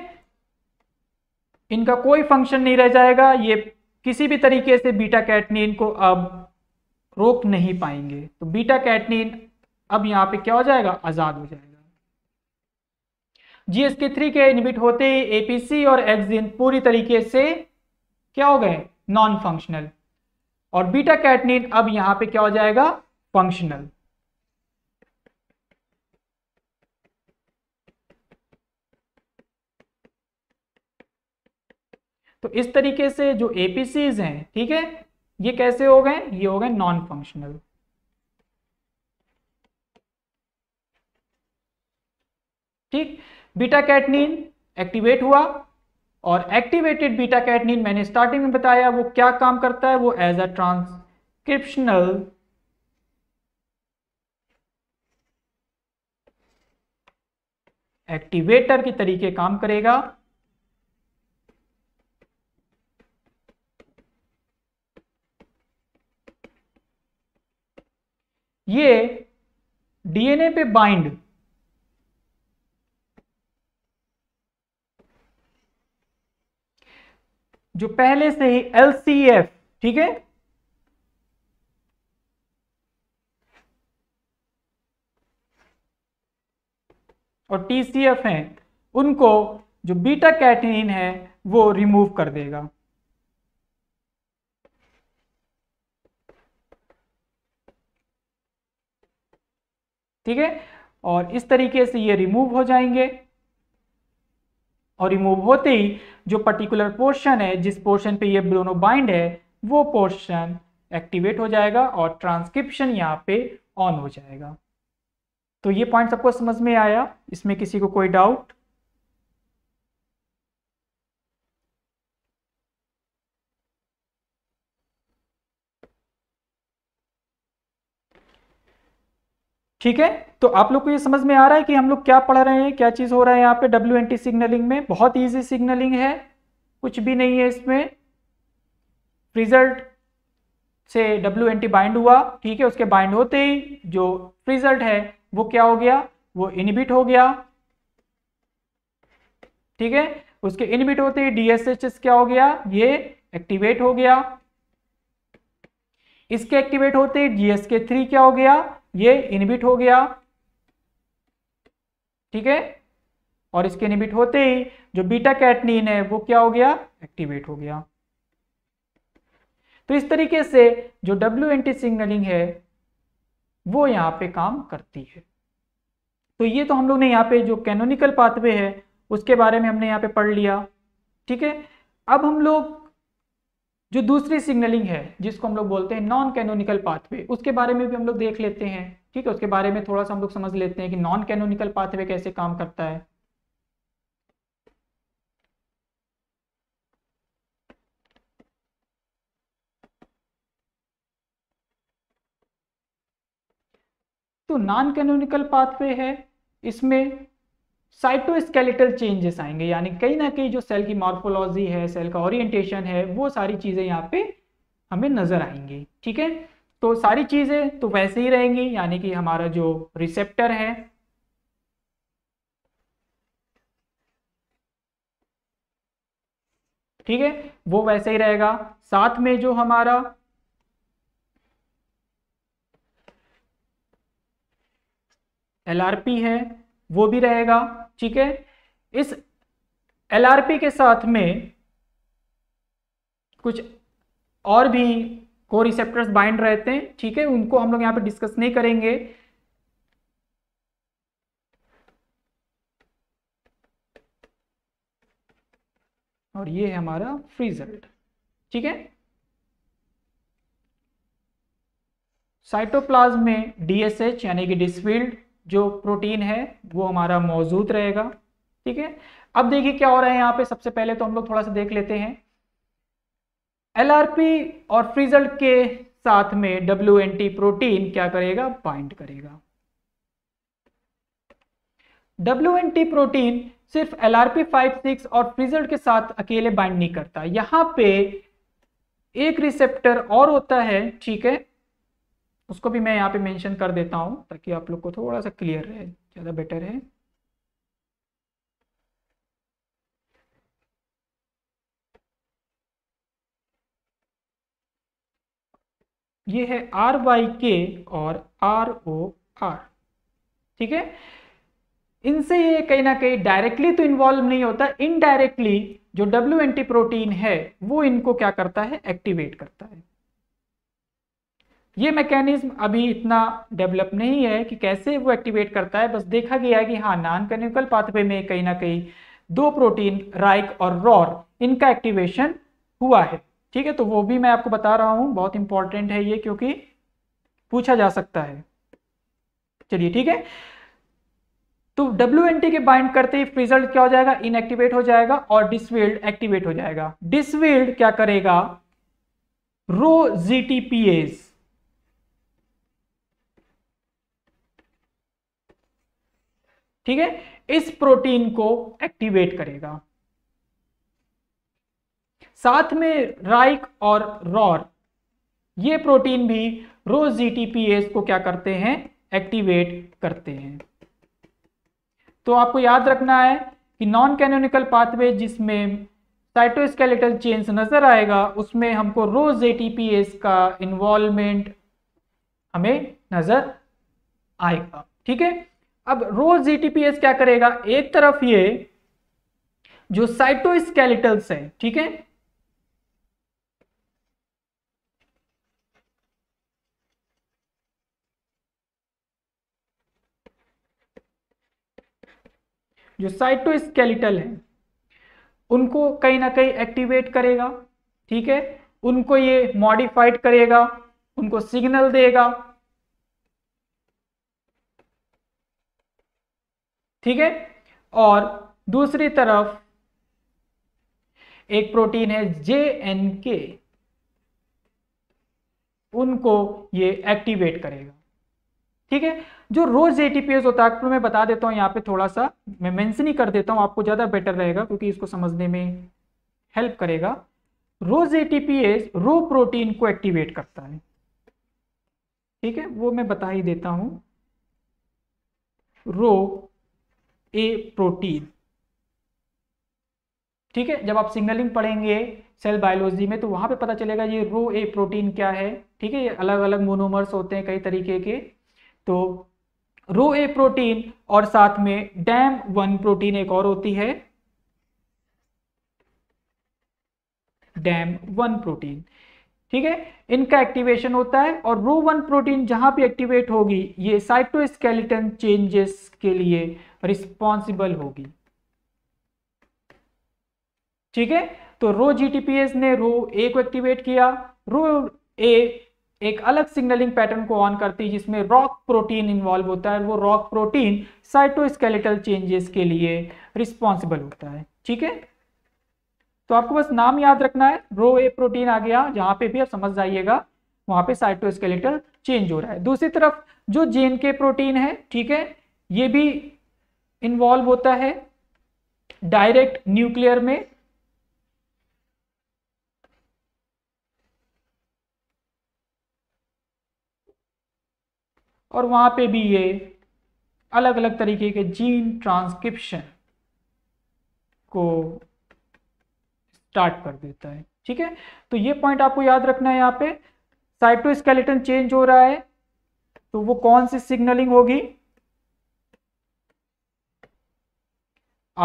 Speaker 1: इनका कोई फंक्शन नहीं रह जाएगा ये किसी भी तरीके से बीटा कैटनिन को अब रोक नहीं पाएंगे तो बीटा कैटनिन अब यहां पे क्या हो जाएगा आजाद हो जाएगा जीएसके थ्री के इनबिट होते ही एपीसी और एक्सिन पूरी तरीके से क्या हो गए नॉन फंक्शनल और बीटा कैटनिन अब यहां पे क्या हो जाएगा फंक्शनल तो इस तरीके से जो एपीसीज हैं ठीक है ये कैसे हो गए ये हो गए नॉन फंक्शनल ठीक बीटा कैटनिन एक्टिवेट हुआ और एक्टिवेटेड बीटा कैटनिन मैंने स्टार्टिंग में बताया वो क्या काम करता है वो एज अ ट्रांसक्रिप्शनल एक्टिवेटर के तरीके काम करेगा ये डीएनए पे बाइंड जो पहले से ही एल ठीक है और टी सी एफ हैं उनको जो बीटा कैटिन है वो रिमूव कर देगा ठीक है और इस तरीके से ये रिमूव हो जाएंगे और रिमूव होते ही जो पर्टिकुलर पोर्शन है जिस पोर्शन पे ये दोनों बाइंड है वो पोर्शन एक्टिवेट हो जाएगा और ट्रांसक्रिप्शन यहाँ पे ऑन हो जाएगा तो ये पॉइंट सबको समझ में आया इसमें किसी को कोई डाउट ठीक है तो आप लोग को ये समझ में आ रहा है कि हम लोग क्या पढ़ रहे हैं क्या चीज हो रहा है यहाँ पे डब्ल्यू एन टी सिग्नलिंग में बहुत ईजी सिग्नलिंग है कुछ भी नहीं है इसमें रिजल्ट से डब्ल्यू एन टी बाइंड हुआ ठीक है उसके बाइंड होते ही जो रिजल्ट है वो क्या हो गया वो इनबिट हो गया ठीक है उसके इनबिट होते ही डीएसएचएस क्या हो गया ये एक्टिवेट हो गया इसके एक्टिवेट होते ही जीएसके थ्री क्या हो गया ये इनबिट हो गया ठीक है और इसके इनबिट होते ही जो बीटा कैटनिन है वो क्या हो गया एक्टिवेट हो गया तो इस तरीके से जो डब्ल्यू एंटी सिग्नलिंग है वो यहां पे काम करती है तो ये तो हम लोग ने यहां पे जो कैनोनिकल पाथवे है उसके बारे में हमने यहां पे पढ़ लिया ठीक है अब हम लोग जो दूसरी सिग्नलिंग है जिसको हम लोग बोलते हैं नॉन कैनोनिकल पाथवे उसके बारे में भी हम लोग देख लेते हैं ठीक है उसके बारे में थोड़ा सा हम लोग समझ लेते हैं कि नॉन कैनोनिकल पाथवे कैसे काम करता है तो नॉन कैनोनिकल पाथवे है इसमें साइटोस्केलेटल चेंजेस आएंगे यानी कहीं ना कहीं जो सेल की मॉर्फोलॉजी है सेल का ओरिएंटेशन है वो सारी चीज़ें यहाँ पे हमें नज़र आएंगी ठीक है तो सारी चीज़ें तो वैसे ही रहेंगी यानी कि हमारा जो रिसेप्टर है ठीक है वो वैसे ही रहेगा साथ में जो हमारा एलआरपी है वो भी रहेगा ठीक है इस एलआरपी के साथ में कुछ और भी को रिसेप्टर्स बाइंड रहते हैं ठीक है उनको हम लोग यहां पे डिस्कस नहीं करेंगे और ये है हमारा फ्रीजल्ट ठीक है साइटोप्लाज्म में डीएसएच यानी कि डिसफील्ड जो प्रोटीन है वो हमारा मौजूद रहेगा ठीक है अब देखिए क्या हो रहा है यहाँ पे सबसे पहले तो हम लोग थोड़ा सा देख लेते हैं एल और फ्रीजल के साथ में डब्ल्यू प्रोटीन क्या करेगा बाइंड करेगा डब्ल्यू प्रोटीन सिर्फ L R P five six और फ्रीजल के साथ अकेले बाइंड नहीं करता यहां पे एक रिसेप्टर और होता है ठीक है उसको भी मैं यहाँ पे मेंशन कर देता हूँ ताकि आप लोग को थोड़ा सा क्लियर रहे ज़्यादा बेटर है ये है आर वाई के और आर ओ आर ठीक है इनसे ये कहीं ना कहीं डायरेक्टली तो इन्वॉल्व नहीं होता इनडायरेक्टली जो डब्ल्यू एंटी प्रोटीन है वो इनको क्या करता है एक्टिवेट करता है ये मैकेनिज्म अभी इतना डेवलप नहीं है कि कैसे वो एक्टिवेट करता है बस देखा गया है कि हाँ नॉन कैनिकल पाथवे में कहीं ना कहीं दो प्रोटीन राइक और रॉर इनका एक्टिवेशन हुआ है ठीक है तो वो भी मैं आपको बता रहा हूं बहुत इंपॉर्टेंट है ये क्योंकि पूछा जा सकता है चलिए ठीक है तो डब्ल्यू के बाइंड करते ही रिजल्ट क्या हो जाएगा इनएक्टिवेट हो जाएगा और डिसविल्ड एक्टिवेट हो जाएगा डिसविल्ड क्या करेगा रो जी ठीक है इस प्रोटीन को एक्टिवेट करेगा साथ में राइक और रॉर ये प्रोटीन भी रोज जीटीपीएस को क्या करते हैं एक्टिवेट करते हैं तो आपको याद रखना है कि नॉन कैनोनिकल पाथवे जिसमें साइटोस्केलेटल चेंज नजर आएगा उसमें हमको रोज एटीपीएस का इन्वॉल्वमेंट हमें नजर आएगा ठीक है अब रोज जीटीपीएस क्या करेगा एक तरफ ये जो साइटोस्केलेटल्स हैं ठीक है जो साइटोस्केलेटल है उनको कहीं ना कहीं एक्टिवेट करेगा ठीक है उनको ये मॉडिफाइड करेगा उनको सिग्नल देगा ठीक है और दूसरी तरफ एक प्रोटीन है जे एन के उनको ये एक्टिवेट करेगा ठीक है जो रोज एटीपीएस होता है मैं बता देता हूं यहां पे थोड़ा सा मैं मेंशन ही कर देता हूं आपको ज़्यादा बेटर रहेगा क्योंकि इसको समझने में हेल्प करेगा रोज एटीपीएस रो प्रोटीन को एक्टिवेट करता है ठीक है वो मैं बता ही देता हूं रो ए प्रोटीन ठीक है जब आप सिग्नलिंग पढ़ेंगे सेल बायोलॉजी में तो वहां पे पता चलेगा ये रो ए प्रोटीन क्या है ठीक है ये अलग अलग मोनोमर्स होते हैं कई तरीके के तो रो ए प्रोटीन और साथ में डैम वन प्रोटीन एक और होती है डैम वन प्रोटीन ठीक है इनका एक्टिवेशन होता है और रो वन प्रोटीन जहां भी एक्टिवेट होगी ये साइटोस्केलेटन चेंजेस के लिए रिस्पॉन्सिबल होगी ठीक है तो रो जीटीपीएस ने रो ए को एक्टिवेट किया रो ए एक अलग सिग्नलिंग पैटर्न को ऑन करती है जिसमें रॉक प्रोटीन इन्वॉल्व होता है वो रॉक प्रोटीन साइटोस्केलेटल चेंजेस के लिए रिस्पॉन्सिबल होता है ठीक है तो आपको बस नाम याद रखना है रो ए प्रोटीन आ गया जहां पे भी आप समझ जाइएगा वहां पे साइटोस्केलेटल चेंज हो रहा है दूसरी तरफ जो जेन के प्रोटीन है ठीक है ये भी इन्वॉल्व होता है डायरेक्ट न्यूक्लियर में और वहां पे भी ये अलग अलग तरीके के जीन ट्रांसक्रिप्शन को स्टार्ट कर देता है ठीक है तो ये पॉइंट आपको याद रखना है यहाँ पे साइटोस्केलेटन चेंज हो रहा है तो वो कौन सी सिग्नलिंग होगी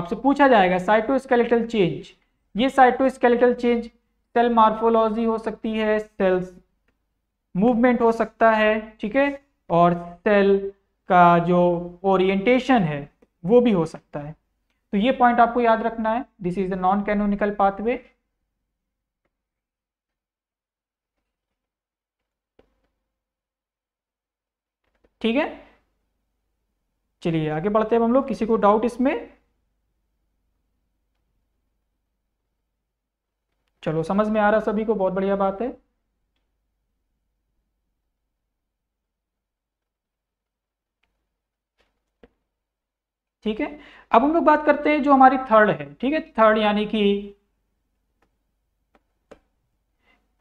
Speaker 1: आपसे पूछा जाएगा साइटोस्केलेटल चेंज ये साइटोस्केलेटल चेंज सेल मार्फोलॉजी हो सकती है सेल्स मूवमेंट हो सकता है ठीक है और सेल का जो ओरिएंटेशन है वो भी हो सकता है तो ये पॉइंट आपको याद रखना है this is the non canonical pathway ठीक है चलिए आगे बढ़ते हैं हम लोग किसी को डाउट इसमें चलो समझ में आ रहा सभी को बहुत बढ़िया बात है ठीक है अब हम लोग बात करते हैं जो हमारी थर्ड है ठीक है थर्ड यानी कि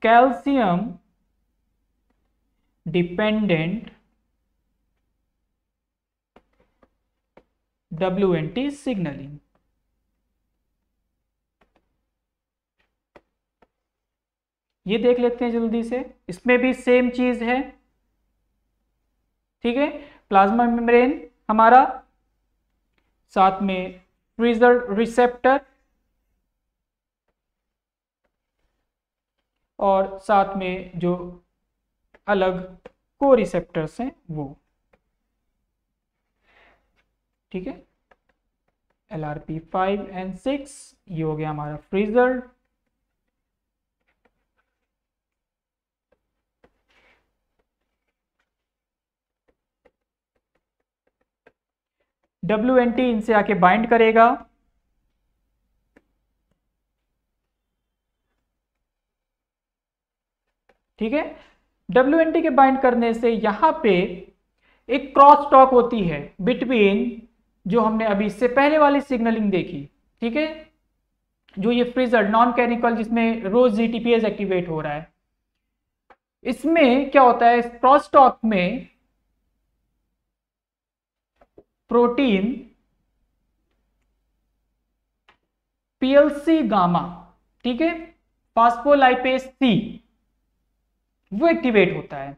Speaker 1: calcium dependent W N T signalling ये देख लेते हैं जल्दी से इसमें भी सेम चीज है ठीक है प्लाज्मा मेम्ब्रेन हमारा साथ में ट्रीजर रिसेप्टर और साथ में जो अलग को रिसेप्टर्स हैं वो ठीक है L R P five and six ये हो गया हमारा फ्रीजर डब्ल्यू एन टी इनसे आके बाइंड करेगा ठीक है डब्ल्यू एन टी के बाइंड करने से यहां पे एक क्रॉस टॉक होती है बिटवीन जो हमने अभी इससे पहले वाली सिग्नलिंग देखी ठीक है जो ये फ्रीजर नॉन कैनिकल जिसमें रोज जी एक्टिवेट हो रहा है इसमें क्या होता है क्रॉस टॉक में प्रोटीन पीएलसी गामा ठीक है फास्फोलाइपेज सी वो एक्टिवेट होता है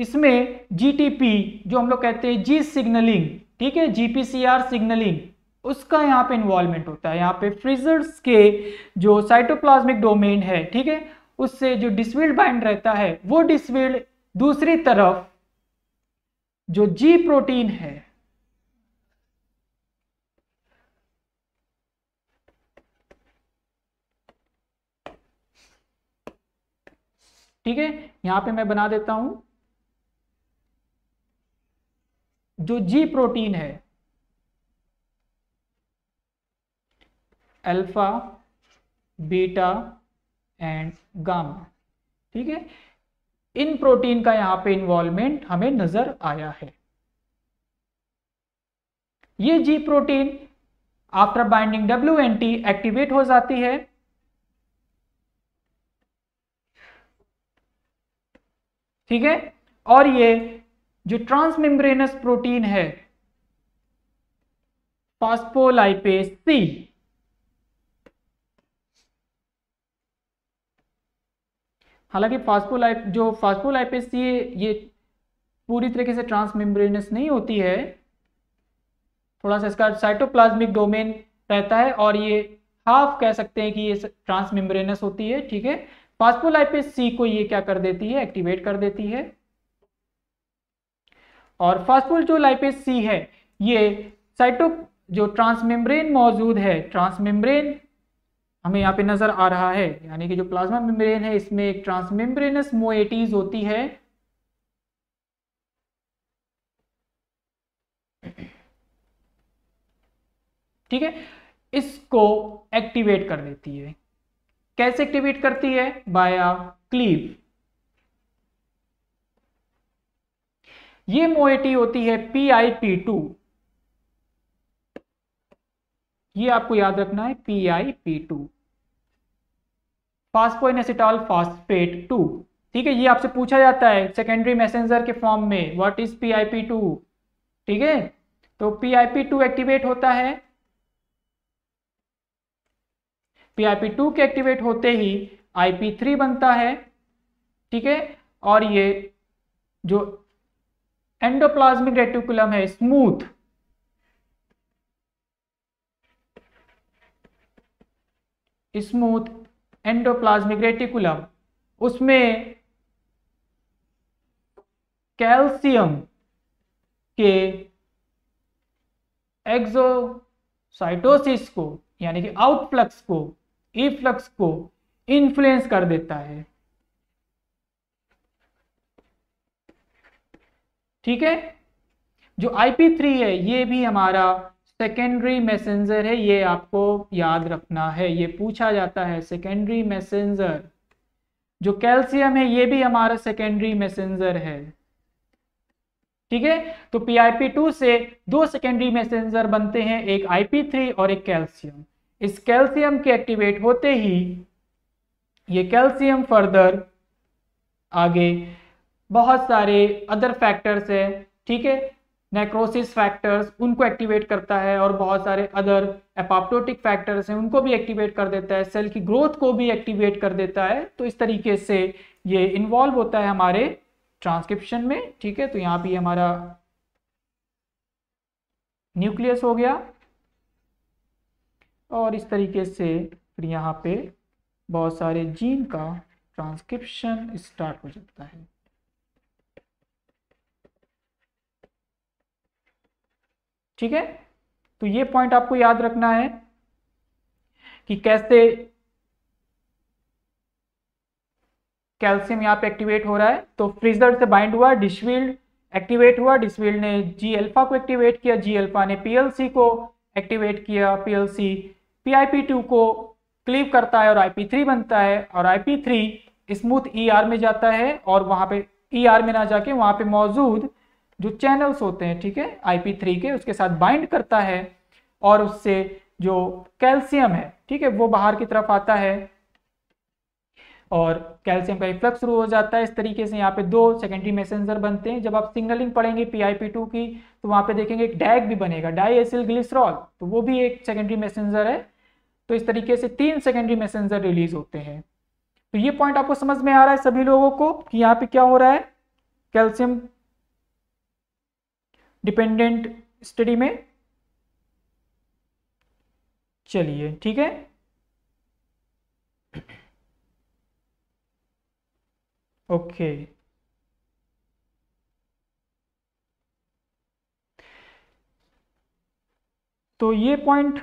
Speaker 1: इसमें जीटीपी जो हम लोग कहते हैं जी सिग्नलिंग ठीक है जीपीसीआर सिग्नलिंग उसका यहां पे इन्वॉल्वमेंट होता है यहां पे फ्रीजर्स के जो साइटोप्लाज्मिक डोमेन है ठीक है उससे जो डिसविल्ड बाइंड रहता है वो डिसविल्ड दूसरी तरफ जो जी प्रोटीन है ठीक है यहां पे मैं बना देता हूं जो जी प्रोटीन है अल्फा बीटा एंड गामा ठीक है इन प्रोटीन का यहां पे इन्वॉल्वमेंट हमें नजर आया है ये G protein after binding W N T activate हो जाती है ठीक है और ये जो ट्रांसमेम्ब्रेनस प्रोटीन है फॉस्फोलाइपेस सी हालांकि फास्फोलाइप जो फास्फोलाइपेस ये ये पूरी तरीके से ट्रांसमेम्ब्रेनस नहीं होती है थोड़ा सा इसका साइटोप्लाज्मिक डोमेन रहता है और ये हाफ कह सकते हैं कि ये ट्रांसमेम्ब्रेनस होती है ठीक है फास्फोलाइपेस सी को ये क्या कर देती है एक्टिवेट कर देती है और फास्फोल जो लाइपेस सी है ये साइटो जो ट्रांसमेम्ब्रेन मौजूद है ट्रांसमेम्ब्रेन हमें यहाँ पे नज़र आ रहा है यानी कि जो प्लाज्मा मेम्ब्रेन है इसमें एक ट्रांसमेम्ब्रेनस मोएटीज होती है ठीक है इसको एक्टिवेट कर देती है कैसे एक्टिवेट करती है बाय क्लीव ये मोएटी होती है पी आई पी टू ये आपको याद रखना है P I P two phosphoinositol phosphate two ठीक है ये आपसे पूछा जाता है सेकेंडरी मैसेंजर के फॉर्म में what is P I P two ठीक है तो P I P two activate होता है पी आई पी टू के एक्टिवेट होते ही आई पी थ्री बनता है ठीक है और ये जो एंडोप्लाज्मिक रेटिकुलम है स्मूथ स्मूथ एंडोप्लाज्मिक रेटिकुलम उसमें कैल्शियम के एक्सोसाइटोसिस को यानी कि आउटफ्लक्स को ईफ्लक्स को इन्फ्लुएंस कर देता है ठीक है जो आईपी थ्री है ये भी हमारा सेकेंडरी मैसेंजर है ये आपको याद रखना है ये पूछा जाता है सेकेंडरी मैसेंजर जो कैल्शियम है ये भी हमारा सेकेंडरी मैसेंजर है ठीक है तो पीआईपी2 से दो सेकेंडरी मैसेंजर बनते हैं एक थ्री और एक कैल्शियम इस कैल्शियम के एक्टिवेट होते ही ये कैल्शियम फर्दर आगे बहुत सारे अदर फैक्टर्स है ठीक है नेक्रोसिस फैक्टर्स उनको एक्टिवेट करता है और बहुत सारे अदर एपाप्टोटिक फैक्टर्स हैं उनको भी एक्टिवेट कर देता है सेल की ग्रोथ को भी एक्टिवेट कर देता है तो इस तरीके से ये इन्वॉल्व होता है हमारे ट्रांसक्रिप्शन में ठीक है तो यहाँ पे हमारा न्यूक्लियस हो गया और इस तरीके से फिर यहाँ पे बहुत सारे जीन का ट्रांसक्रिप्शन स्टार्ट हो जाता है ठीक है तो ये पॉइंट आपको याद रखना है कि कैसे कैल्शियम यहां पे एक्टिवेट हो रहा है तो फ्रीजर से बाइंड हुआ डिशवील्ड एक्टिवेट हुआ डिशवील्ड ने जी अल्फा को एक्टिवेट किया जी अल्फा ने पीएलसी को एक्टिवेट किया पीएलसी टू को क्लीव करता है और आईपी थ्री बनता है और आईपी थ्री स्मूथ ईआर में जाता है और वहां पे ईआर e में ना जाके वहां पे मौजूद जो चैनल्स होते हैं ठीक है आईपी थ्री के उसके साथ बाइंड करता है और उससे जो कैल्शियम है ठीक है वो बाहर की तरफ आता है और कैल्शियम का इफ्लक्स शुरू हो जाता है इस तरीके से यहाँ पे दो सेकेंडरी मैसेंजर बनते हैं जब आप सिग्नलिंग पढ़ेंगे टू की तो वहां पे देखेंगे एक डैग भी बनेगा डाई एसिल ग्लिसरॉल तो वो भी एक सेकेंडरी मैसेंजर है तो इस तरीके से तीन सेकेंडरी मैसेंजर रिलीज होते हैं तो ये पॉइंट आपको समझ में आ रहा है सभी लोगों को कि यहाँ पे क्या हो रहा है कैल्शियम डिपेंडेंट स्टडी में चलिए ठीक है ओके तो ये पॉइंट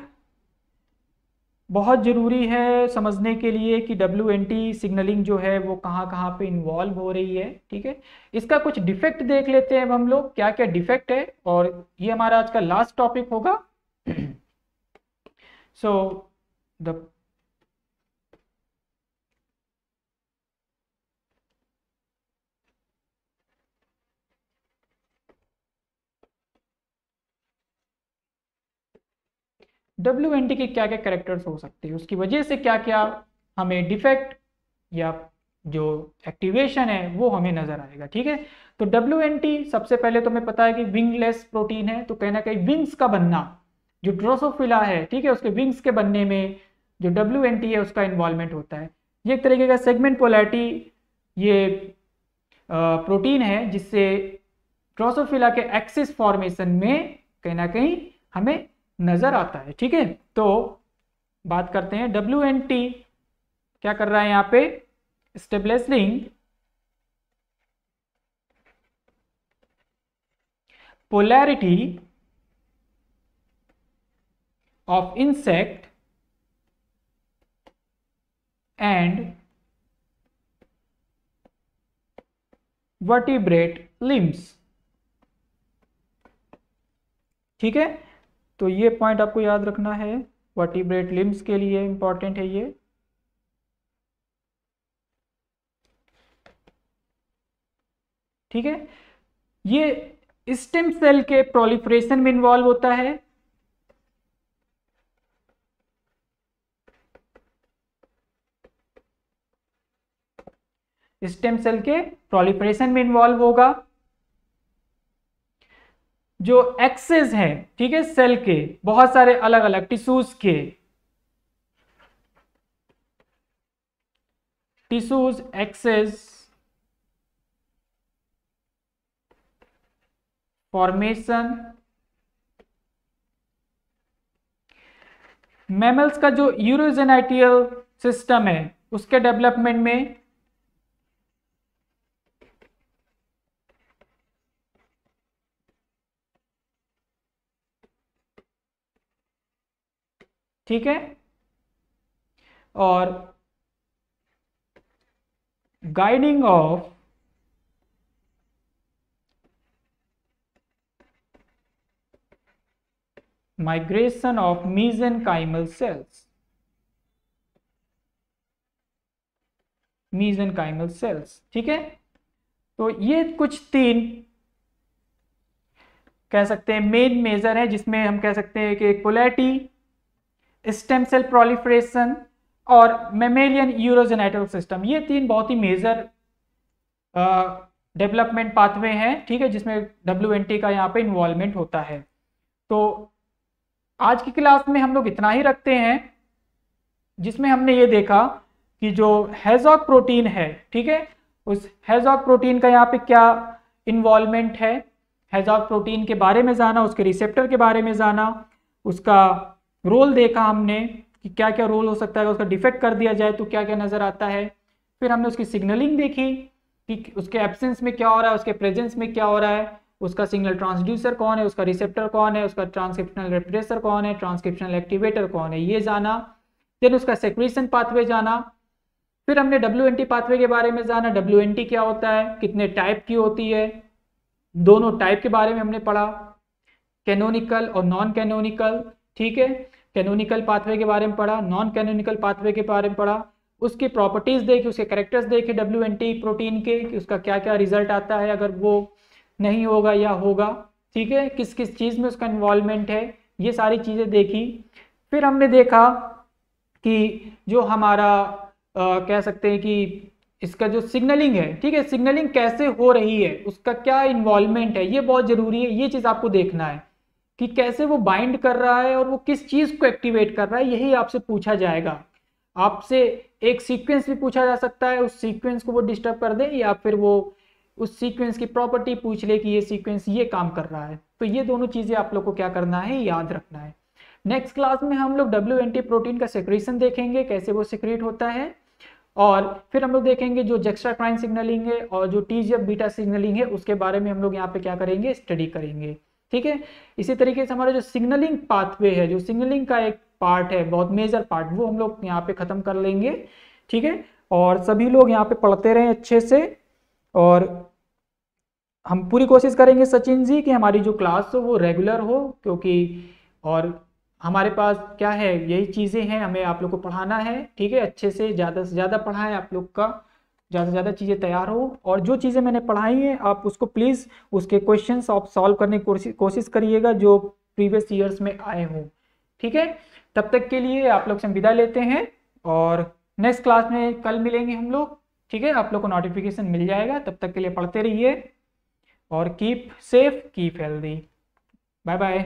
Speaker 1: बहुत ज़रूरी है समझने के लिए कि डब्ल्यू एन टी सिग्नलिंग जो है वो कहाँ कहाँ पे इन्वॉल्व हो रही है ठीक है इसका कुछ डिफेक्ट देख लेते हैं अब हम लोग क्या क्या डिफेक्ट है और ये हमारा आज का लास्ट टॉपिक होगा so the W N T के क्या क्या करेक्टर्स हो सकते हैं उसकी वजह से क्या क्या हमें डिफेक्ट या जो एक्टिवेशन है वो हमें नजर आएगा ठीक है तो डब्ल्यू एन टी सबसे पहले तो हमें पता है कि विंगलेस प्रोटीन है तो कहीं ना कहीं विंग्स का बनना जो ड्रोसोफिला है ठीक है उसके विंग्स के बनने में जो डब्ल्यू एन टी है उसका इन्वॉल्वमेंट होता है ये एक तरीके का सेगमेंट पोलैरिटी ये प्रोटीन है जिससे ड्रोसोफिला के एक्सिस फॉर्मेशन में कहीं ना कहीं हमें नज़र आता है ठीक है तो बात करते हैं डब्ल्यू एन टी क्या कर रहा है यहां पे establishing polarity of insect and vertebrate limbs ठीक है तो ये पॉइंट आपको याद रखना है वर्टिब्रेट लिम्स के लिए इंपॉर्टेंट है ये ठीक है ये स्टेम सेल के प्रोलिफ्रेशन में इन्वॉल्व होता है स्टेम सेल के प्रोलिफ्रेशन में इन्वॉल्व होगा जो एक्सेस हैं ठीक है सेल के बहुत सारे अलग अलग टिश्यूज के टिश्यूज एक्सेस फॉर्मेशन मैमल्स का जो यूरोजेनाइटियल सिस्टम है उसके डेवलपमेंट में ठीक है और गाइडिंग ऑफ माइग्रेशन ऑफ काइमल सेल्स मीज cells काइमल सेल्स ठीक है तो ये कुछ तीन कह सकते हैं मेन मेजर है जिसमें हम कह सकते हैं कि एक पोलैटी स्टेम सेल प्रोलिफ्रेशन और मेमेलियन यूरोजेनाइटल सिस्टम ये तीन बहुत ही मेजर डेवलपमेंट पाथवे हैं ठीक है जिसमें डब्ल्यू का यहाँ पे इन्वॉल्वमेंट होता है तो आज की क्लास में हम लोग इतना ही रखते हैं जिसमें हमने ये देखा कि जो हैजॉक प्रोटीन है ठीक है उस हैजॉक प्रोटीन का यहाँ पे क्या इन्वॉल्वमेंट है हैजॉक प्रोटीन के बारे में जाना उसके रिसेप्टर के बारे में जाना उसका रोल देखा हमने कि क्या क्या रोल हो सकता है उसका डिफेक्ट कर दिया जाए तो क्या क्या नज़र आता है फिर हमने उसकी सिग्नलिंग देखी कि उसके एब्सेंस में क्या हो रहा है उसके प्रेजेंस में क्या हो रहा है उसका सिग्नल ट्रांसड्यूसर कौन है उसका रिसेप्टर कौन है उसका ट्रांसक्रिप्शनल रेप्रेसर कौन है ट्रांसक्रिप्शनल एक्टिवेटर कौन है ये जाना देन उसका सेक्रेशन पाथवे जाना फिर हमने डब्ल्यू पाथवे के बारे में जाना डब्ल्यू क्या होता है कितने टाइप की होती है दोनों टाइप के बारे में हमने पढ़ा कैनोनिकल और नॉन कैनोनिकल ठीक है कैनोनिकल पाथवे के बारे में पढ़ा नॉन कैनोनिकल पाथवे के बारे में पढ़ा उसकी प्रॉपर्टीज देखी उसके करेक्टर्स देखे डब्ल्यू एन टी प्रोटीन के कि उसका क्या क्या रिजल्ट आता है अगर वो नहीं होगा या होगा ठीक है किस किस चीज़ में उसका इन्वॉल्वमेंट है ये सारी चीज़ें देखी फिर हमने देखा कि जो हमारा आ, कह सकते हैं कि इसका जो सिग्नलिंग है ठीक है सिग्नलिंग कैसे हो रही है उसका क्या इन्वॉल्वमेंट है ये बहुत ज़रूरी है ये चीज़ आपको देखना है कि कैसे वो बाइंड कर रहा है और वो किस चीज़ को एक्टिवेट कर रहा है यही आपसे पूछा जाएगा आपसे एक सीक्वेंस भी पूछा जा सकता है उस सीक्वेंस को वो डिस्टर्ब कर दे या फिर वो उस सीक्वेंस की प्रॉपर्टी पूछ ले कि ये सीक्वेंस ये काम कर रहा है तो ये दोनों चीज़ें आप लोग को क्या करना है याद रखना है नेक्स्ट क्लास में हम लोग डब्ल्यू एन टी प्रोटीन का सेक्रेशन देखेंगे कैसे वो सिक्रेट होता है और फिर हम लोग देखेंगे जो जेक्स्ट्रा क्राइन सिग्नलिंग है और जो टीजीएफ बीटा सिग्नलिंग है उसके बारे में हम लोग यहाँ पे क्या करेंगे स्टडी करेंगे ठीक है इसी तरीके से हमारा जो सिग्नलिंग पाथवे है जो सिग्नलिंग का एक पार्ट है बहुत मेजर पार्ट वो हम लोग यहाँ पे ख़त्म कर लेंगे ठीक है और सभी लोग यहाँ पे पढ़ते रहें अच्छे से और हम पूरी कोशिश करेंगे सचिन जी कि हमारी जो क्लास हो वो रेगुलर हो क्योंकि और हमारे पास क्या है यही चीज़ें हैं हमें आप लोग को पढ़ाना है ठीक है अच्छे से ज़्यादा से ज़्यादा पढ़ाएं आप लोग का ज़्यादा से ज़्यादा चीज़ें तैयार हो और जो चीज़ें मैंने पढ़ाई हैं आप उसको प्लीज़ उसके क्वेश्चन आप सॉल्व करने की कोशिश करिएगा जो प्रीवियस ईयर्स में आए हों ठीक है तब तक के लिए आप लोग से विदा लेते हैं और नेक्स्ट क्लास में कल मिलेंगे हम लोग ठीक है आप लोग को नोटिफिकेशन मिल जाएगा तब तक के लिए पढ़ते रहिए और keep safe keep healthy bye bye